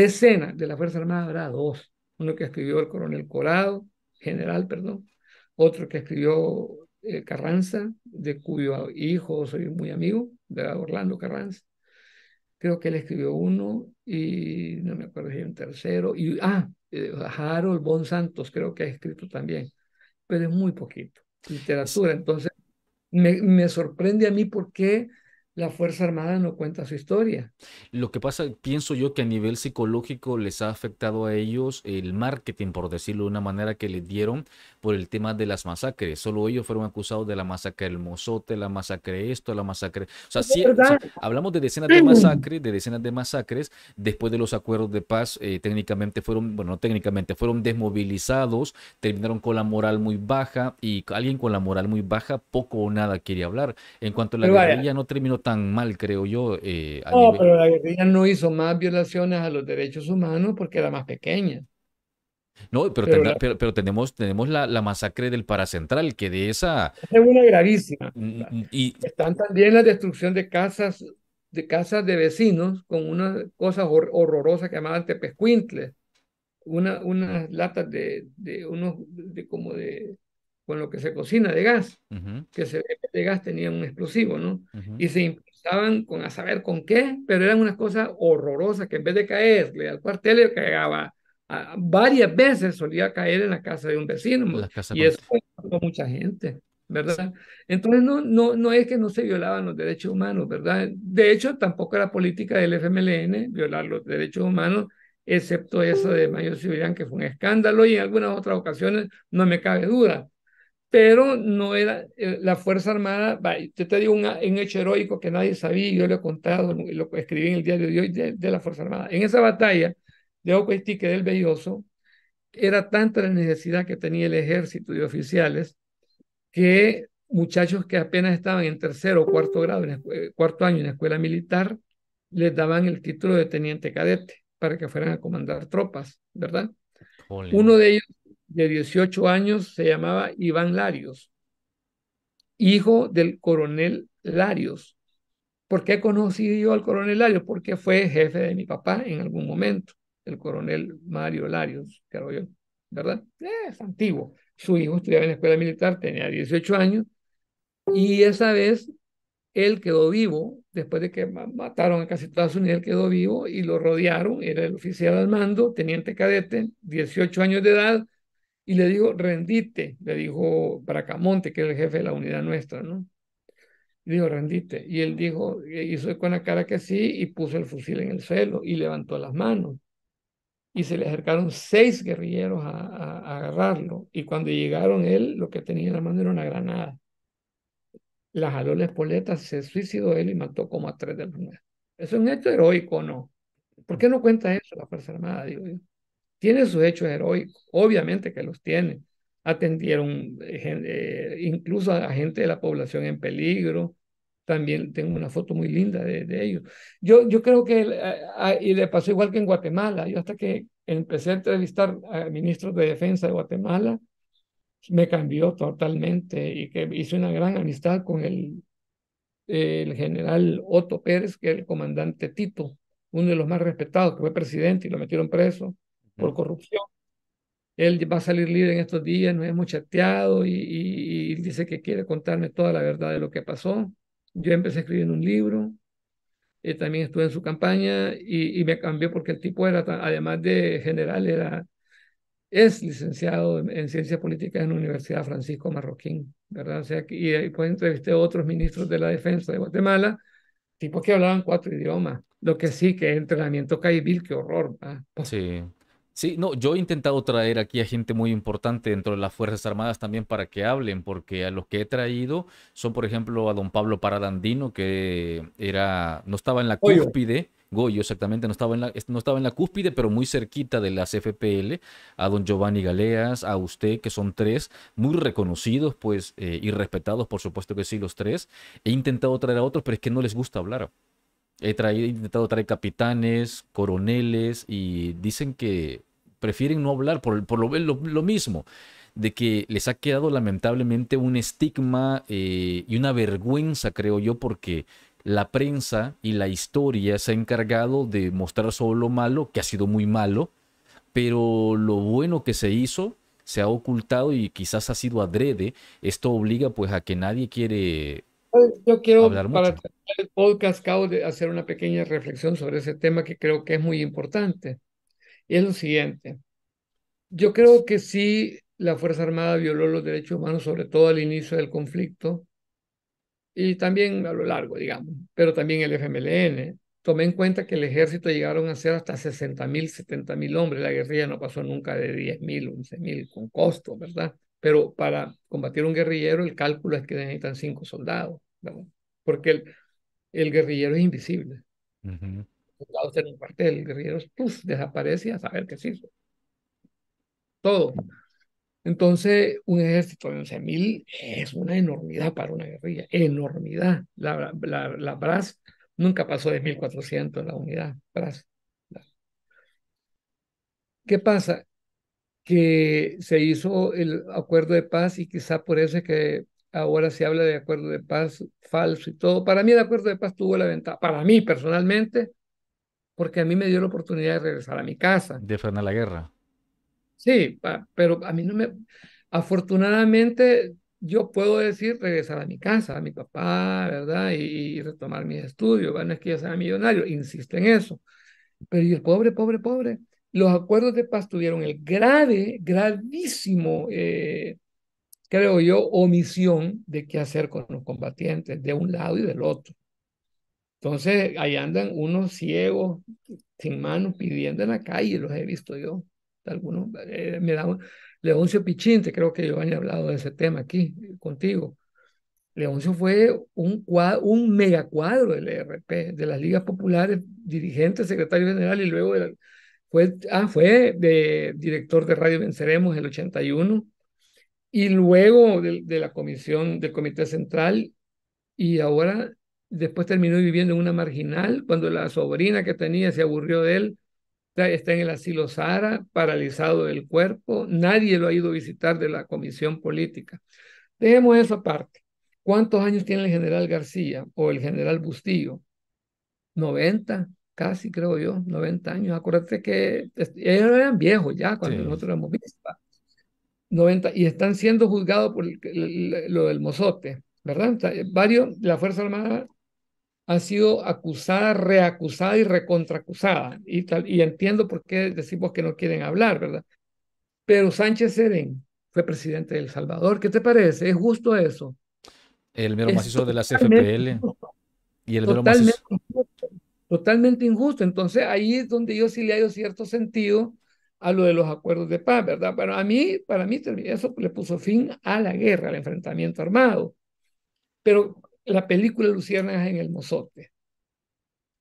escena de la Fuerza Armada, habrá dos. Uno que escribió el coronel Corado, general, perdón, otro que escribió eh, Carranza, de cuyo hijo soy muy amigo, de Orlando Carranza. Creo que él escribió uno y no me acuerdo si hay un tercero. Y, ah, eh, Harold Bon Santos creo que ha escrito también, pero es muy poquito. Literatura, entonces me, me sorprende a mí por qué la Fuerza Armada no cuenta su historia. Lo que pasa, pienso yo que a nivel psicológico les ha afectado a ellos el marketing, por decirlo de una manera, que le dieron por el tema de las masacres. Solo ellos fueron acusados de la masacre del Mozote, la masacre esto, la masacre... O sea, si hablamos de decenas de masacres, de decenas de masacres. Después de los acuerdos de paz, eh, técnicamente fueron, bueno, no técnicamente, fueron desmovilizados, terminaron con la moral muy baja y alguien con la moral muy baja poco o nada quiere hablar. En cuanto a la guerrilla, no terminó tan mal, creo yo. Eh, no, pero la guerrilla no hizo más violaciones a los derechos humanos porque era más pequeña. No, pero, pero, tenemos, tenemos la, la, masacre del Paracentral, que de esa... Es una gravísima. Mm, mm, mm, y... Están también la destrucción de casas de casas de vecinos con una cosas horrorosas horrorosa que llamaban tepescuintles, una, unas latas de, de unos, de como de, con lo que se cocina de gas, que se ve de gas tenía un explosivo, ¿no? Y se impulsaban con a saber con qué, pero eran unas cosas horrorosas que en vez de caerle al cuartel, le cagaba a, varias veces, solía caer en la casa de un vecino. y eso mató mucha gente, ¿verdad? Entonces no, no, no es que no se violaban los derechos humanos, ¿verdad? De hecho, tampoco era política del FMLN violar los derechos humanos, excepto eso de Mayor Civilian, que fue un escándalo y en algunas otras ocasiones no me cabe duda pero no era eh, la Fuerza Armada, yo te digo un hecho heroico que nadie sabía, yo lo he contado, lo escribí en el diario de hoy de, la Fuerza Armada. En esa batalla de que del Belloso, era tanta la necesidad que tenía el ejército de oficiales que muchachos que apenas estaban en tercero o cuarto grado, en eh, cuarto año en la escuela militar, les daban el título de teniente cadete para que fueran a comandar tropas, ¿verdad? Uno de ellos de 18 años se llamaba Iván Larios, hijo del coronel Larios. ¿Por qué conocí yo al coronel Larios? Porque fue jefe de mi papá en algún momento, el coronel Mario Larios, creo yo, ¿verdad? Eh, es antiguo. Su hijo estudiaba en la escuela militar, tenía 18 años, y esa vez él quedó vivo, después de que mataron a casi toda su unidad, quedó vivo y lo rodearon, era el oficial al mando, teniente cadete, 18 años de edad, y le digo, rendite, le dijo Bracamonte, que era el jefe de la unidad nuestra, ¿no? Le digo, rendite. Y él dijo, eh, hizo con la cara que sí y puso el fusil en el suelo y levantó las manos. Y se le acercaron seis guerrilleros a, agarrarlo. Y cuando llegaron él, lo que tenía en la mano era una granada. La jaló la espoleta, se suicidó él y mató como a tres de los Eso Es un hecho heroico, ¿no? ¿Por qué no cuenta eso la Fuerza Armada, digo yo? Tiene sus hechos heroicos, obviamente que los tiene. Atendieron eh, eh, incluso a gente de la población en peligro. También tengo una foto muy linda de, ellos. Yo, yo creo que, eh, ah, y le pasó igual que en Guatemala, yo hasta que empecé a entrevistar a ministros de defensa de Guatemala, me cambió totalmente y que hice una gran amistad con el, el general Otto Pérez, que es el comandante Tito, uno de los más respetados, que fue presidente y lo metieron preso por corrupción. Él va a salir libre en estos días, no muy chateado y, dice que quiere contarme toda la verdad de lo que pasó. Yo empecé a escribir un libro, eh, también estuve en su campaña y, me cambió porque el tipo era, además de general, era, es licenciado en, ciencias políticas en la Universidad Francisco Marroquín, ¿verdad? O sea, y, ahí pues entrevisté a otros ministros de la defensa de Guatemala, tipos que hablaban cuatro idiomas. Lo que sí, que entrenamiento caibil, qué horror. ¿verdad? Sí, Sí, no, yo he intentado traer aquí a gente muy importante dentro de las Fuerzas Armadas también para que hablen, porque a los que he traído son, por ejemplo, a don Pablo Paradandino, que era, no estaba en la cúspide, Goyo, exactamente, no estaba, en la, no estaba en la cúspide, pero muy cerquita de las FPL, a don Giovanni Galeas, a usted, que son tres muy reconocidos, pues, eh, y respetados, por supuesto que sí, los tres. He intentado traer a otros, pero es que no les gusta hablar. He traído, intentado traer capitanes, coroneles y dicen que prefieren no hablar por, por lo, mismo, de que les ha quedado lamentablemente un estigma eh, y una vergüenza, creo yo, porque la prensa y la historia se ha encargado de mostrar solo lo malo, que ha sido muy malo, pero lo bueno que se hizo se ha ocultado y quizás ha sido adrede. Esto obliga pues a que nadie quiere yo quiero, para terminar el podcast, Cabo, de hacer una pequeña reflexión sobre ese tema que creo que es muy importante. Y es lo siguiente. Yo creo que sí, la Fuerza Armada violó los derechos humanos, sobre todo al inicio del conflicto, y también a lo largo, digamos, pero también el FMLN. Tomé en cuenta que el ejército llegaron a ser hasta 60 mil, 70 mil hombres. La guerrilla no pasó nunca de 10 mil, 11 mil, con costo, ¿verdad? Pero para combatir a un guerrillero, el cálculo es que necesitan cinco soldados, Porque el, guerrillero es invisible. Uh Los soldados cuartel, el guerrillero desaparece a saber qué se hizo. Todo. Entonces, un ejército de 11.000 es una enormidad para una guerrilla, enormidad. La, la, la BRAS nunca pasó de 1.400 la unidad BRAS. ¿Qué pasa? que se hizo el acuerdo de paz y quizá por eso es que ahora se habla de acuerdo de paz falso y todo. Para mí el acuerdo de paz tuvo la ventaja, para mí personalmente, porque a mí me dio la oportunidad de regresar a mi casa. De frenar la guerra. Sí, pero a mí no me... Afortunadamente yo puedo decir regresar a mi casa, a mi papá, ¿verdad? Y, retomar mis estudios. no es que ya sea millonario, insisto en eso. Pero ¿y el pobre, pobre, pobre? los acuerdos de paz tuvieron el grave, gravísimo, eh, creo yo, omisión de qué hacer con los combatientes de un lado y del otro. Entonces, ahí andan unos ciegos, sin manos, pidiendo en la calle, los he visto yo. Algunos, eh, me da Leoncio Pichinte, creo que yo había hablado de ese tema aquí eh, contigo. Leoncio fue un, cuadro, un megacuadro del ERP, de las ligas populares, dirigente, secretario general y luego de fue, ah, fue de, director de Radio Venceremos el 81 y luego de, la comisión del Comité Central y ahora después terminó viviendo en una marginal cuando la sobrina que tenía se aburrió de él. Está en el asilo Sara, paralizado del cuerpo. Nadie lo ha ido a visitar de la comisión política. Dejemos eso aparte. ¿Cuántos años tiene el general García o el general Bustillo? 90, casi creo yo, 90 años. Acuérdate que ellos eran viejos ya cuando nosotros éramos bispas. 90, y están siendo juzgados por lo del mozote, ¿verdad? Eh, varios la Fuerza Armada ha sido acusada, reacusada y recontracusada. Y, y entiendo por qué decimos que no quieren hablar, ¿verdad? Pero Sánchez Seren fue presidente de El Salvador. ¿Qué te parece? ¿Es justo eso? El mero macizo de la FPL. Y el totalmente injusto. Entonces ahí es donde yo sí le dado cierto sentido a lo de los acuerdos de paz, ¿verdad? Pero a mí, para mí eso le puso fin a la guerra, al enfrentamiento armado. Pero la película Luciana es en el mozote.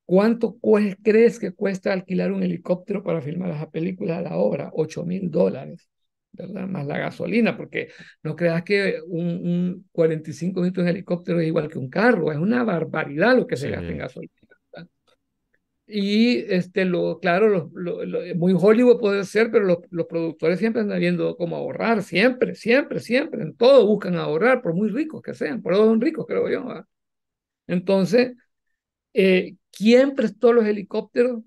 ¿Cuánto crees que cuesta alquilar un helicóptero para filmar esa película a la obra? 8 mil dólares, ¿verdad? Más la gasolina, porque no creas que un, 45 minutos en helicóptero es igual que un carro, es una barbaridad lo que se gasta en gasolina. Y este, lo, claro, eh, muy Hollywood puede ser, pero los, productores siempre andan viendo cómo ahorrar, siempre, siempre, siempre. En todo buscan ahorrar, por muy ricos que sean, por todos son ricos, creo yo. Entonces, eh, ¿quién prestó los helicópteros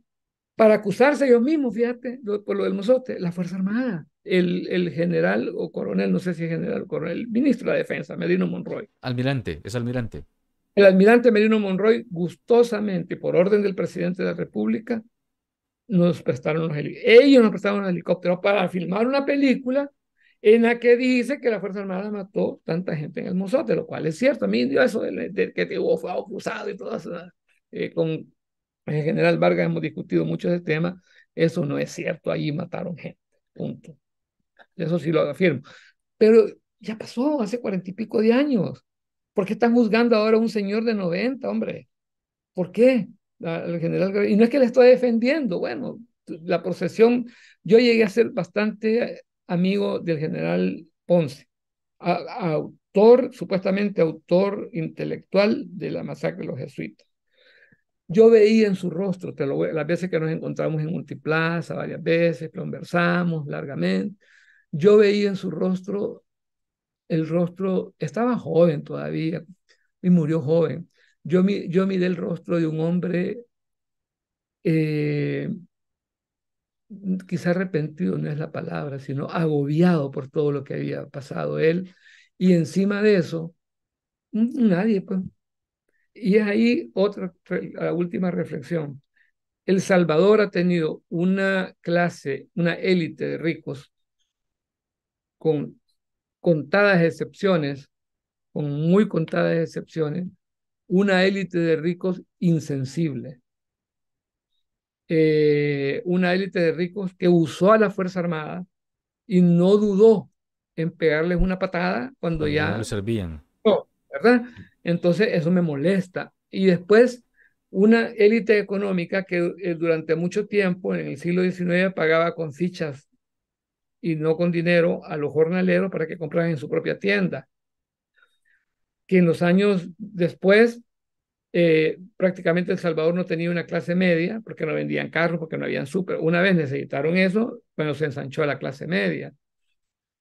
para acusarse ellos mismos, fíjate, por lo del mozote? La Fuerza Armada. El, el, general o coronel, no sé si es general o coronel, ministro de la Defensa, Medino Monroy. Almirante, es almirante. El almirante Merino Monroy, gustosamente, por orden del presidente de la República, nos prestaron los ellos nos prestaron un helicóptero para filmar una película en la que dice que la Fuerza Armada mató tanta gente en el Mozote, lo cual es cierto. A mí dio eso de que hubo, fue acusado y todas eh, con el general Vargas hemos discutido mucho ese tema. Eso no es cierto. Allí mataron gente. Punto. Eso sí lo afirmo. Pero ya pasó hace cuarenta y pico de años. ¿Por qué están juzgando ahora a un señor de 90, hombre? ¿Por qué? el general, y no es que le estoy defendiendo, bueno, la procesión, yo llegué a ser bastante amigo del general Ponce, autor, supuestamente autor intelectual de la masacre de los jesuitas. Yo veía en su rostro, te lo las veces que nos encontramos en Multiplaza, varias veces, conversamos largamente, yo veía en su rostro el rostro, estaba joven todavía y murió joven. Yo, yo miré el rostro de un hombre eh, quizá arrepentido no es la palabra, sino agobiado por todo lo que había pasado él. Y encima de eso, nadie, pues. Y es ahí otra, la última reflexión. El Salvador ha tenido una clase, una élite de ricos con contadas excepciones, con muy contadas excepciones, una élite de ricos insensible. Eh, una élite de ricos que usó a la Fuerza Armada y no dudó en pegarles una patada cuando, ya... No servían. ¿verdad? Entonces eso me molesta. Y después una élite económica que eh, durante mucho tiempo, en el siglo XIX, pagaba con fichas y no con dinero a los jornaleros para que compraran en su propia tienda. Que en los años después, eh, prácticamente El Salvador no tenía una clase media porque no vendían carros, porque no habían súper. Una vez necesitaron eso, bueno, se ensanchó a la clase media.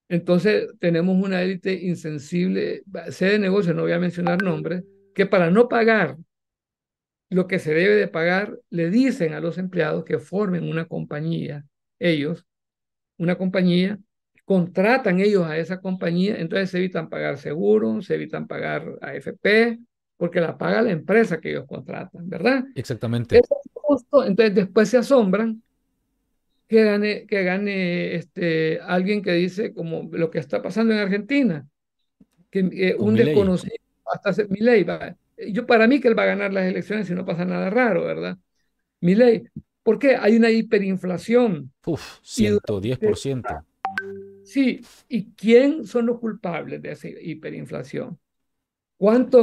Entonces tenemos una élite insensible, sede de negocio, no voy a mencionar nombres, que para no pagar lo que se debe de pagar, le dicen a los empleados que formen una compañía, ellos, una compañía, contratan ellos a esa compañía, entonces se evitan pagar seguro, se evitan pagar AFP, porque la paga la empresa que ellos contratan, ¿verdad? Exactamente. entonces después se asombran que gane, que gane este, alguien que dice como lo que está pasando en Argentina, que eh, un desconocido, hasta Milei, yo para mí que él va a ganar las elecciones si no pasa nada raro, ¿verdad? Mi ley, ¿Por qué? hay una hiperinflación. Uf, 110%. Sí, ¿y quién son los culpables de esa hiperinflación? ¿Cuánto,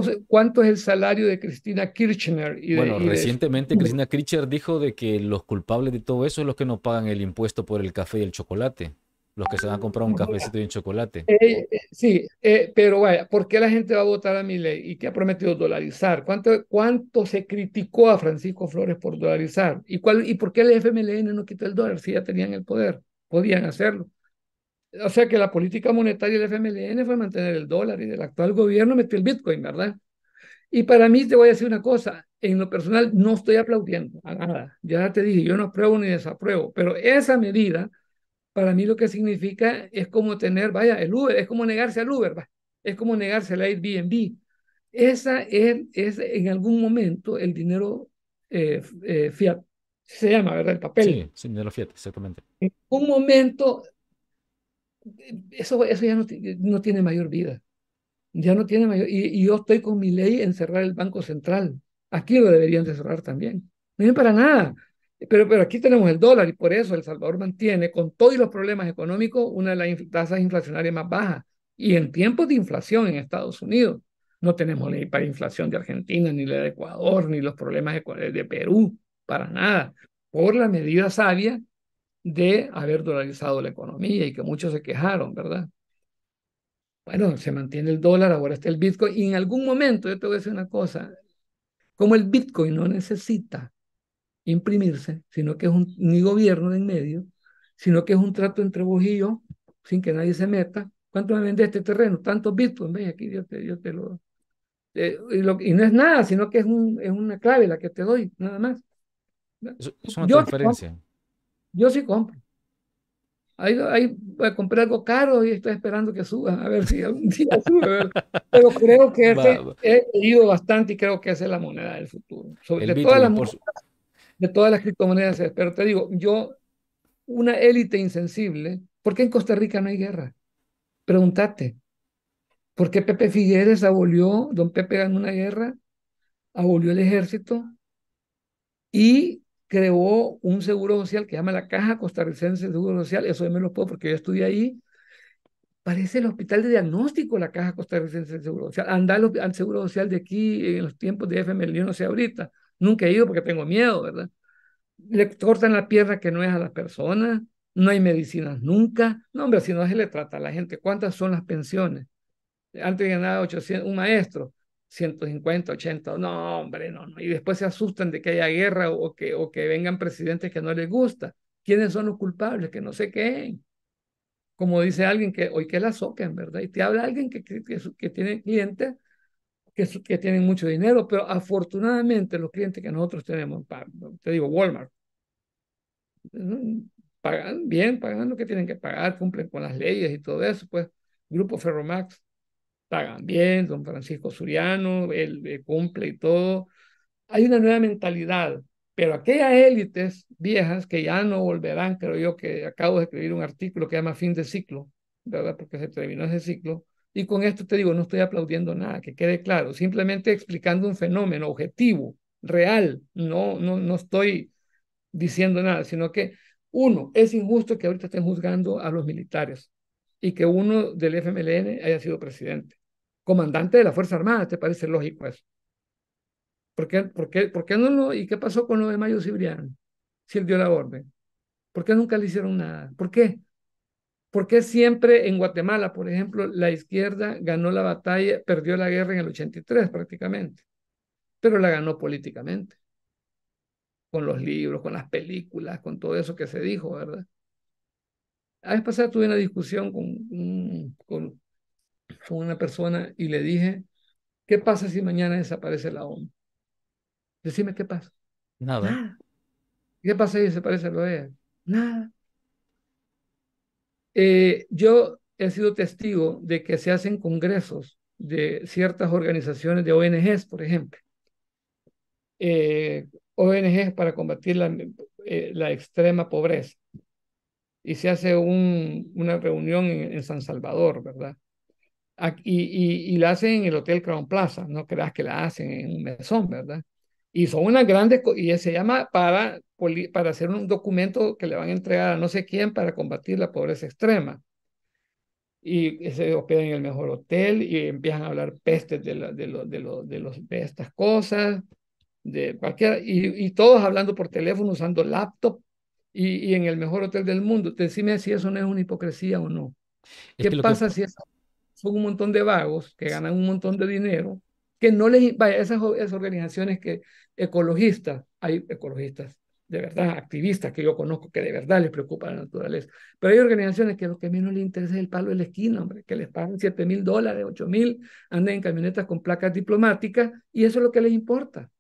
es el salario de Cristina Kirchner? Y bueno, recientemente Cristina Kirchner dijo de que los culpables de todo eso son los que no pagan el impuesto por el café y el chocolate los que se van a comprar un cafecito y un chocolate. Eh, eh, sí, eh, pero vaya, ¿por qué la gente va a votar a mi ley y que ha prometido dolarizar? ¿Cuánto, ¿Cuánto se criticó a Francisco Flores por dolarizar? ¿Y, cuál, ¿Y por qué el FMLN no quitó el dólar si ya tenían el poder? Podían hacerlo. O sea que la política monetaria del FMLN fue mantener el dólar y del actual gobierno metió el Bitcoin, ¿verdad? Y para mí te voy a decir una cosa, en lo personal no estoy aplaudiendo a nada. Ya te dije, yo no apruebo ni desapruebo, pero esa medida para mí lo que significa es como tener, vaya, el Uber, es como negarse al Uber, es como negarse al Airbnb. Esa es, es en algún momento el dinero eh, eh, fiat, se llama, ¿verdad? El papel. Sí, dinero fiat, exactamente. En un momento, eso, eso ya no, tiene mayor vida. Ya no tiene mayor. Y, yo estoy con mi ley en cerrar el Banco Central. Aquí lo deberían cerrar también. No para nada. Pero, pero aquí tenemos el dólar y por eso El Salvador mantiene, con todos los problemas económicos, una de las tasas inflacionarias más bajas. Y en tiempos de inflación en Estados Unidos, no tenemos ni para inflación de Argentina, ni la de Ecuador, ni los problemas de Perú, para nada, por la medida sabia de haber dolarizado la economía y que muchos se quejaron, ¿verdad? Bueno, se mantiene el dólar, ahora está el Bitcoin, y en algún momento, yo te voy a decir una cosa, como el Bitcoin no necesita imprimirse, sino que es un, ni gobierno en medio, sino que es un trato entre vos sin que nadie se meta. ¿Cuánto me vende este terreno? Tantos bitcoins, ve aquí, yo te, te lo, eh, y no es nada, sino que es, un, es una clave la que te doy, nada más. Es, una yo Sí compro, yo sí compro. Ahí, ahí, voy a comprar algo caro y estoy esperando que suba, a ver si algún día sube. Pero creo que he ido bastante y creo que esa es la moneda del futuro. Sobre las de todas las criptomonedas, pero te digo, yo, una élite insensible, ¿por qué en Costa Rica no hay guerra? Pregúntate, ¿por qué Pepe Figueres abolió, don Pepe ganó una guerra, abolió el ejército y creó un seguro social que llama la Caja Costarricense de Seguro Social, eso yo me lo puedo porque yo estudié ahí, parece el hospital de diagnóstico la Caja Costarricense del Seguro Social. Anda al Seguro Social de aquí en los tiempos de FML, no sé ahorita, Nunca he ido porque tengo miedo, ¿verdad? Le cortan la pierna que no es a la persona, no hay medicinas nunca. No, hombre, si no se le trata a la gente, ¿cuántas son las pensiones? Antes ganaba 800, un maestro, 150, 80, no, hombre, no, no. Y después se asustan de que haya guerra o que, o que vengan presidentes que no les gusta. ¿Quiénes son los culpables? Que no sé qué. Como dice alguien que hoy que la soquen, ¿verdad? Y te habla alguien que, que, que tiene clientes que, tienen mucho dinero, pero afortunadamente los clientes que nosotros tenemos, te digo Walmart, pagan bien, pagan lo que tienen que pagar, cumplen con las leyes y todo eso, pues Grupo Ferromax pagan bien, don Francisco Suriano, él, él eh, cumple y todo. Hay una nueva mentalidad, pero aquellas élites viejas que ya no volverán, creo yo que acabo de escribir un artículo que llama Fin de Ciclo, ¿verdad? Porque se terminó ese ciclo, y con esto te digo, no estoy aplaudiendo nada, que quede claro, simplemente explicando un fenómeno objetivo, real, no, no, no estoy diciendo nada, sino que uno, es injusto que ahorita estén juzgando a los militares y que uno del FMLN haya sido presidente. Comandante de la Fuerza Armada, ¿te parece lógico eso? ¿Por qué, por qué, por qué no y qué pasó con lo de Mayo Cibrián? Si él dio la orden. ¿Por qué nunca le hicieron nada? ¿Por qué? ¿Por siempre en Guatemala, por ejemplo, la izquierda ganó la batalla, perdió la guerra en el 83 prácticamente, pero la ganó políticamente? Con los libros, con las películas, con todo eso que se dijo, ¿verdad? A vez pasada tuve una discusión con, con, una persona y le dije, ¿qué pasa si mañana desaparece la ONU? Decime qué pasa. Nada. Nada. ¿Qué pasa si desaparece la OEA? Nada. Eh, yo he sido testigo de que se hacen congresos de ciertas organizaciones de ONGs, por ejemplo. Eh, ONGs para combatir la, eh, la, extrema pobreza. Y se hace un, una reunión en, en, San Salvador, ¿verdad? Aquí, y, y, la hacen en el Hotel Crown Plaza, no creas que la hacen en un mesón, ¿verdad? Y son unas grandes, y se llama para, para hacer un documento que le van a entregar a no sé quién para combatir la pobreza extrema. Y se hospedan en el mejor hotel y empiezan a hablar pestes de, la, de, lo, de, de, los, de estas cosas, de cualquier, y, y todos hablando por teléfono, usando laptop y, y, en el mejor hotel del mundo. Decime si eso no es una hipocresía o no. ¿Qué pasa si son un montón de vagos que ganan un montón de dinero que no les... Vaya, esas, organizaciones que ecologistas, hay ecologistas de verdad, activistas que yo conozco que de verdad les preocupa la naturaleza. Pero hay organizaciones que lo que menos les interesa es el palo de la esquina, hombre, que les pagan 7 mil dólares, 8 mil, andan en camionetas con placas diplomáticas y eso es lo que les importa.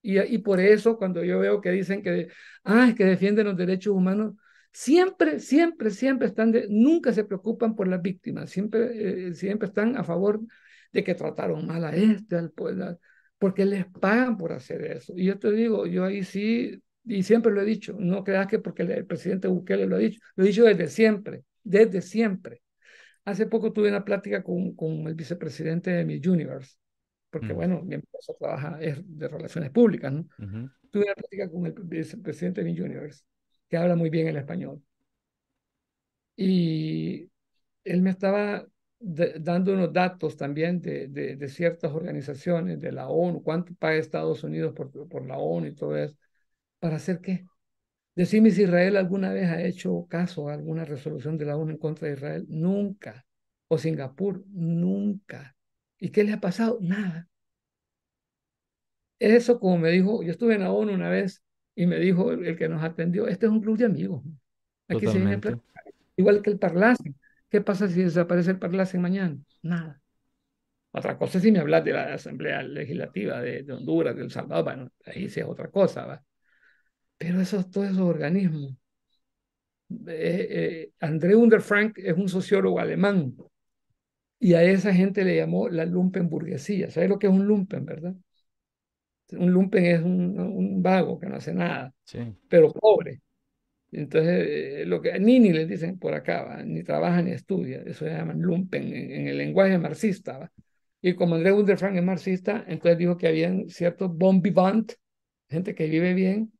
Y, y por eso cuando yo veo que dicen que, ah, es que defienden los derechos humanos, siempre, siempre, siempre están, nunca se preocupan por las víctimas, siempre, eh, siempre están a favor de que trataron mal a este, al pueblo, porque les pagan por hacer eso. Y yo te digo, yo ahí sí, y siempre lo he dicho, no creas que porque el presidente Bukele lo ha dicho, lo he dicho desde siempre, desde siempre. Hace poco tuve una plática con, con el vicepresidente de mi Universe, porque mm. bueno, mi empresa trabaja, de relaciones públicas, ¿no? Tuve una plática con el vicepresidente de mi Universe, que habla muy bien el español. Y él me estaba dando unos datos también de, de, ciertas organizaciones, de la ONU, cuánto paga Estados Unidos por, por la ONU y todo eso. ¿Para hacer qué? Decime si Israel alguna vez ha hecho caso a alguna resolución de la ONU en contra de Israel. Nunca. O Singapur, nunca. ¿Y qué le ha pasado? Nada. Eso, como me dijo, yo estuve en la ONU una vez y me dijo el, que nos atendió, este es un club de amigos. Igual que el Parlacen. ¿Qué pasa si desaparece el Parlacen mañana? Nada. Otra cosa es si me hablas de la Asamblea Legislativa de, Honduras, de El Salvador, bueno, ahí sí es otra cosa, ¿va? Pero eso todos esos organismos. Eh, eh André Underfrank es un sociólogo alemán y a esa gente le llamó la lumpenburguesía. ¿Sabes lo que es un lumpen, verdad? Un lumpen es un, vago que no hace nada, pero pobre. Entonces, eh, lo que ni le les dicen por acá, ni trabaja ni estudia, eso se llaman lumpen en, el lenguaje marxista. Y como André Wunderfrank es marxista, entonces dijo que habían ciertos bon vivant, gente que vive bien,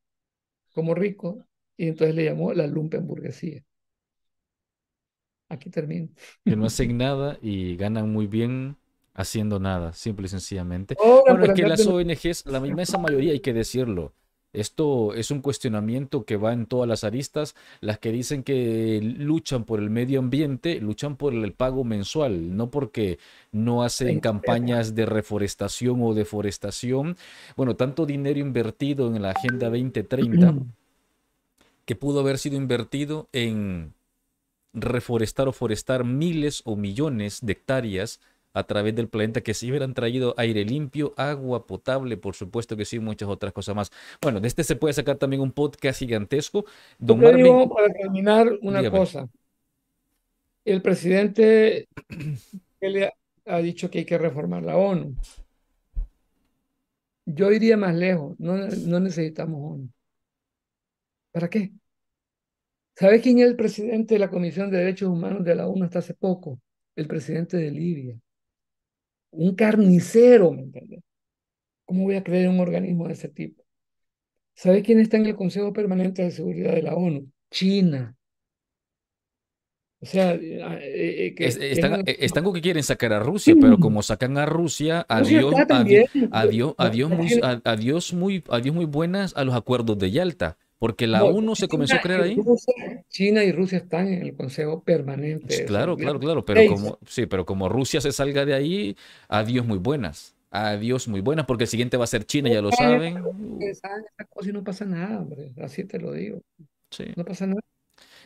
como rico, y entonces le llamó la lumpenburguesía Aquí termino. Que no hacen nada y ganan muy bien haciendo nada, simple y sencillamente. bueno, que las ONGs, la inmensa mayoría, hay que decirlo, esto es un cuestionamiento que va en todas las aristas, las que dicen que luchan por el medio ambiente, luchan por el pago mensual, no porque no hacen campañas de reforestación o deforestación. Bueno, tanto dinero invertido en la Agenda 2030 que pudo haber sido invertido en reforestar o forestar miles o millones de hectáreas a través del planeta que si hubieran traído aire limpio, agua potable, por supuesto que sí, muchas otras cosas más. Bueno, de este se puede sacar también un podcast gigantesco. para terminar una cosa. El presidente le ha dicho que hay que reformar la ONU. Yo iría más lejos, no, no necesitamos ONU. ¿Para qué? ¿Sabes quién es el presidente de la Comisión de Derechos Humanos de la ONU hasta hace poco? El presidente de Libia un carnicero, ¿me entiendes? ¿Cómo voy a creer un organismo de ese tipo? ¿Sabe quién está en el Consejo Permanente de Seguridad de la ONU? China. O sea, eh, eh, eh, están, con que quieren sacar a Rusia, pero como sacan a Rusia, adiós, muy, adiós, muy, adiós muy buenas a los acuerdos de Yalta. Porque la UNO se comenzó a crear ahí. China y Rusia están en el Consejo Permanente. Pues claro, claro, claro. Pero como, sí, pero como Rusia se salga de ahí, adiós muy buenas. Adiós muy buenas, porque el siguiente va a ser China, ya lo saben. Saben y no pasa nada, hombre. Así te lo digo. Sí. No pasa nada.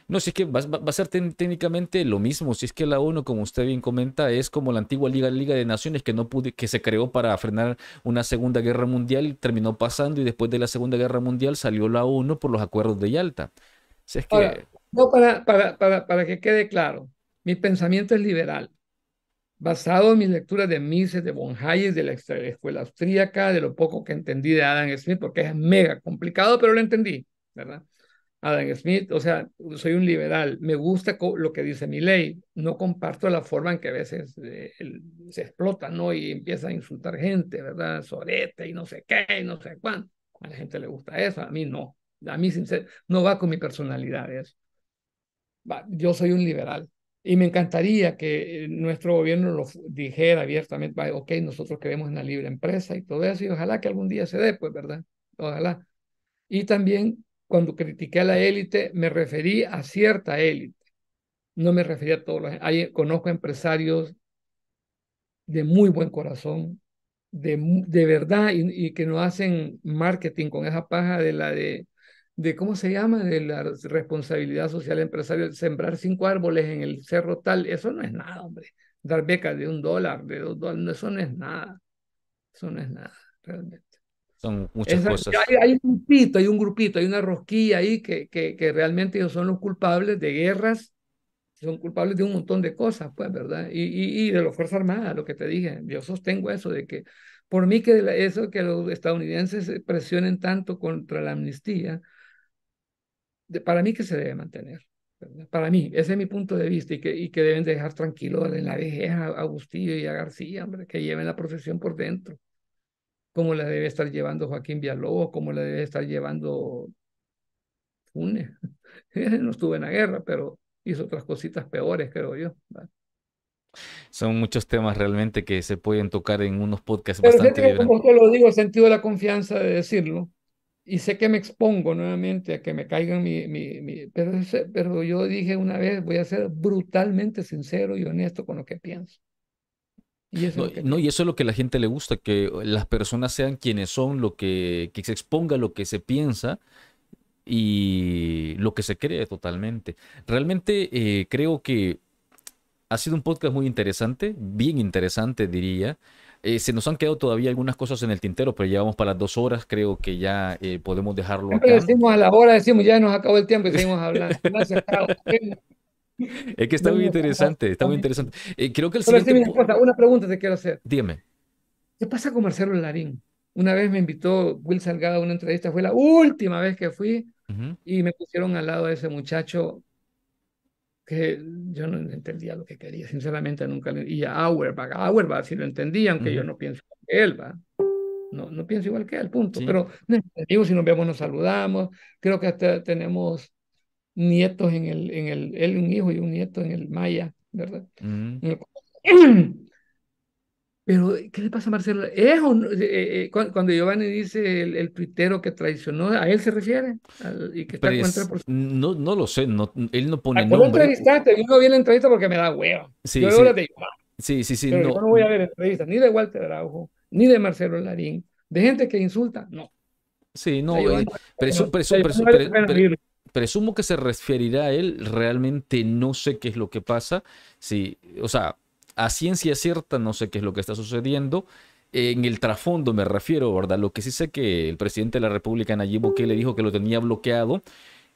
No, si es que va, a ser técnicamente lo mismo. Si es que la ONU, como usted bien comenta, es como la antigua Liga, Liga de Naciones que, no pude, que se creó para frenar una Segunda Guerra Mundial, terminó pasando y después de la Segunda Guerra Mundial salió la ONU por los acuerdos de Yalta. es que... no, para, para, que quede claro, mi pensamiento es liberal basado en mis lecturas de Mises, de Bonhayes, de la escuela austríaca, de lo poco que entendí de Adam Smith, porque es mega complicado, pero lo entendí, ¿verdad? Adam Smith, o sea, soy un liberal, me gusta lo que dice mi ley, no comparto la forma en que a veces eh, se explota, ¿no? Y empieza a insultar gente, ¿verdad? Sorete y no sé qué, no sé cuánto. A la gente le gusta eso, a mí no. A mí, sinceramente, no va con mi personalidad eso. yo soy un liberal y me encantaría que eh, nuestro gobierno lo dijera abiertamente, va, ok, nosotros queremos la libre empresa y todo eso, y ojalá que algún día se dé, pues, ¿verdad? Ojalá. Y también cuando critiqué a la élite, me referí a cierta élite. No me referí a todos los... conozco empresarios de muy buen corazón, de, de verdad, y, y, que no hacen marketing con esa paja de la de, de, ¿cómo se llama? De la responsabilidad social empresarial, sembrar cinco árboles en el cerro tal, eso no es nada, hombre. Dar becas de un dólar, de dos dólares, eso no es nada. Eso no es nada, realmente. Son muchas cosas. Hay, un grupito, hay un grupito, hay una rosquilla ahí que, que, que, realmente ellos son los culpables de guerras, son culpables de un montón de cosas, pues, ¿verdad? Y, y, de las Fuerzas Armadas, lo que te dije, yo sostengo eso de que por mí que eso que los estadounidenses presionen tanto contra la amnistía, de, para mí que se debe mantener. Para mí, ese es mi punto de vista y que, y que deben dejar tranquilo en la vejez a Agustillo y a García, hombre, que lleven la procesión por dentro como la debe estar llevando Joaquín Villalobos, como la debe estar llevando Funes. no estuvo en la guerra, pero hizo otras cositas peores, creo yo. Son muchos temas realmente que se pueden tocar en unos podcasts pero sé Como te lo digo, he sentido la confianza de decirlo y sé que me expongo nuevamente a que me caigan mi... mi, pero yo dije una vez, voy a ser brutalmente sincero y honesto con lo que pienso. Y eso, no, es y eso es lo que la gente le gusta, que las personas sean quienes son, lo que, que se exponga lo que se piensa y lo que se cree totalmente. Realmente eh, creo que ha sido un podcast muy interesante, bien interesante diría. Eh, se nos han quedado todavía algunas cosas en el tintero, pero llevamos para las dos horas, creo que ya eh, podemos dejarlo decimos a la hora, decimos ya nos acabó el tiempo y seguimos hablando. Gracias, es que está muy interesante, está muy interesante. Eh, creo que el una pregunta te quiero hacer. Dime. ¿Qué pasa con Marcelo Larín? Una vez me invitó Will Salgado a una entrevista, fue la última vez que fui y me pusieron al lado de ese muchacho que yo no entendía lo que quería, sinceramente nunca. Y a Auerbach, a Auerbach sí lo entendía, aunque yo no pienso que él, va. No, no pienso igual que él, punto. Pero no si nos vemos nos saludamos. Creo que hasta tenemos nietos en el, en el, él un hijo y un nieto en el Maya, ¿verdad? Mm. Pero, ¿qué le pasa a Marcelo? ¿Es no? Eh, eh, eh, cuando Giovanni dice el, tuitero que traicionó, ¿a él se refiere? y que está pues, no, no lo sé, él no pone ah, nombre. entrevistaste? Yo no vi la entrevista porque me da hueva. Sí, yo sí. de Sí, sí, sí. no. voy a ver entrevistas ni de Walter Araujo, ni de Marcelo Larín, de gente que insulta, no. Sí, no, pero, eso, pero, eso, presumo que se referirá a él, realmente no sé qué es lo que pasa, sí, o sea, a ciencia cierta no sé qué es lo que está sucediendo, en el trasfondo me refiero, ¿verdad? Lo que sí sé que el presidente de la República, Nayib le dijo que lo tenía bloqueado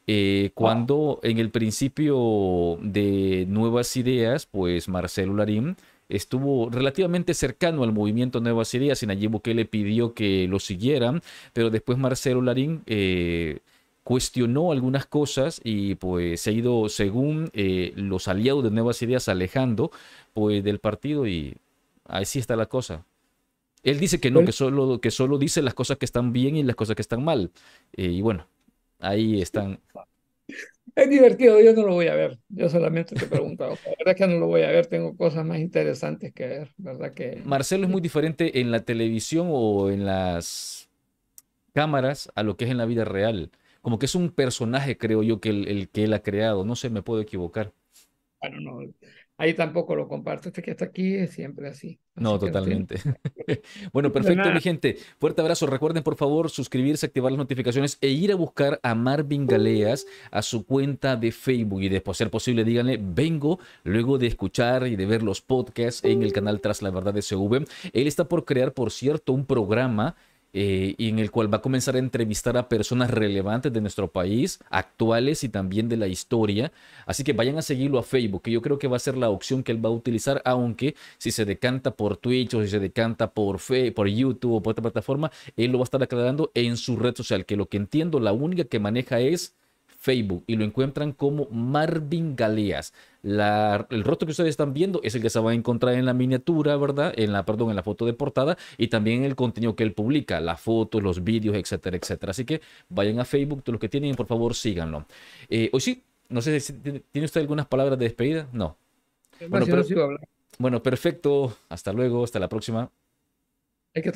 eh, cuando en el principio de Nuevas Ideas, pues Marcelo Larín estuvo relativamente cercano al movimiento Nuevas Ideas y Nayib le pidió que lo siguieran, pero después Marcelo Larín... Eh, cuestionó algunas cosas y pues se ha ido, según eh, los aliados de Nuevas Ideas, alejando pues del partido y así está la cosa. Él dice que no, que solo, que solo dice las cosas que están bien y las cosas que están mal. Eh, y bueno, ahí están. Es divertido, yo no lo voy a ver. Yo solamente te preguntado La verdad es que no lo voy a ver, tengo cosas más interesantes que ver, ¿verdad? Que... Marcelo es muy diferente en la televisión o en las cámaras a lo que es en la vida real como que es un personaje, creo yo, que el, que él ha creado. No sé, me puedo equivocar. no, ahí tampoco lo comparto. Este que está aquí es siempre así. no, totalmente. bueno, perfecto, mi gente. Fuerte abrazo. Recuerden, por favor, suscribirse, activar las notificaciones e ir a buscar a Marvin Galeas a su cuenta de Facebook. Y después, ser posible, díganle, vengo luego de escuchar y de ver los podcasts en el canal Tras la Verdad de CV. Él está por crear, por cierto, un programa eh, y en el cual va a comenzar a entrevistar a personas relevantes de nuestro país, actuales y también de la historia. Así que vayan a seguirlo a Facebook, que yo creo que va a ser la opción que él va a utilizar, aunque si se decanta por Twitch o si se decanta por, Fe por YouTube o por otra plataforma, él lo va a estar aclarando en su red social, que lo que entiendo, la única que maneja es Facebook y lo encuentran como Marvin Galeas. el rostro que ustedes están viendo es el que se va a encontrar en la miniatura, ¿verdad? En la, perdón, en la foto de portada y también el contenido que él publica, las fotos, los vídeos, etcétera, etcétera. Así que vayan a Facebook, todos los que tienen, por favor, síganlo. Eh, hoy sí, no sé si tiene usted algunas palabras de despedida. No. Bueno, pero, bueno, perfecto. Hasta luego, hasta la próxima. Hay que